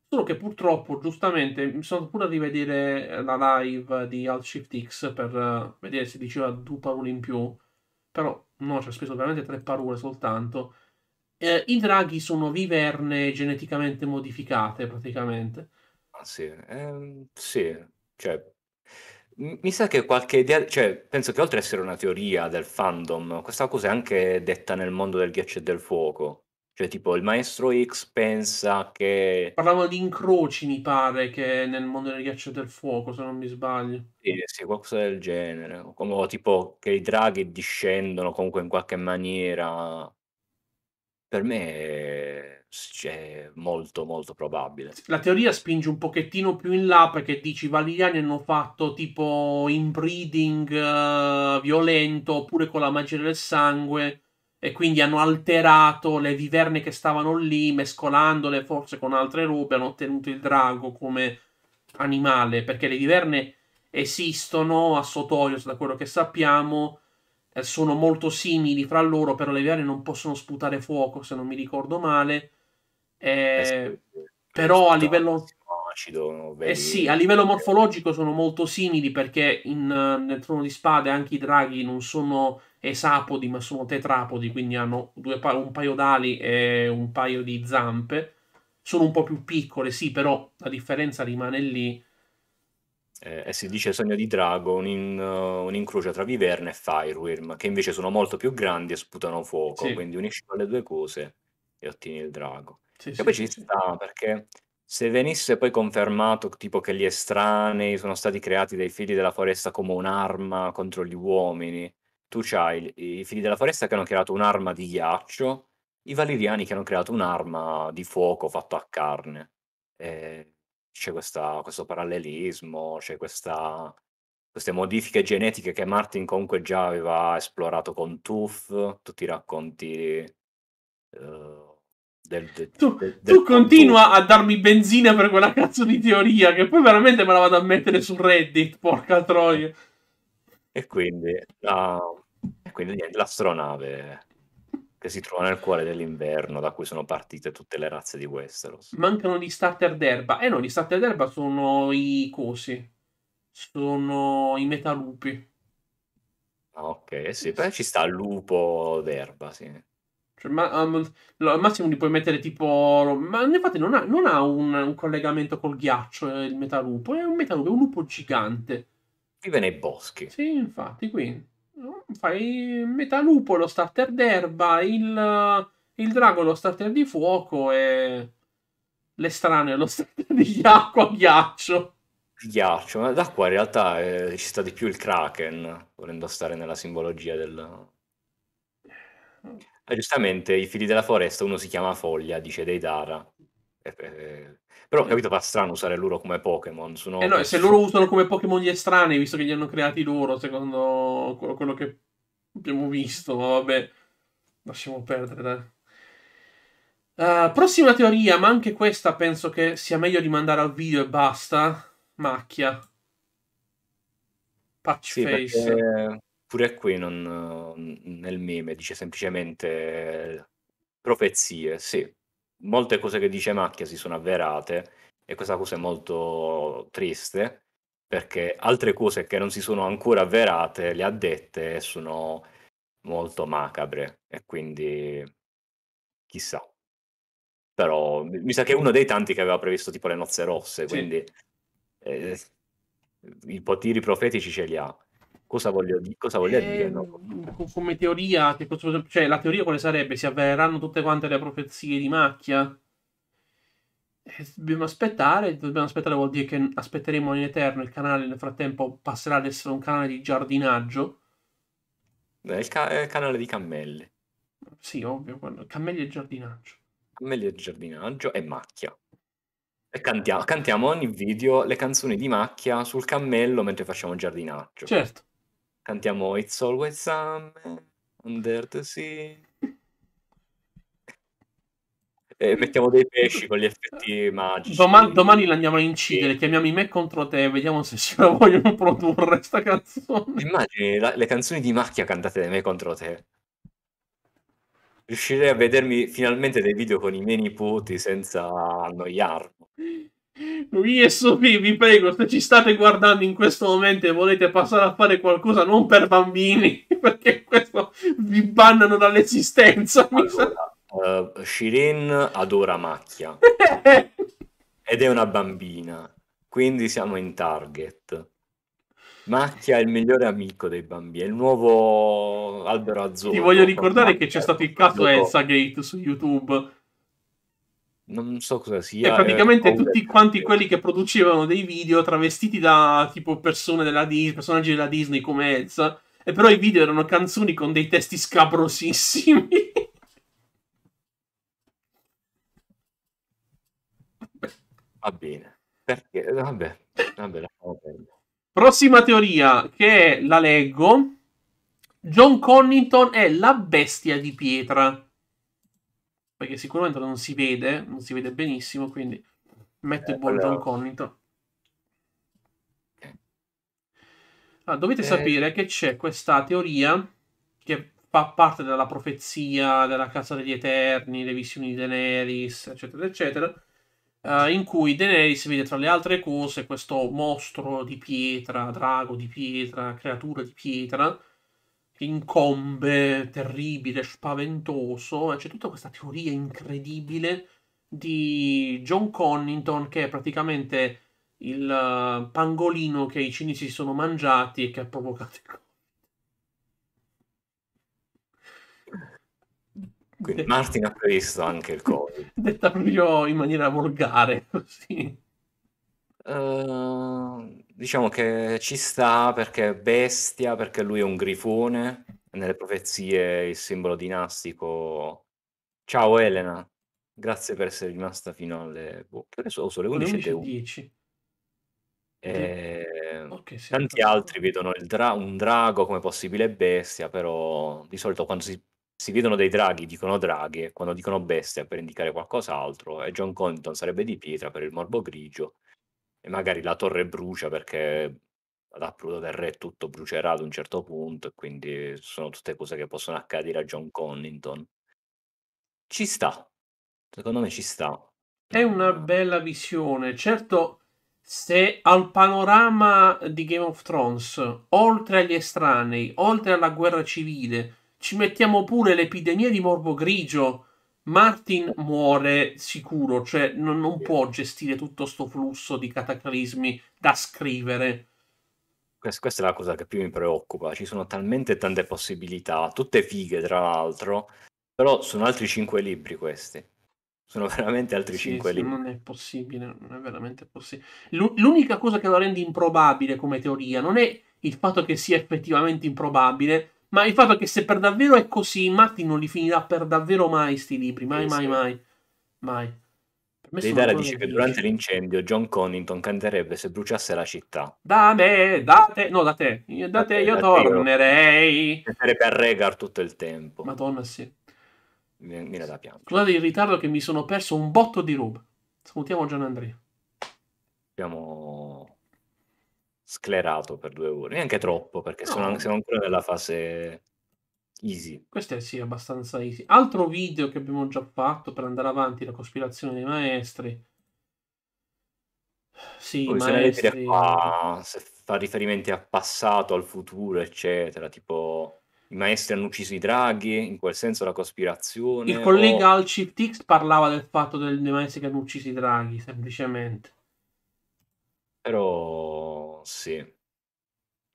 [SPEAKER 2] Solo che purtroppo, giustamente, mi sono pure a rivedere eh, la live di Alt Shift X per eh, vedere se diceva due parole in più. Però no, ci ha speso veramente tre parole soltanto. Eh, I draghi sono viverne geneticamente modificate, praticamente. Ah, sì, ehm,
[SPEAKER 1] sì, cioè, mi sa che qualche idea, cioè, penso che oltre ad essere una teoria del fandom, questa cosa è anche detta nel mondo del ghiaccio e del fuoco. Cioè, tipo, il maestro X pensa che... Parlavano di incroci, mi pare, che nel mondo del ghiaccio e del fuoco, se non mi sbaglio. Sì, sì, qualcosa del genere. O, come, tipo che i draghi discendono comunque in qualche maniera. Per me cioè, è cioè, molto, molto probabile. La
[SPEAKER 2] teoria spinge un pochettino più in là perché dici, i Valiani hanno fatto tipo inbreeding uh, eh, violento oppure con la magia del sangue e quindi hanno alterato le viverne che stavano lì, mescolandole forse con altre robe, hanno ottenuto il drago come animale, perché le viverne esistono a Sotorius, da quello che sappiamo, eh, sono molto simili fra loro, però le viverne non possono sputare fuoco, se non mi ricordo male. Eh, però a livello...
[SPEAKER 1] Acido, eh sì, a
[SPEAKER 2] livello morfologico sono molto simili perché in, eh, nel Trono di Spade anche i draghi non sono esapodi ma sono tetrapodi, quindi hanno pa- un paio d'ali e un paio di zampe.
[SPEAKER 1] Sono un po' più piccole, sì, però la differenza rimane lì. Eh, e eh, si dice sogno di drago, un, in, uh, un incrocio tra viverna e fireworm, che invece sono molto più grandi e sputano fuoco, sì. quindi unisci le due cose e ottieni il drago. Sì, e sì, poi ci sta perché se venisse poi confermato tipo che gli estranei sono stati creati dai figli della foresta come un'arma contro gli uomini, tu c'hai i figli della foresta che hanno creato un'arma di ghiaccio, i valeriani che hanno creato un'arma di fuoco fatta a carne. E eh, c'è questa, questo parallelismo, c'è questa, queste modifiche genetiche che Martin comunque già aveva esplorato con Tuff, tutti i racconti... Uh, del, del, tu, del,
[SPEAKER 2] tu continua a darmi benzina per quella cazzo di teoria che poi veramente me la vado a mettere su
[SPEAKER 1] Reddit, porca troia. E quindi, uh, e quindi niente, l'astronave che si trova nel cuore dell'inverno da cui sono partite tutte le razze di Westeros.
[SPEAKER 2] Mancano gli starter d'erba. Eh no, gli starter d'erba sono i cosi. Sono i metalupi.
[SPEAKER 1] Ah, ok, sì, però ci sta il lupo d'erba, sì.
[SPEAKER 2] Cioè, ma, um, al massimo li puoi mettere tipo... Ma infatti non ha, non ha un, un, collegamento col ghiaccio eh, il metalupo, è un metalupo, è un lupo gigante Vive nei boschi. Sì, infatti, qui fai metà lupo lo starter d'erba, il, il drago lo starter di fuoco e
[SPEAKER 1] l'estraneo lo [laughs] starter di acqua ghiaccio. Ghiaccio, ma d'acqua in realtà eh, ci sta di più il kraken, volendo stare nella simbologia del... Eh, eh giustamente i fili della foresta uno si chiama foglia, dice Deidara, eh, eh, però capito fa strano usare loro come Pokémon. Eh no, se loro
[SPEAKER 2] usano come Pokémon gli estranei, visto che li hanno creati loro, secondo quello, quello che abbiamo visto, ma vabbè, lasciamo perdere. Dai. Uh, prossima teoria, ma anche questa penso che sia meglio di mandare al video e basta. Macchia.
[SPEAKER 1] Patch sì, face. Pure qui non, nel meme dice semplicemente profezie, sì, molte cose che dice Macchia si sono avverate e questa cosa è molto triste perché altre cose che non si sono ancora avverate le ha dette e sono molto macabre e quindi chissà. Però mi sa che è uno dei tanti che aveva previsto tipo le nozze rosse, sì. quindi eh, i poteri profetici ce li ha. Cosa voglio, cosa voglio eh, dire? No?
[SPEAKER 2] Mm, come teoria, cosa, cioè la teoria quale sarebbe? Si avvereranno tutte quante le profezie di macchia? Eh, dobbiamo aspettare, dobbiamo aspettare vuol dire che aspetteremo in eterno il canale, nel frattempo passerà ad essere un canale di giardinaggio. È eh, il, ca- è eh, il canale
[SPEAKER 1] di cammelle. Sì, ovvio,
[SPEAKER 2] cammelli e giardinaggio.
[SPEAKER 1] Cammelli e giardinaggio e macchia. E cantiamo, cantiamo ogni video le canzoni di macchia sul cammello mentre facciamo giardinaggio. Certo. Cantiamo It's Always Summer, Under the Sea. E mettiamo dei pesci con gli effetti magici. Domani,
[SPEAKER 2] domani la a incidere, sì. chiamiamo i me contro te, vediamo se ce la
[SPEAKER 1] vogliono produrre sta canzone. Immagini la, le canzoni di macchia cantate da me contro te. Riuscirei a vedermi finalmente dei video con i miei nipoti senza annoiarmi. ISOP, vi prego,
[SPEAKER 2] se ci state guardando in questo momento e volete passare a fare qualcosa non per bambini, [laughs] perché
[SPEAKER 1] questo vi bannano dall'esistenza. Allora, uh, Shirin adora macchia [laughs] ed è una bambina, quindi siamo in target. Macchia è il migliore amico dei bambini, è il nuovo albero azzurro. Ti voglio ricordare che c'è stato il caso Elsa Gate su YouTube non so cosa sia. Cioè, e eh, praticamente eh, tutti
[SPEAKER 2] quanti quelli che producevano dei video travestiti da tipo persone della Disney, personaggi della Disney come Elsa, e però i video erano canzoni con dei testi scabrosissimi. [laughs]
[SPEAKER 1] Va bene, perché vabbè, vabbè, vabbè.
[SPEAKER 2] Prossima teoria che la leggo. John Connington è la bestia di pietra perché sicuramente non si vede, non si vede benissimo, quindi metto eh, il bordo incognito. Allora, ah, dovete eh. sapere che c'è questa teoria che fa parte della profezia della Casa degli Eterni, le visioni di Daenerys, eccetera, eccetera, eh, in cui Daenerys vede tra le altre cose questo mostro di pietra, drago di pietra, creatura di pietra, incombe, terribile, spaventoso, eh, c'è tutta questa teoria incredibile di John Connington che è praticamente il eh, pangolino che i cinesi si sono mangiati e che ha provocato il
[SPEAKER 1] Quindi Martin ha previsto anche il Covid. [laughs] Detta proprio in maniera volgare, così. [laughs] Uh, ehm, Diciamo che ci sta perché è bestia, perché lui è un grifone, nelle profezie il simbolo dinastico. Ciao Elena, grazie per essere rimasta fino alle... Boh, sono? Sono le 11.10. E... Eh, okay, sì, tanti altri vedono dra- un drago come possibile bestia, però di solito quando si, si vedono dei draghi dicono draghe, quando dicono bestia per indicare qualcos'altro, e John Connington sarebbe di pietra per il morbo grigio, e magari la torre brucia perché l'apprudo del re tutto brucerà ad un certo punto, e quindi sono tutte cose che possono accadere a John Connington. Ci sta, secondo me ci sta.
[SPEAKER 2] È una bella visione, certo se al panorama di Game of Thrones, oltre agli estranei, oltre alla guerra civile, ci mettiamo pure l'epidemia di morbo grigio Martin muore sicuro, cioè non, non può gestire tutto questo flusso di cataclismi da scrivere.
[SPEAKER 1] Questa, questa è la cosa che più mi preoccupa, ci sono talmente tante possibilità, tutte fighe tra l'altro, però sono altri cinque libri questi sono [laughs] veramente altri sì, 5 libri. Non
[SPEAKER 2] è possibile, non è veramente possibile. L'unica cosa che lo rende improbabile come teoria non è il fatto che sia effettivamente improbabile, ma il fatto è che se per davvero è così, Matti non li finirà per davvero mai sti libri. Mai, eh, mai, sì. mai, mai. L'idea dice che durante
[SPEAKER 1] l'incendio John Connington canterebbe se bruciasse la città.
[SPEAKER 2] Da me, da te, no, da te, io, da, da te, te, io da
[SPEAKER 1] tornerei. Sarebbe a Regar tutto il tempo. Madonna, sì. Mi, mi da piangere.
[SPEAKER 2] Scusate il ritardo che mi sono perso un botto di roba. Salutiamo Gian Andrea.
[SPEAKER 1] Abbiamo sclerato per due ore, neanche troppo, perché no. sono, siamo ancora nella fase
[SPEAKER 2] easy. Questo è sì, abbastanza easy. Altro video che abbiamo già fatto per andare avanti, la cospirazione dei maestri.
[SPEAKER 1] Sì, Poi maestri... Se, qua, se fa riferimenti al passato, al futuro, eccetera, tipo... I maestri hanno ucciso i draghi, in quel senso la cospirazione. Il collega
[SPEAKER 2] o... al Shift parlava del fatto dei maestri che hanno
[SPEAKER 1] ucciso i draghi, semplicemente. Però sì.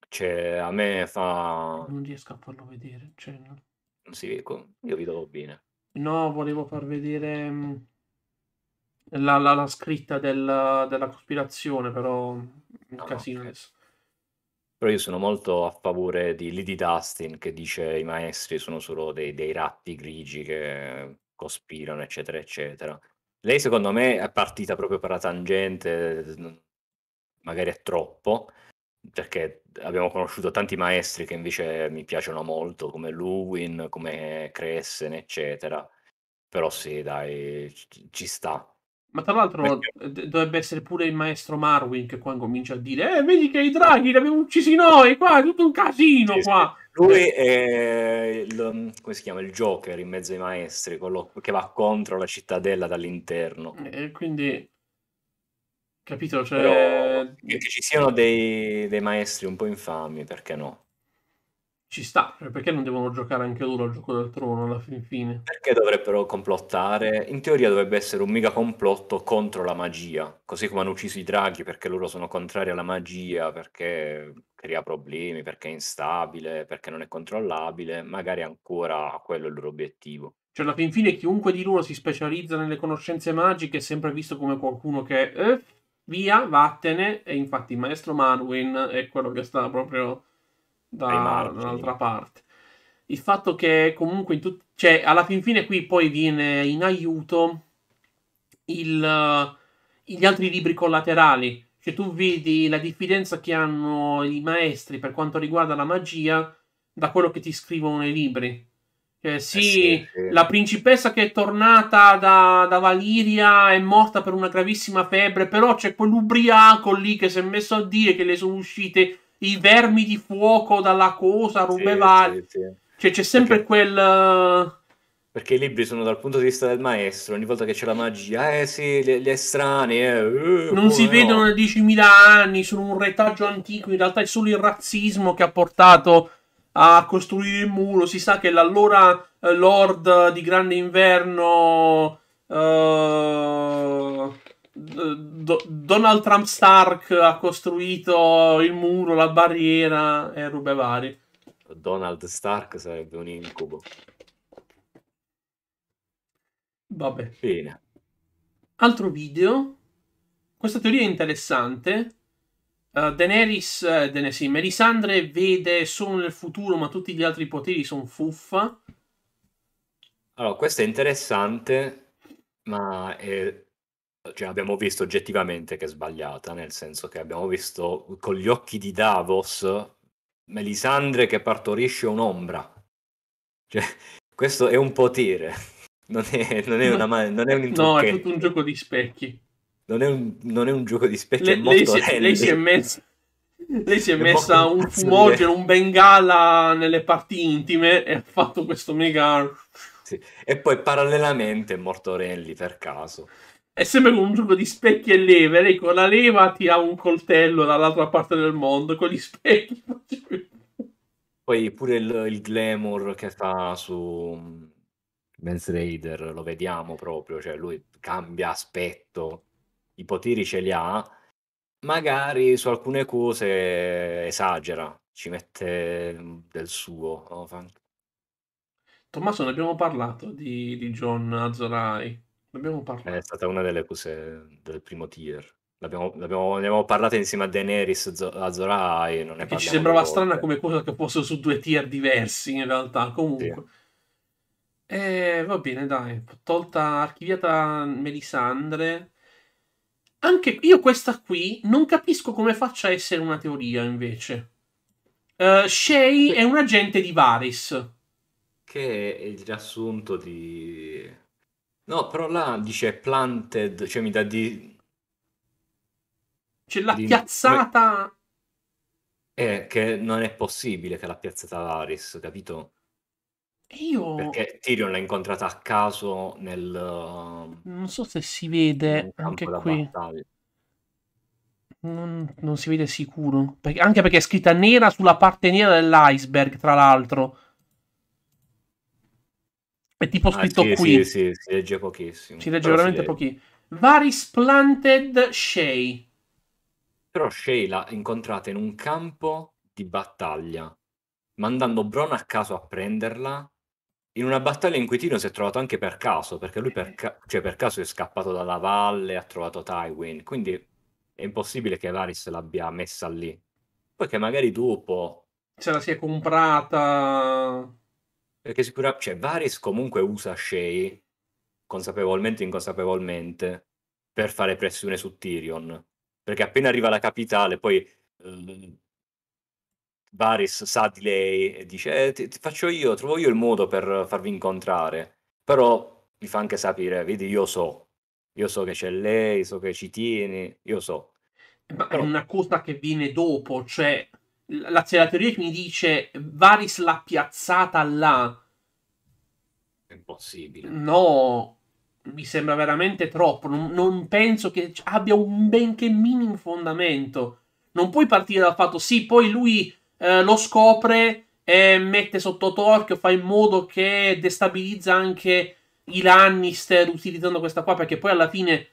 [SPEAKER 1] Cioè a me fa
[SPEAKER 2] Non riesco a farlo vedere, cioè no.
[SPEAKER 1] Sì, ecco, io vi do bene.
[SPEAKER 2] No, volevo far vedere mhmm, la, la- la scritta del- della cospirazione, però un Ah, casino ok. adesso.
[SPEAKER 1] Però io sono molto a favore di Lady Dustin che dice i maestri sono solo dei, dei ratti grigi che cospirano, eccetera, eccetera. Lei secondo me è partita proprio per la tangente, magari è troppo, perché abbiamo conosciuto tanti maestri che invece mi piacciono molto, come Luwin, come Cressen, eccetera. Però sì, dai, ci, sta.
[SPEAKER 2] Ma tra l'altro perché... dovrebbe essere pure il maestro Marwin che qua comincia a dire Eh, vedi che i draghi li abbiamo uccisi noi, qua è tutto un casino sì, qua.
[SPEAKER 1] Lui eh. è il, come si chiama, il Joker in mezzo ai maestri, quello che va contro la cittadella dall'interno. E eh, quindi Capito? Cioè... Però, eh, che ci siano dei, dei maestri un po' infami, perché no? ci sta, cioè perché non devono giocare anche loro al
[SPEAKER 2] gioco del trono alla fin fine?
[SPEAKER 1] Perché dovrebbero complottare? In teoria dovrebbe essere un mega complotto contro la magia, così come hanno ucciso i draghi perché loro sono contrari alla magia, perché crea problemi, perché è instabile, perché non è controllabile, magari ancora quello è il loro obiettivo.
[SPEAKER 2] Cioè alla fin fine chiunque di loro si specializza nelle conoscenze magiche è sempre visto come qualcuno che... Eh? via, vattene. E infatti il maestro Marwin è quello che sta proprio da un'altra parte. Il fatto che comunque in tut- cioè, alla fin fine qui poi viene in aiuto il, gli altri libri collaterali. Cioè tu vedi la diffidenza che hanno i maestri per quanto riguarda la magia da quello che ti scrivono nei libri. Eh, sì, eh sì, sì, la principessa che è tornata da, da, Valiria è morta per una gravissima febbre, però c'è quell'ubriaco lì che si è messo a dire che le sono uscite
[SPEAKER 1] i vermi di fuoco dalla cosa, robe varie. Cioè, c'è sempre perché, quel... Perché i libri sono dal punto di vista del maestro, ogni volta che c'è la magia, eh sì, gli estranei... Eh, uh, non si no. vedono da
[SPEAKER 2] 10.000 anni, sono un retaggio antico, in realtà è solo il razzismo che ha portato a costruire il muro. Si sa che l'allora eh, Lord di Grande Inverno. Uh, do, Donald Trump Stark ha costruito il muro, la barriera e robe varie.
[SPEAKER 1] Donald Stark sarebbe un incubo.
[SPEAKER 2] Vabbè. Bene. Altro video. Questa teoria è interessante. Uh, Daenerys, eh, Daenerys, sì, Melisandre vede solo nel futuro, ma tutti gli altri poteri sono fuffa.
[SPEAKER 1] Allora, questo è interessante, ma è... Cioè, abbiamo visto oggettivamente che è sbagliata, nel senso che abbiamo visto con gli occhi di Davos Melisandre che partorisce un'ombra. Cioè, [laughs] questo è un potere, [laughs] non è, non è, una, non è un No, è tutto un gioco di specchi non è un, non è un gioco di specchi, Le, è molto lei si, è, lei si è messa
[SPEAKER 2] lei si è, [laughs] è messa un fumogeno, un bengala nelle parti intime e ha fatto questo mega. Sì. E poi parallelamente è morto Rally per caso. È sempre un gioco di specchi e leve. Lei con la leva tira un coltello dall'altra parte del mondo con
[SPEAKER 1] gli specchi. [laughs] Poi pure il, il glamour che fa su mm, Men's Raider lo vediamo proprio. Cioè, lui cambia aspetto i poteri ce li ha, magari su alcune cose esagera, ci mette mm, del suo.
[SPEAKER 2] Tommaso, ne abbiamo parlato di, di John Azorai. Ne parlato.
[SPEAKER 1] È stata una delle cose del primo tier. L'abbiamo, l'abbiamo, abbiamo parlato insieme a Daenerys Azorai. Non ne che ci sembrava strana
[SPEAKER 2] come cosa che fosse su due tier diversi in realtà. Comunque, sì. eh, va bene, dai. Tolta, archiviata Melisandre, anche io questa qui non capisco come faccia a essere una teoria
[SPEAKER 1] invece. Uh, eh, Shay è un agente di Varys. Che è il riassunto di... No, però là dice planted, cioè mi dà di... Cioè l'ha di... piazzata... Eh, che non è possibile che l'ha piazzata Varys, capito? io... Perché Tyrion l'ha incontrata a caso nel...
[SPEAKER 2] Non so se si vede anche qui. Non, non, si vede sicuro. Perché, anche perché è scritta nera sulla parte nera dell'iceberg, tra l'altro. È tipo ah, scritto ah, sì, qui. Sì, sì,
[SPEAKER 1] si legge pochissimo. Si legge veramente pochissimo. Varis Planted Shay. Però Shay l'ha incontrata in un campo di battaglia mandando Bron a caso a prenderla in una battaglia in cui Tino si è trovato anche per caso, perché lui per, eh. ca- cioè per caso è scappato dalla valle e ha trovato Tywin, quindi è impossibile che Varys l'abbia messa lì. Poi che magari dopo... Ce la si è comprata... Perché sicuramente... Cioè, Varys comunque usa Shay, consapevolmente o inconsapevolmente, per fare pressione su Tyrion. Perché appena arriva alla capitale, poi ehm, Varys sa di lei e dice eh, ti, ti faccio io, trovo io il modo per farvi incontrare, però gli fa anche sapere, vedi io so, io so che c'è lei, so che ci tieni, io so.
[SPEAKER 2] Eh, ma però... è una cosa che viene dopo, cioè la, la teoria che mi dice Varys l'ha piazzata là.
[SPEAKER 1] È impossibile.
[SPEAKER 2] No, mi sembra veramente troppo. Non, non, penso che abbia un benché minimo fondamento. Non puoi partire dal fatto, sì, poi lui eh, lo scopre e mette sotto torchio, fa in modo che destabilizza anche i Lannister utilizzando questa qua, perché poi alla fine...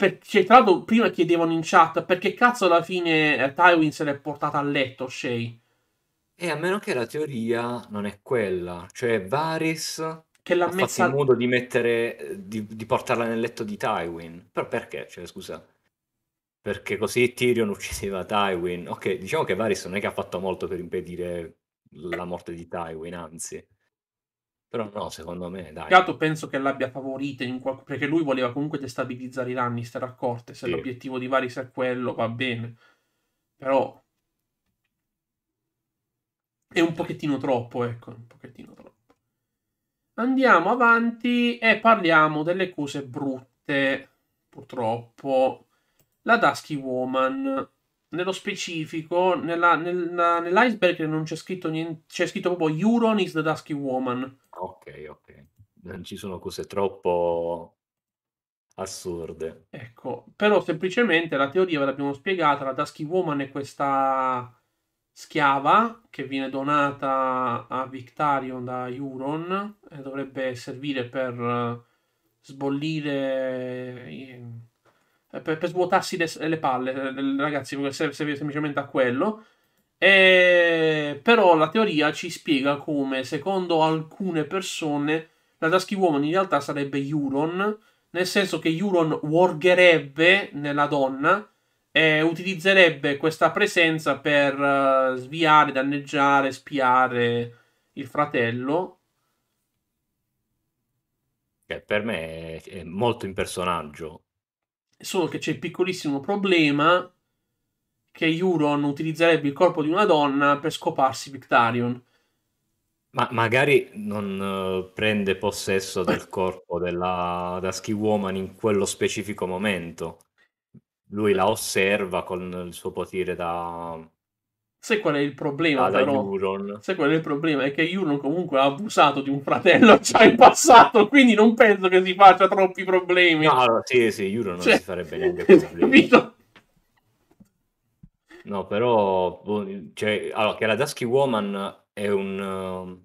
[SPEAKER 2] Perché, cioè, tra l'altro prima chiedevano in chat perché cazzo alla fine eh, Tywin se l'è
[SPEAKER 1] portata a letto Shay. E a meno che la teoria non è quella, cioè Varys che l'ha messa... in modo di mettere di, di, portarla nel letto di Tywin. Però perché? Cioè, scusa perché così Tyrion uccideva Tywin. Ok, diciamo che Varys non è che ha fatto molto per impedire la morte di Tywin, anzi. Però no, secondo me, dai. Gato
[SPEAKER 2] penso che l'abbia favorita in qualche... perché lui voleva comunque destabilizzare i Lannister a corte, se sì. l'obiettivo di Varys è quello, va bene. Però è un pochettino troppo, ecco, un pochettino troppo. Andiamo avanti e parliamo delle cose brutte, purtroppo, la Dusky Woman. Nello specifico, nella, nella, nell'iceberg non c'è scritto niente, c'è scritto proprio Euron is the Dusky Woman.
[SPEAKER 1] Ok, ok. Non ci sono cose troppo assurde.
[SPEAKER 2] Ecco, però semplicemente la teoria ve l'abbiamo spiegata, la Dusky Woman è questa schiava che viene donata a Victarion da Euron e dovrebbe servire per sbollire eh, per, per svuotarsi le, le, palle, eh, ragazzi, serve, serve semplicemente a quello. E, però la teoria ci spiega come, secondo alcune persone, la Dusky Woman in realtà sarebbe Euron, nel senso che Euron worgerebbe nella donna e utilizzerebbe questa presenza per uh, sviare, danneggiare, spiare il fratello.
[SPEAKER 1] Cioè, per me è molto in personaggio
[SPEAKER 2] Solo che c'è il piccolissimo problema che Euron utilizzerebbe il corpo di una donna per scoparsi Victarion.
[SPEAKER 1] Ma magari non uh, prende possesso del eh. corpo della, della woman in quello specifico momento. Lui la osserva con il suo potere da, Sai qual è il problema, ah, però? Euron. Sai qual è il problema? È che Euron comunque ha abusato di un
[SPEAKER 2] fratello già in passato, [laughs] quindi non penso che si faccia troppi problemi. No, no sì, sì, Euron non cioè, si farebbe neanche problemi.
[SPEAKER 1] [laughs] no, però... Boh, cioè, allora, che la Dusky Woman è un...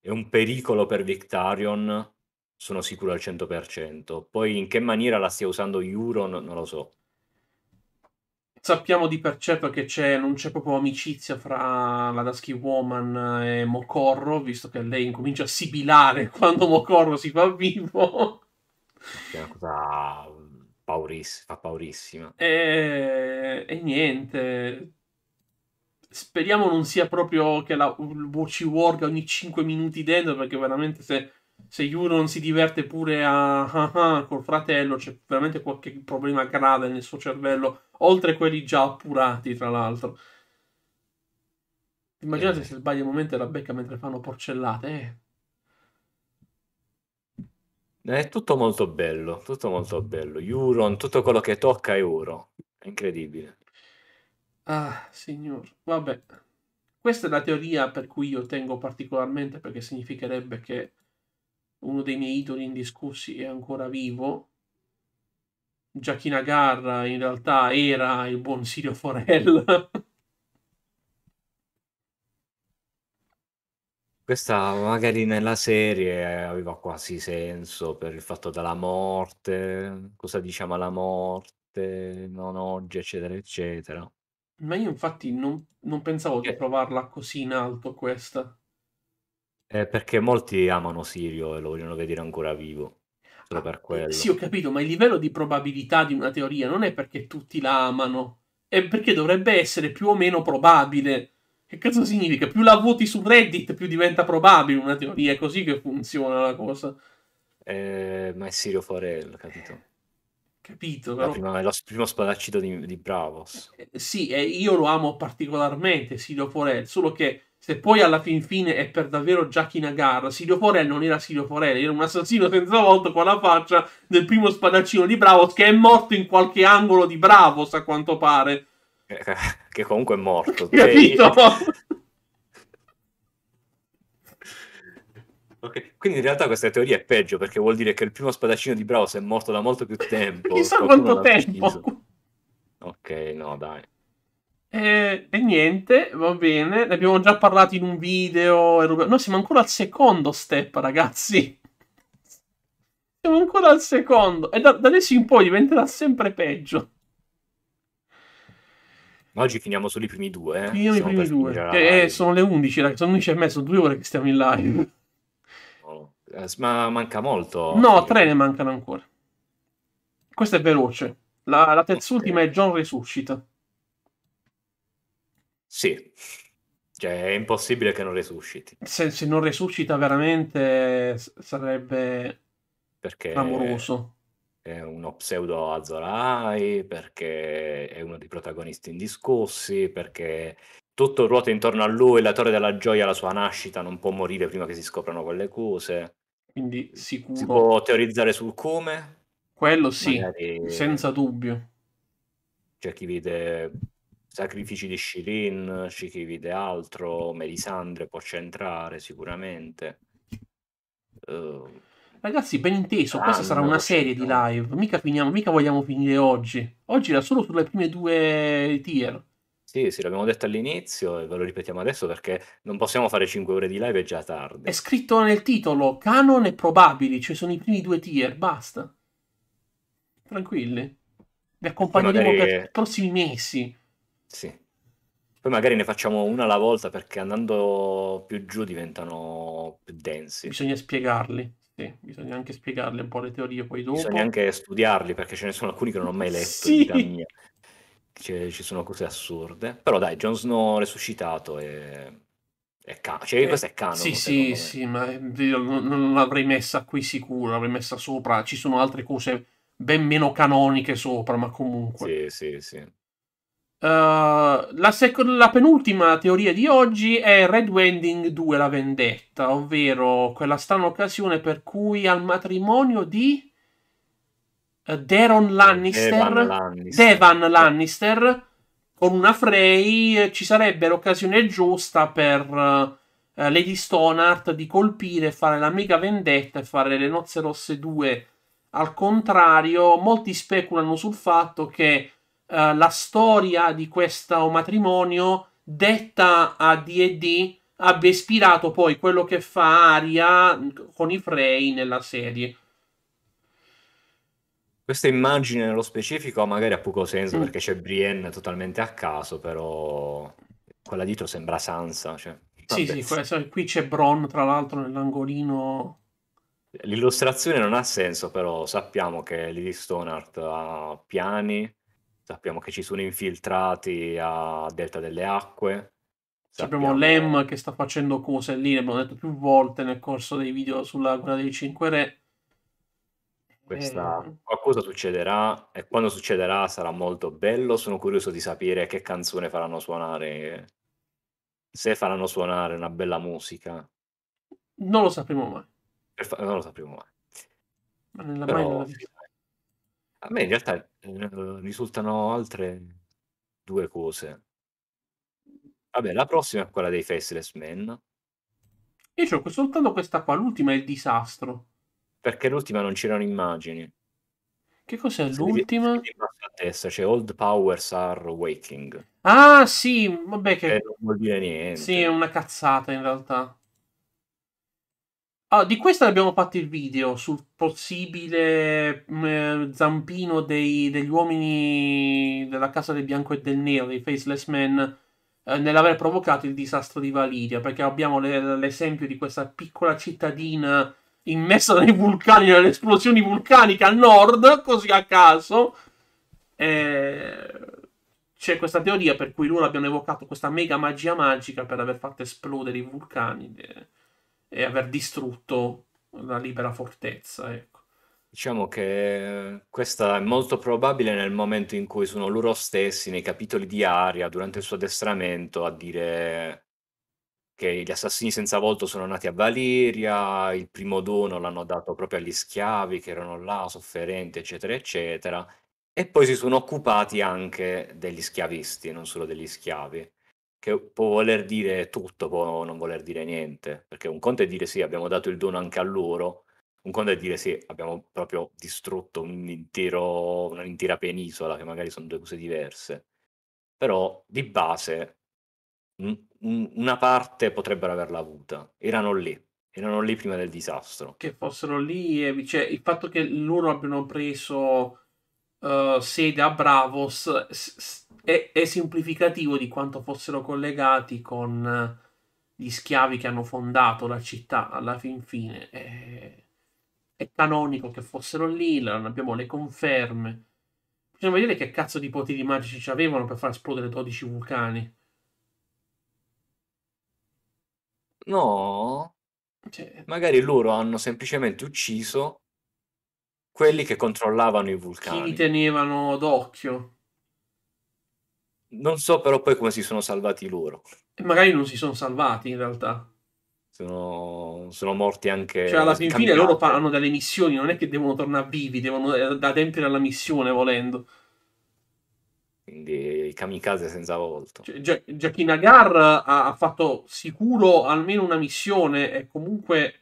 [SPEAKER 1] è un pericolo per Victarion, sono sicuro al 100%. Poi in che maniera la stia usando Euron, non lo so sappiamo di per certo che
[SPEAKER 2] c'è, non c'è proprio amicizia fra la Dusky Woman e Mocorro, visto che lei incomincia a sibilare [laughs] quando Mocorro si fa vivo.
[SPEAKER 1] È una cosa mm, pauriss- fa paurissima.
[SPEAKER 2] E, e niente. Speriamo non sia proprio che la, ci worga ogni 5 minuti dentro, perché veramente se se Yuro non si diverte pure a, a, a col fratello, c'è veramente qualche problema grave nel suo cervello, oltre quelli già appurati, tra l'altro. Immaginate eh. se sbaglia il momento e la becca mentre fanno porcellate. Eh.
[SPEAKER 1] È eh, tutto molto bello, tutto molto bello. Euron, tutto quello che tocca è oro. È incredibile.
[SPEAKER 2] Ah, signor. Vabbè. Questa è la teoria per cui io tengo particolarmente perché significherebbe che uno dei miei idoli indiscussi è ancora vivo. Jackie Nagarra in realtà era il buon Sirio Forel. [laughs]
[SPEAKER 1] Questa magari nella serie aveva quasi senso per il fatto della morte, cosa diciamo alla morte, non oggi, eccetera, eccetera.
[SPEAKER 2] Ma io infatti non, non pensavo che... di eh. provarla così in alto questa.
[SPEAKER 1] Eh, perché molti amano Sirio e lo vogliono vedere ancora vivo. Solo ah, per eh, quello. Sì, ho
[SPEAKER 2] capito, ma il livello di probabilità di una teoria non è perché tutti la amano, è perché dovrebbe essere più o meno probabile. Che cazzo significa? Più la voti su Reddit, più diventa probabile una teoria. È così che funziona la cosa. Eh, ma è Sirio Forel, capito?
[SPEAKER 1] Capito, però... Prima, lo primo spadaccito di, di Bravos.
[SPEAKER 2] Eh, sì, io lo amo particolarmente, Sirio Forel, solo che se poi alla fin fine è per davvero Jackie Nagar, Sirio Forel non era Sirio Forel, era un assassino senza volto con la faccia del primo spadaccino di Bravos che è morto in qualche angolo di Bravos a quanto pare.
[SPEAKER 1] Eh, che comunque è morto. [laughs] Capito? Okay. Quindi in realtà questa teoria è peggio perché vuol dire che il primo spadaccino di Bravos è morto da molto più [laughs] tempo. Chissà quanto tempo. Ok, no, dai.
[SPEAKER 2] E, e, niente, va bene. Ne abbiamo già parlato in un video. Noi siamo ancora al secondo step, ragazzi. Siamo ancora al secondo. E da, da adesso in poi diventerà sempre peggio. Oggi finiamo solo i primi due. Eh. Finiamo i primi due. Eh, eh sono le 11, ragazzi. Sono 11 e mezzo, due ore che stiamo in live.
[SPEAKER 1] Oh, eh, ma manca molto. No,
[SPEAKER 2] tre ne mancano ancora. Questa è veloce. La, la terz'ultima okay. è John Resuscita.
[SPEAKER 1] Sì. Cioè, è impossibile che non resusciti.
[SPEAKER 2] Se, se non resuscita
[SPEAKER 1] veramente sarebbe perché clamoroso. È uno pseudo Azorai, perché è uno dei protagonisti indiscussi, perché tutto ruota intorno a lui, la Torre della Gioia, la sua nascita, non può morire prima che si scoprano quelle cose. Quindi sicuro. Si può teorizzare sul come? Quello sì, Magari... senza dubbio. C'è chi vede Sacrifici di Shirin, Ci vide altro, Melisandre può centrare sicuramente. Uh,
[SPEAKER 2] Ragazzi, ben inteso, ah, questa sarà una serie di live, mica, finiamo, mica vogliamo finire oggi. Oggi era solo sulle prime due
[SPEAKER 1] tier. Sì, sì, l'abbiamo detto all'inizio e ve lo ripetiamo adesso perché non possiamo fare 5 ore di live, è già tardi.
[SPEAKER 2] È scritto nel titolo, canon e probabili, cioè sono i primi due tier, basta. Tranquilli. Vi accompagneremo magari... per i
[SPEAKER 1] prossimi mesi. Sì. Poi magari ne facciamo una alla volta perché andando più giù diventano più densi. Bisogna spiegarli, sì, bisogna anche spiegarli un po' le teorie poi dopo. Bisogna anche studiarli perché ce ne sono alcuni che non ho mai letto sì. ci sono cose assurde. Però dai, Jon Snow resuscitato e... È can- cioè, eh, questo è canon. Sì, sì, sì,
[SPEAKER 2] ma eh, non l'avrei messa qui sicuro, l'avrei messa sopra. Ci sono altre cose ben meno canoniche sopra, ma comunque. Sì, sì, sì. Uh, la, sec- la, penultima teoria di oggi è Red Wedding 2 la vendetta, ovvero quella strana occasione per cui al matrimonio di uh, Deron Lannister, Lannister, Devan Lannister con una Frey eh, ci sarebbe l'occasione giusta per uh, Lady Stonart di colpire, fare la mega vendetta e fare le nozze rosse 2 al contrario. Molti speculano sul fatto che eh, la storia di questo matrimonio detta a D&D abbia ispirato poi quello che fa Aria con i Frey nella serie.
[SPEAKER 1] Questa immagine nello specifico magari ha poco senso mm. perché c'è Brienne totalmente a caso, però quella dietro sembra Sansa. Cioè... Sì, sì,
[SPEAKER 2] questa, qui c'è Bron tra l'altro nell'angolino.
[SPEAKER 1] L'illustrazione non ha senso, però sappiamo che Lily Stonart ha piani Sappiamo che ci sono infiltrati a Delta delle Acque. Sappiamo, Sappiamo Lem che sta facendo cose lì, l'abbiamo detto più volte
[SPEAKER 2] nel corso dei video sulla guerra dei Cinque Re.
[SPEAKER 1] Questa... Eh, qualcosa succederà e quando succederà sarà molto bello. Sono curioso di sapere che canzone faranno suonare. Se faranno suonare una bella musica.
[SPEAKER 2] Non lo sapremo mai.
[SPEAKER 1] Non lo sapremo mai. Ma
[SPEAKER 2] nella Però... mai nella vita.
[SPEAKER 1] A me in realtà, eh, risultano altre due cose. Vabbè, la prossima è quella dei Faceless Men. Io c'ho soltanto questa qua, l'ultima è il disastro. Perché l'ultima non c'erano immagini.
[SPEAKER 2] Che cos'è l'ultima? se
[SPEAKER 1] testa, c'è Old Powers Are Waking,
[SPEAKER 2] Ah, sì, vabbè che che non vuol dire sì, è una cazzata in realtà. Ah, di questo abbiamo fatto il video sul possibile mh, mm, eh, zampino dei, degli uomini della Casa del Bianco e del Nero, dei Faceless Men, eh, nell'aver provocato il disastro di Validia, perché abbiamo le, l'esempio di questa piccola cittadina immessa nei vulcani, nelle esplosioni vulcaniche al nord, così a caso. Eh, c'è questa teoria per cui loro abbiano evocato questa mega magia magica per aver fatto esplodere i vulcani. Eh e aver
[SPEAKER 1] distrutto la libera fortezza. Ecco. Diciamo che eh, questa è molto probabile nel momento in cui sono loro stessi nei capitoli di Aria durante il suo addestramento a dire che gli assassini senza volto sono nati a Valiria, il primo dono l'hanno dato proprio agli schiavi che erano là, sofferenti, eccetera, eccetera. E poi si sono occupati anche degli schiavisti, non solo degli schiavi che può voler dire tutto, può non voler dire niente, perché un conto è dire sì, abbiamo dato il dono anche a loro, un conto è dire sì, abbiamo proprio distrutto un intero, un'intera penisola, che magari sono due cose diverse, però di base m- m- una parte potrebbero averla avuta, erano lì, erano lì prima del disastro.
[SPEAKER 2] Che fossero lì, cioè il fatto che loro abbiano preso eh, sede a Bravos è-, è, semplificativo di quanto fossero collegati con eh, gli schiavi che hanno fondato la città alla fin fine. È, è canonico che fossero lì, non abbiamo le conferme. Bisogna vedere che cazzo di poteri magici ci avevano per far esplodere 12 vulcani.
[SPEAKER 1] No, cioè... magari loro hanno semplicemente ucciso quelli che controllavano i vulcani. Chi li
[SPEAKER 2] tenevano d'occhio?
[SPEAKER 1] Non so però poi come si sono salvati loro.
[SPEAKER 2] E magari non si sono salvati in realtà.
[SPEAKER 1] Sono, sono morti anche... Cioè alla fin fine loro
[SPEAKER 2] fanno delle missioni, non è che devono tornare vivi, devono eh, adempiere alla missione volendo.
[SPEAKER 1] Quindi i kamikaze senza volto. Cioè,
[SPEAKER 2] Jackie Nagar ha, ha fatto sicuro almeno una missione e comunque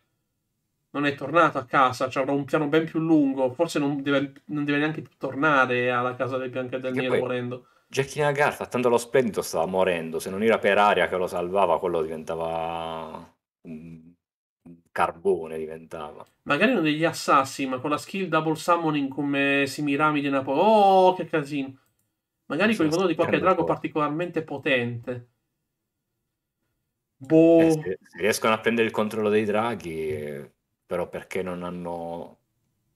[SPEAKER 2] non è tornato a casa, cioè avrà un piano ben più lungo, forse non deve, non deve neanche più tornare alla casa del Bianca e del Nero volendo.
[SPEAKER 1] Jackie Nagar, tanto lo splendido, stava morendo, se non era per aria che lo salvava, quello diventava un carbone, diventava.
[SPEAKER 2] Magari uno degli assassini, ma con la skill double summoning come Simiramide di Napoli, oh che casino. Magari con il modo di qualche drago fuori. particolarmente potente. Eh,
[SPEAKER 1] boh. Eh, se, se riescono a prendere il controllo dei draghi... Eh però perché non hanno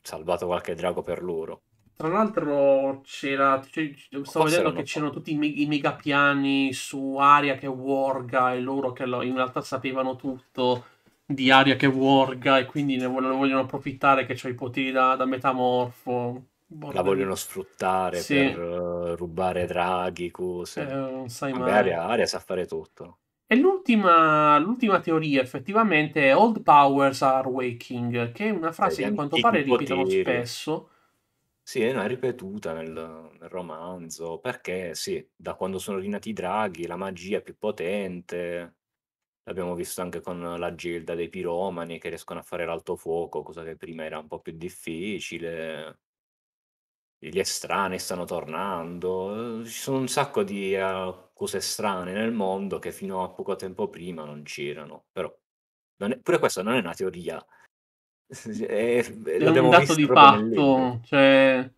[SPEAKER 1] salvato qualche drago per loro.
[SPEAKER 2] Tra l'altro c'era, cioè, stavo vedendo che c'erano tutti i, me- i megapiani su Aria che Warga e loro che lo, in realtà sapevano tutto di Aria che Warga e quindi ne vogliono, vogliono approfittare che ho i poteri da, da metamorfo. Borda. La vogliono
[SPEAKER 1] sfruttare sì. per uh, rubare draghi, cose. Eh, non sai Vabbè, mai. Aria, Aria sa fare tutto.
[SPEAKER 2] E l'ultima, l'ultima, teoria effettivamente è Old Powers are
[SPEAKER 1] Waking, che è una frase che a quanto pare ripetono spesso. Sì, no, è ripetuta nel, nel, romanzo, perché sì, da quando sono rinati i draghi la magia è più potente, l'abbiamo visto anche con la gilda dei piromani che riescono a fare l'alto fuoco, cosa che prima era un po' più difficile, gli estranei stanno tornando, ci sono un sacco di... Uh, cose strane nel mondo che fino a poco tempo prima non c'erano. Però non è, pure questa non è una teoria. [laughs] È, è un dato di fatto. Cioè...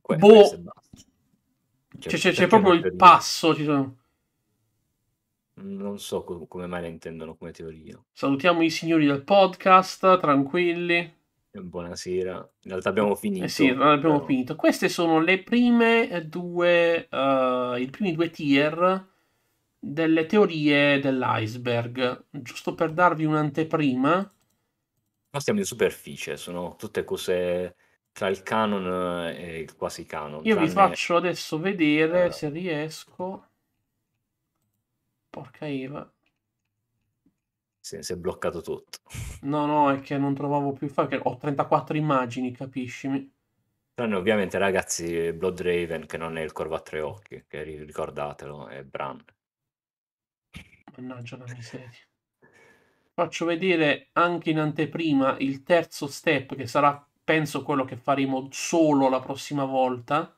[SPEAKER 1] Que- boh. Cioè,
[SPEAKER 2] cioè, c'è, c'è proprio il
[SPEAKER 1] passo. Sono... Non so com- come mai la
[SPEAKER 2] intendono come teoria. Salutiamo i signori del podcast, tranquilli. Buonasera.
[SPEAKER 1] In realtà eh abbiamo finito. Eh sì, abbiamo
[SPEAKER 2] però... finito. Queste sono le prime due, uh, i primi due tier delle teorie dell'iceberg. Giusto per darvi un'anteprima.
[SPEAKER 1] Ma stiamo in superficie, sono tutte cose tra il canon e il quasi canon. Io vi faccio adesso vedere
[SPEAKER 2] eh... se riesco. Porca Eva
[SPEAKER 1] si, si è bloccato tutto.
[SPEAKER 2] No, no, è che non trovavo più file, ho 34
[SPEAKER 1] immagini, capiscimi. Tranne ovviamente ragazzi Blood Raven che non è il corvo a tre occhi, che ricordatelo, è Bran.
[SPEAKER 2] Mannaggia la miseria. Faccio vedere anche in anteprima il terzo step che sarà penso quello che faremo solo la prossima volta.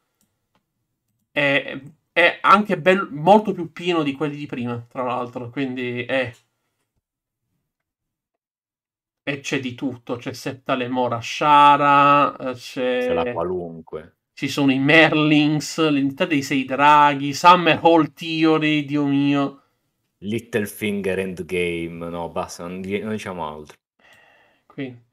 [SPEAKER 2] È, è anche bello, molto più pieno di quelli di prima, tra l'altro, quindi è e c'è di tutto, c'è Septa Mora Shara, eh, c'è... c'è la
[SPEAKER 1] qualunque.
[SPEAKER 2] Ci sono i Merlings, l'unità dei Sei
[SPEAKER 1] Draghi, Summer Hall Theory, Dio mio. Little Finger Endgame, no basta, non, non diciamo altro. Quindi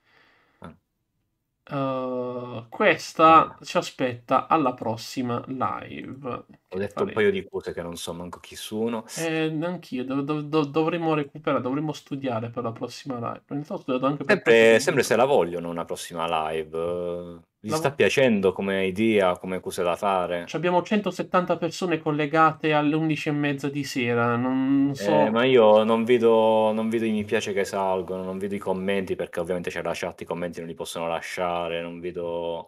[SPEAKER 1] eh,
[SPEAKER 2] questa ci aspetta alla prossima live. Ho
[SPEAKER 1] detto faremo. un paio di cose che non so manco chi sono.
[SPEAKER 2] Eh, anch'io, do- do- do- dovremmo recuperare, dovremmo studiare per la prossima
[SPEAKER 1] live. Sempre, sempre, se la vogliono una prossima live. Gli la... sta piacendo come idea, come cose da fare. Cioè abbiamo 170
[SPEAKER 2] persone collegate alle 11 e mezza di sera, non so... Eh, ma
[SPEAKER 1] io non vedo, non vedo i mi piace che salgono, non vedo i commenti, perché ovviamente c'è la chat, i commenti non li possono lasciare, non vedo...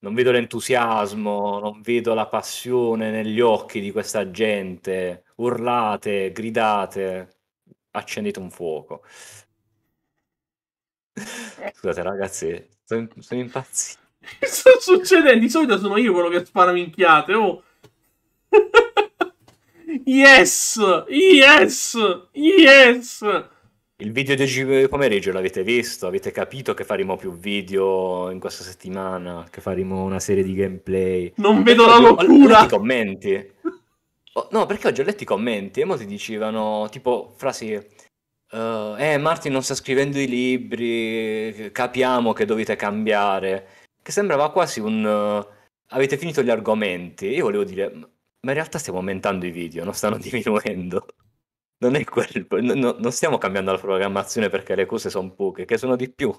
[SPEAKER 1] Non vedo l'entusiasmo, non vedo la passione negli occhi di questa gente. Urlate, gridate, accendete un fuoco. Eh. Scusate ragazzi, sono, sono impazzito. Che sta
[SPEAKER 2] succedendo? Di solito sono io quello che spara minchiate. Oh.
[SPEAKER 1] [laughs] yes! Yes!
[SPEAKER 2] Yes!
[SPEAKER 1] Il video di oggi pomeriggio l'avete visto? Avete capito che faremo più video in questa settimana? Che faremo una serie di gameplay? Non vedo la locura! Ho, ho commenti. Oh, no, perché oggi ho letto i commenti e molti dicevano tipo frasi Uh, eh, eh Martin non sta scrivendo i libri, capiamo che dovete cambiare. Che sembrava quasi un... Uh, avete finito gli argomenti. Io volevo dire, ma in realtà stiamo aumentando i video, non stanno [laughs] diminuendo. Non è quello, no, non stiamo cambiando la programmazione perché le cose sono poche, che sono di più.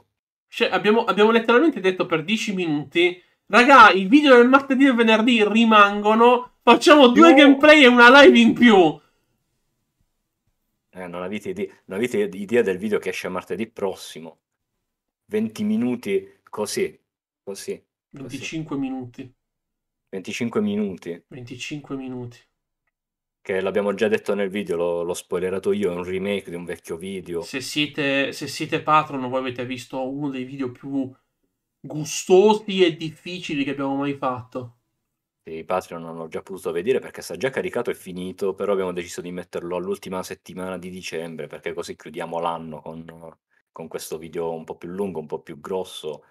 [SPEAKER 1] Cioè, abbiamo, abbiamo letteralmente
[SPEAKER 2] detto per 10 minuti, raga, i video del martedì e venerdì rimangono, facciamo due no. gameplay e una live in più.
[SPEAKER 1] Eh, non, avete idea, non avete idea del video che esce martedì prossimo. 20 minuti così, così.
[SPEAKER 2] 25
[SPEAKER 1] così. minuti. 25 minuti.
[SPEAKER 2] 25 minuti.
[SPEAKER 1] Che l'abbiamo già detto nel video, l'ho, l'ho spoilerato io, è un remake di un vecchio video. Se siete, se siete patron, voi avete visto uno dei video
[SPEAKER 2] più gustosi e difficili che abbiamo mai fatto
[SPEAKER 1] i Patreon non l'ho già potuto vedere perché sta già caricato e finito, però abbiamo deciso di metterlo all'ultima settimana di dicembre perché così chiudiamo l'anno con, con questo video un po' più lungo, un po' più grosso.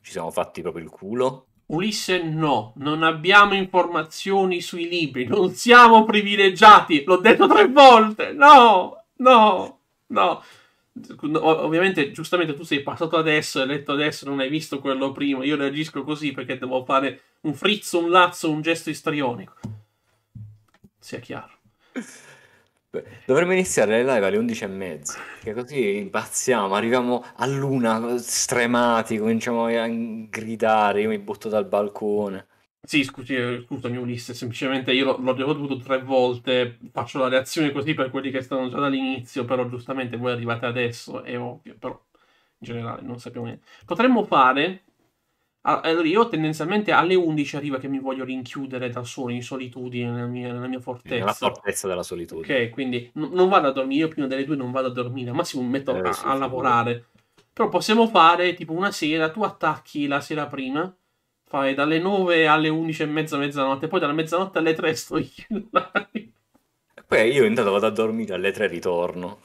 [SPEAKER 1] Ci siamo fatti proprio il culo. Ulisse no, non abbiamo informazioni sui
[SPEAKER 2] libri, non siamo privilegiati, l'ho detto tre volte, no, no, no ovviamente giustamente tu sei passato adesso, hai letto adesso, non hai visto quello prima, io reagisco così perché devo fare un frizzo, un lazzo, un gesto istrionico. Sia chiaro.
[SPEAKER 1] dovremmo iniziare le live alle 11 e mezza, che così impazziamo, arriviamo a luna stremati, cominciamo a gridare, io mi butto dal balcone. Sì, scusi, eh, scusami Ulisse, semplicemente
[SPEAKER 2] io l'ho, l'ho ripetuto tre volte, faccio la reazione così per quelli che stanno già dall'inizio, però giustamente voi arrivate adesso, è ovvio, però in generale non sappiamo niente. Potremmo fare... Allora, io tendenzialmente alle 11 arriva che mi voglio rinchiudere da solo, in solitudine, nella mia, nella mia fortezza. Nella
[SPEAKER 1] fortezza della solitudine.
[SPEAKER 2] Ok, quindi n- non vado a dormire, io prima delle 2 non vado a dormire, al massimo mi metto eh, a, a lavorare. Però possiamo fare tipo una sera, tu attacchi la sera prima Fai dalle 9 alle 11 e mezza, mezzanotte, poi dalla mezzanotte alle 3
[SPEAKER 1] sto io live. E poi io intanto vado a dormire, alle 3 ritorno.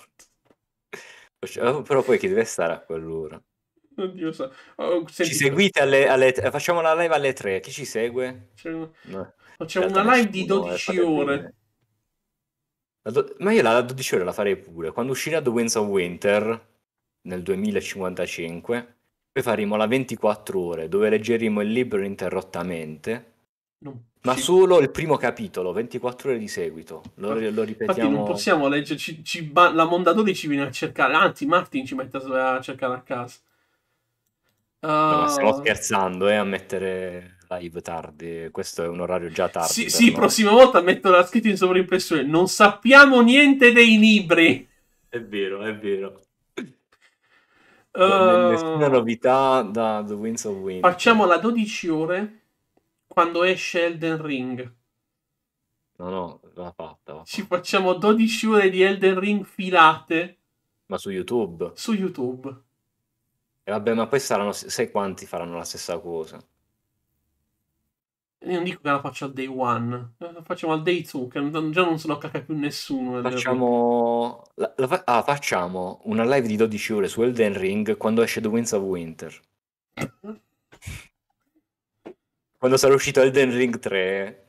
[SPEAKER 1] Però poi chi deve stare a quell'ora?
[SPEAKER 2] Oddio, sa. Oh, ci
[SPEAKER 1] seguite alle, alle, Facciamo la live alle 3. Chi ci segue? Facciamo no. una live di 12 eh, ore. Do... Ma io la 12 ore la farei pure. Quando uscirà The Winds of Winter nel 2055 poi faremo la 24 ore dove leggeremo il libro interrottamente. No. Ma sì. solo il primo capitolo, 24 ore di seguito. Lo, lo ripetiamo. Infatti non possiamo
[SPEAKER 2] leggerci. ci, la Mondadori ci viene a cercare, anzi Martin ci mette a cercare a casa. Uh... No, stiamo ah.
[SPEAKER 1] scherzando eh, a mettere live tardi, questo è un orario già tardi. Sì, sì prossima
[SPEAKER 2] volta metto la scritta in sovrimpressione, non sappiamo niente dei libri.
[SPEAKER 1] È vero, è vero.
[SPEAKER 2] Eh, nessuna
[SPEAKER 1] novità da The Winds of Wind. la
[SPEAKER 2] 12 ore quando esce Elden Ring.
[SPEAKER 1] No, no, l'ha fatta, fatta. Ci facciamo 12 ore di Elden Ring filate. Ma su YouTube? Su YouTube. E vabbè, ma poi saranno, sai quanti faranno la stessa cosa? Io non dico che la faccio al day one, la
[SPEAKER 2] facciamo al day two, che già non se lo cacca più nessuno.
[SPEAKER 1] Facciamo... La, la fa... ah, facciamo una live di 12 ore su Elden Ring quando esce The Winds of Winter. [laughs] quando sarà uscito Elden Ring 3,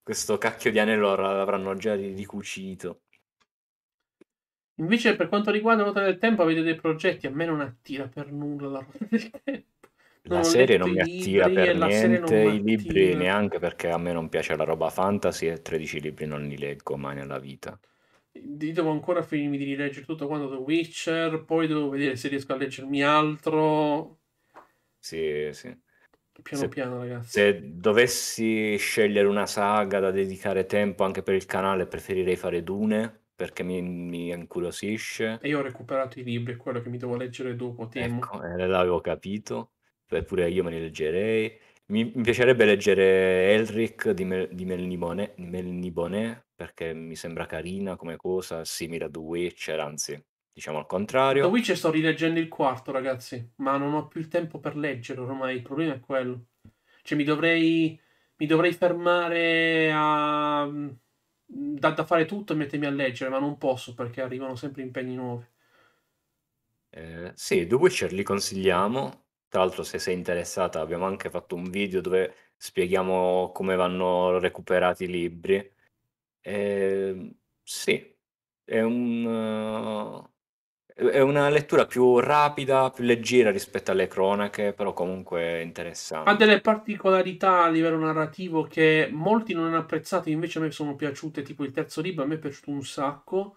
[SPEAKER 1] questo cacchio di anello l'avranno già ricucito.
[SPEAKER 2] Invece per quanto riguarda la ruota del tempo avete dei progetti, a me non attira per nulla la ruota del tempo
[SPEAKER 1] la serie non mi attira per niente, i libri neanche perché a me non piace la roba fantasy e 13 libri non li leggo mai nella vita.
[SPEAKER 2] Devo ancora finirmi di rileggere tutto quanto The Witcher, poi devo vedere se riesco a leggermi altro.
[SPEAKER 1] Sì, sì. Piano se, piano, ragazzi. Se dovessi scegliere una saga da dedicare tempo anche per il canale, preferirei fare Dune perché mi, mi incuriosisce.
[SPEAKER 2] E io ho recuperato i libri, quello che mi devo leggere dopo, temo.
[SPEAKER 1] Ecco, eh, l'avevo capito eppure io me ne leggerei. Mi, mi piacerebbe leggere Elric di, Mel, di Melnibone, Melnibone, perché mi sembra carina come cosa, simile a The Witcher, anzi, diciamo al contrario. The Witcher
[SPEAKER 2] sto rileggendo il quarto, ragazzi, ma non ho più il tempo per leggere ormai, il problema è quello. Cioè mi dovrei, mi dovrei fermare a... Mm, da, da, fare tutto e mettermi a leggere, ma non posso perché arrivano sempre impegni nuovi.
[SPEAKER 1] Eh, sì, The Witcher li consigliamo, tra l'altro, se sei interessata, abbiamo anche fatto un video dove spieghiamo come vanno recuperati i libri. Eh, sì, è, un, eh, è una lettura più rapida, più leggera rispetto alle cronache, però comunque interessante. Ha delle
[SPEAKER 2] particolarità a livello narrativo che molti non hanno apprezzato, invece a me sono piaciute, tipo il terzo libro a me è piaciuto un sacco.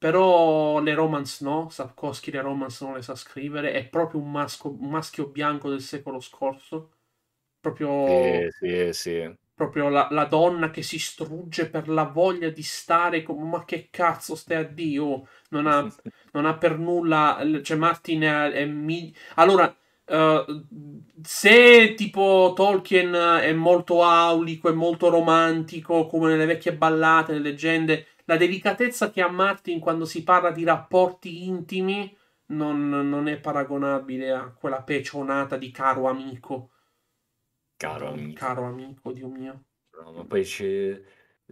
[SPEAKER 2] Però le romance no, Sapkowski le romance non le sa scrivere, è proprio un, masco, un maschio bianco del secolo scorso.
[SPEAKER 1] Proprio, sì, sì, sì.
[SPEAKER 2] proprio la, la, donna che si strugge per la voglia di stare con... Ma che cazzo stai a Dio? Non ha, [laughs] non ha per nulla... Cioè Martin è... è mi... Allora, Uh, se tipo Tolkien è molto aulico, è molto romantico, come nelle vecchie ballate, le leggende, la delicatezza che ha Martin quando si parla di rapporti intimi non, non è paragonabile a quella pecionata di caro amico. Caro amico. Caro amico, Dio mio.
[SPEAKER 1] No, ma poi c'è,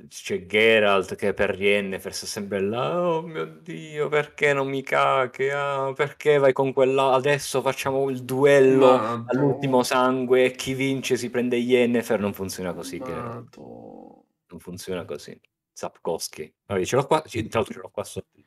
[SPEAKER 1] c'è Geralt che per Yennefer sta sempre là, oh mio Dio, perché non mi cache, ah, perché vai con quella, adesso facciamo il duello Madonna. all'ultimo sangue e chi vince si prende Yennefer, non funziona così, Geralt. Non funziona così. Sapkowski. Allora, ce l'ho qua, tra ce l'ho qua sotto.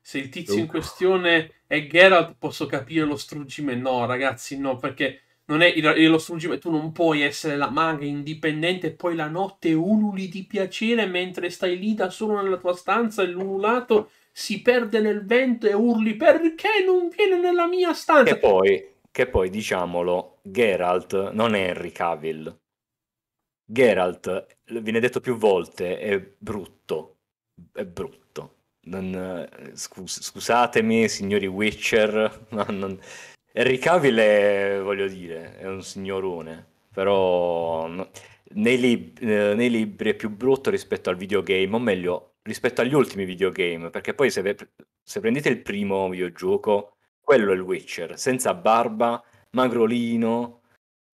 [SPEAKER 2] Se il tizio in questione è Geralt, posso capire lo struggimento. No, ragazzi, no, perché non è lo struggimento. Tu non puoi essere la maga indipendente e poi la notte ululi di piacere mentre stai lì da solo nella tua stanza e l'ululato si perde nel vento e urli perché non viene nella mia stanza. Che
[SPEAKER 1] poi, che poi diciamolo, Geralt non è Henry Cavill. Geralt, viene detto più volte, è brutto, è brutto. Non, eh, scus- scusatemi, signori Witcher, [laughs] ma non... Henry voglio dire, è un signorone, però nei, lib- eh, nei, libri è più brutto rispetto al videogame, o meglio, rispetto agli ultimi videogame, perché poi se, ve- se prendete il primo videogioco, quello è il Witcher, senza barba, magrolino,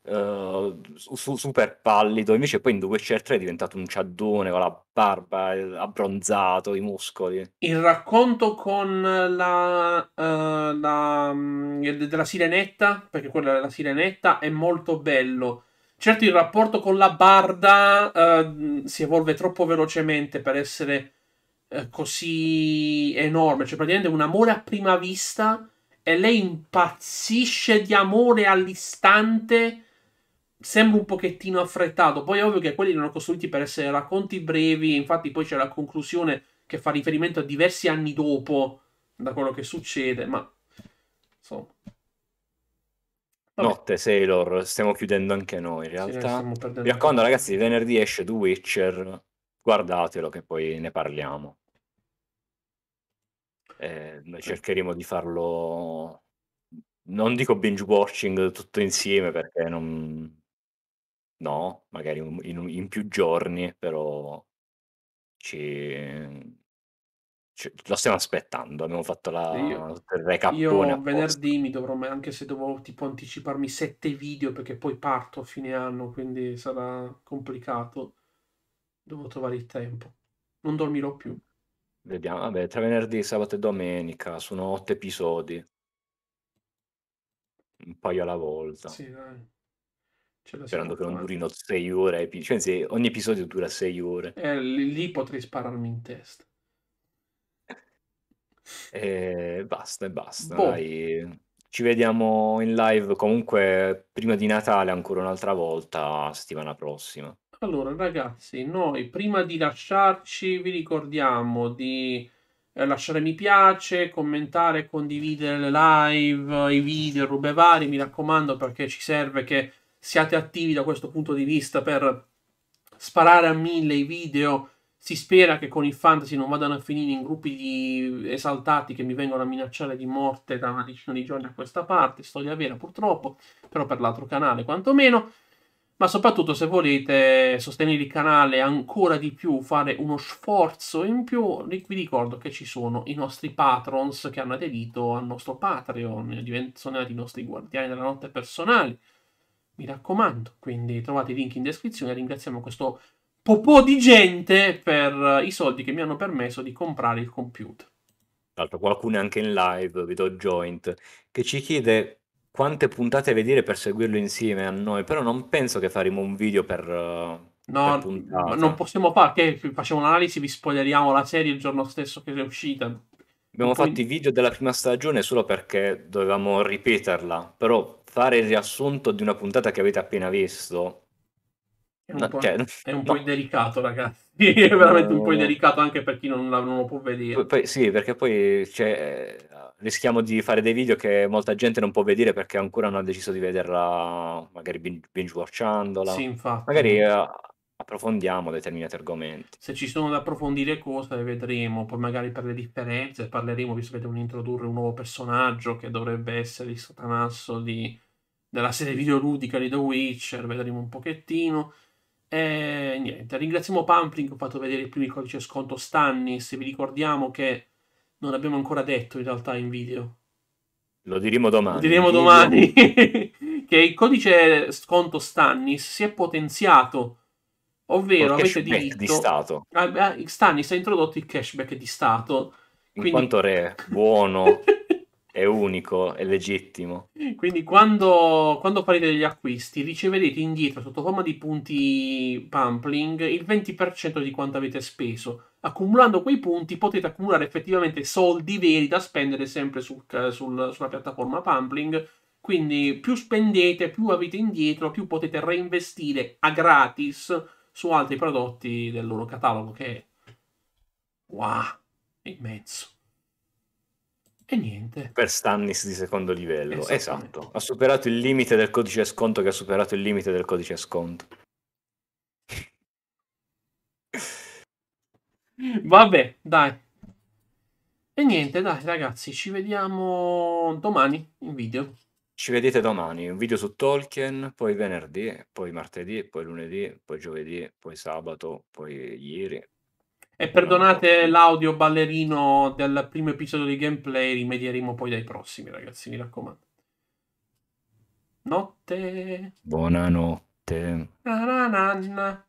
[SPEAKER 1] uh, su- super pallido, invece poi in The Witcher 3 è diventato un ciaddone con la barba, eh, abbronzato, i muscoli.
[SPEAKER 2] Il racconto con la, uh, la mm, della sirenetta, perché quella è sirenetta, è molto bello. Certo il rapporto con la barda uh, si evolve troppo velocemente per essere così enorme, cioè praticamente un amore a prima vista e lei impazzisce di amore all'istante sembra un pochettino affrettato. Poi è ovvio che quelli erano costruiti per essere racconti brevi, infatti poi c'è la conclusione che fa riferimento a diversi anni dopo da quello che succede, ma insomma.
[SPEAKER 1] Notte, Sailor, stiamo chiudendo anche noi in realtà. Sì, Mi raccomando ragazzi, venerdì esce The Witcher, guardatelo che poi ne parliamo. Eh, noi cercheremo di farlo non dico binge watching tutto insieme perché non, No, magari un in in più giorni, però ci ci lo stiamo aspettando. Abbiamo fatto la Io, il recap. io apposta. venerdì
[SPEAKER 2] mi dovrò, anche se dovrò tipo anticiparmi sette video perché poi parto a fine anno, quindi sarà complicato. Devo trovare il tempo. Non dormirò più.
[SPEAKER 1] Vediamo, vabbè, tra venerdì, sabato e domenica sono otto episodi. Un paio alla volta. Sì, dai. Ce la sperando che non durino 6 ore. Cioè, se ogni episodio dura 6 ore.
[SPEAKER 2] Eh, lì potrei spararmi in testa.
[SPEAKER 1] E eh, basta, e basta. Boh. dai. Ci vediamo in live comunque prima di Natale ancora un'altra volta, settimana prossima.
[SPEAKER 2] Allora, ragazzi, noi prima di lasciarci vi ricordiamo di eh, lasciare mi piace, commentare, condividere le live, i video, rube vari, mi raccomando perché ci serve che siate attivi da questo punto di vista per sparare a mille i video. Si spera che con il fantasy non vadano a finire in gruppi di esaltati che mi vengono a minacciare di morte da una decina di giorni a questa parte. Storia vera purtroppo, però per l'altro canale quantomeno. Ma soprattutto se volete sostenere il canale ancora di più, fare uno sforzo in più, vi ricordo che ci sono i nostri patrons che hanno aderito al nostro Patreon, sono i nostri guardiani della notte personali mi raccomando, quindi trovate i link in descrizione. Ringraziamo questo po' di
[SPEAKER 1] gente per eh, i soldi che mi hanno permesso di comprare il computer. Tra l'altro qualcuno è anche in live, vedo Joint, che ci chiede quante puntate vedere per seguirlo insieme a noi, però non penso che faremo un video per... Eh, no, per non
[SPEAKER 2] possiamo fare, che facciamo un'analisi, vi spoileriamo la serie il giorno stesso che è uscita.
[SPEAKER 1] Abbiamo Poi... fatto i video della prima stagione solo perché dovevamo ripeterla, però fare il riassunto di una puntata che avete appena visto.
[SPEAKER 2] È un, no, po', cioè, è un no.
[SPEAKER 1] indelicato,
[SPEAKER 2] ragazzi. [laughs] è veramente un po'
[SPEAKER 1] indelicato anche per chi non, la, non lo può vedere. Poi, poi, sì, perché poi cioè, rischiamo di fare dei video che molta gente non può vedere perché ancora non ha deciso di vederla, magari binge watchandola. Sì, infatti. Magari eh, approfondiamo determinati argomenti.
[SPEAKER 2] Se ci sono da approfondire cose le vedremo, poi magari per le differenze parleremo, visto che devono introdurre un nuovo personaggio che dovrebbe essere il satanasso di, della serie videoludica di The Witcher, vedremo un pochettino. E niente, ringraziamo Pampling ho fatto vedere i primi codici sconto Stannis, vi ricordiamo che non abbiamo ancora detto in realtà in video.
[SPEAKER 1] Lo diremo domani. Lo diremo domani. [laughs]
[SPEAKER 2] che il codice sconto Stannis si è potenziato ovvero avete diritto di
[SPEAKER 1] Stato.
[SPEAKER 2] Stannis ha introdotto il cashback di Stato. Quindi... In quanto
[SPEAKER 1] re, buono, [laughs] è unico, è legittimo.
[SPEAKER 2] Quindi quando, quando, farete degli acquisti riceverete indietro sotto forma di punti pumpling il 20% di quanto avete speso. Accumulando quei punti potete accumulare effettivamente soldi veri da spendere sempre sul, sul, sulla piattaforma pumpling quindi più spendete, più avete indietro, più potete reinvestire a gratis su altri prodotti del loro catalogo che wow, è immenso. E niente.
[SPEAKER 1] Per Stannis di secondo livello, esatto. Ha superato il limite del codice sconto che ha superato il limite del codice sconto.
[SPEAKER 2] [laughs]
[SPEAKER 1] Vabbè, dai.
[SPEAKER 2] E niente, dai ragazzi, ci vediamo
[SPEAKER 1] domani in video. Ci vedete domani, un video su Tolkien, poi venerdì, poi martedì, poi lunedì, poi giovedì, poi sabato, poi ieri. E
[SPEAKER 2] perdonate l'audio ballerino del primo episodio di gameplay, rimedieremo poi dai prossimi, ragazzi, mi raccomando. Notte.
[SPEAKER 1] Buonanotte.
[SPEAKER 2] Na na na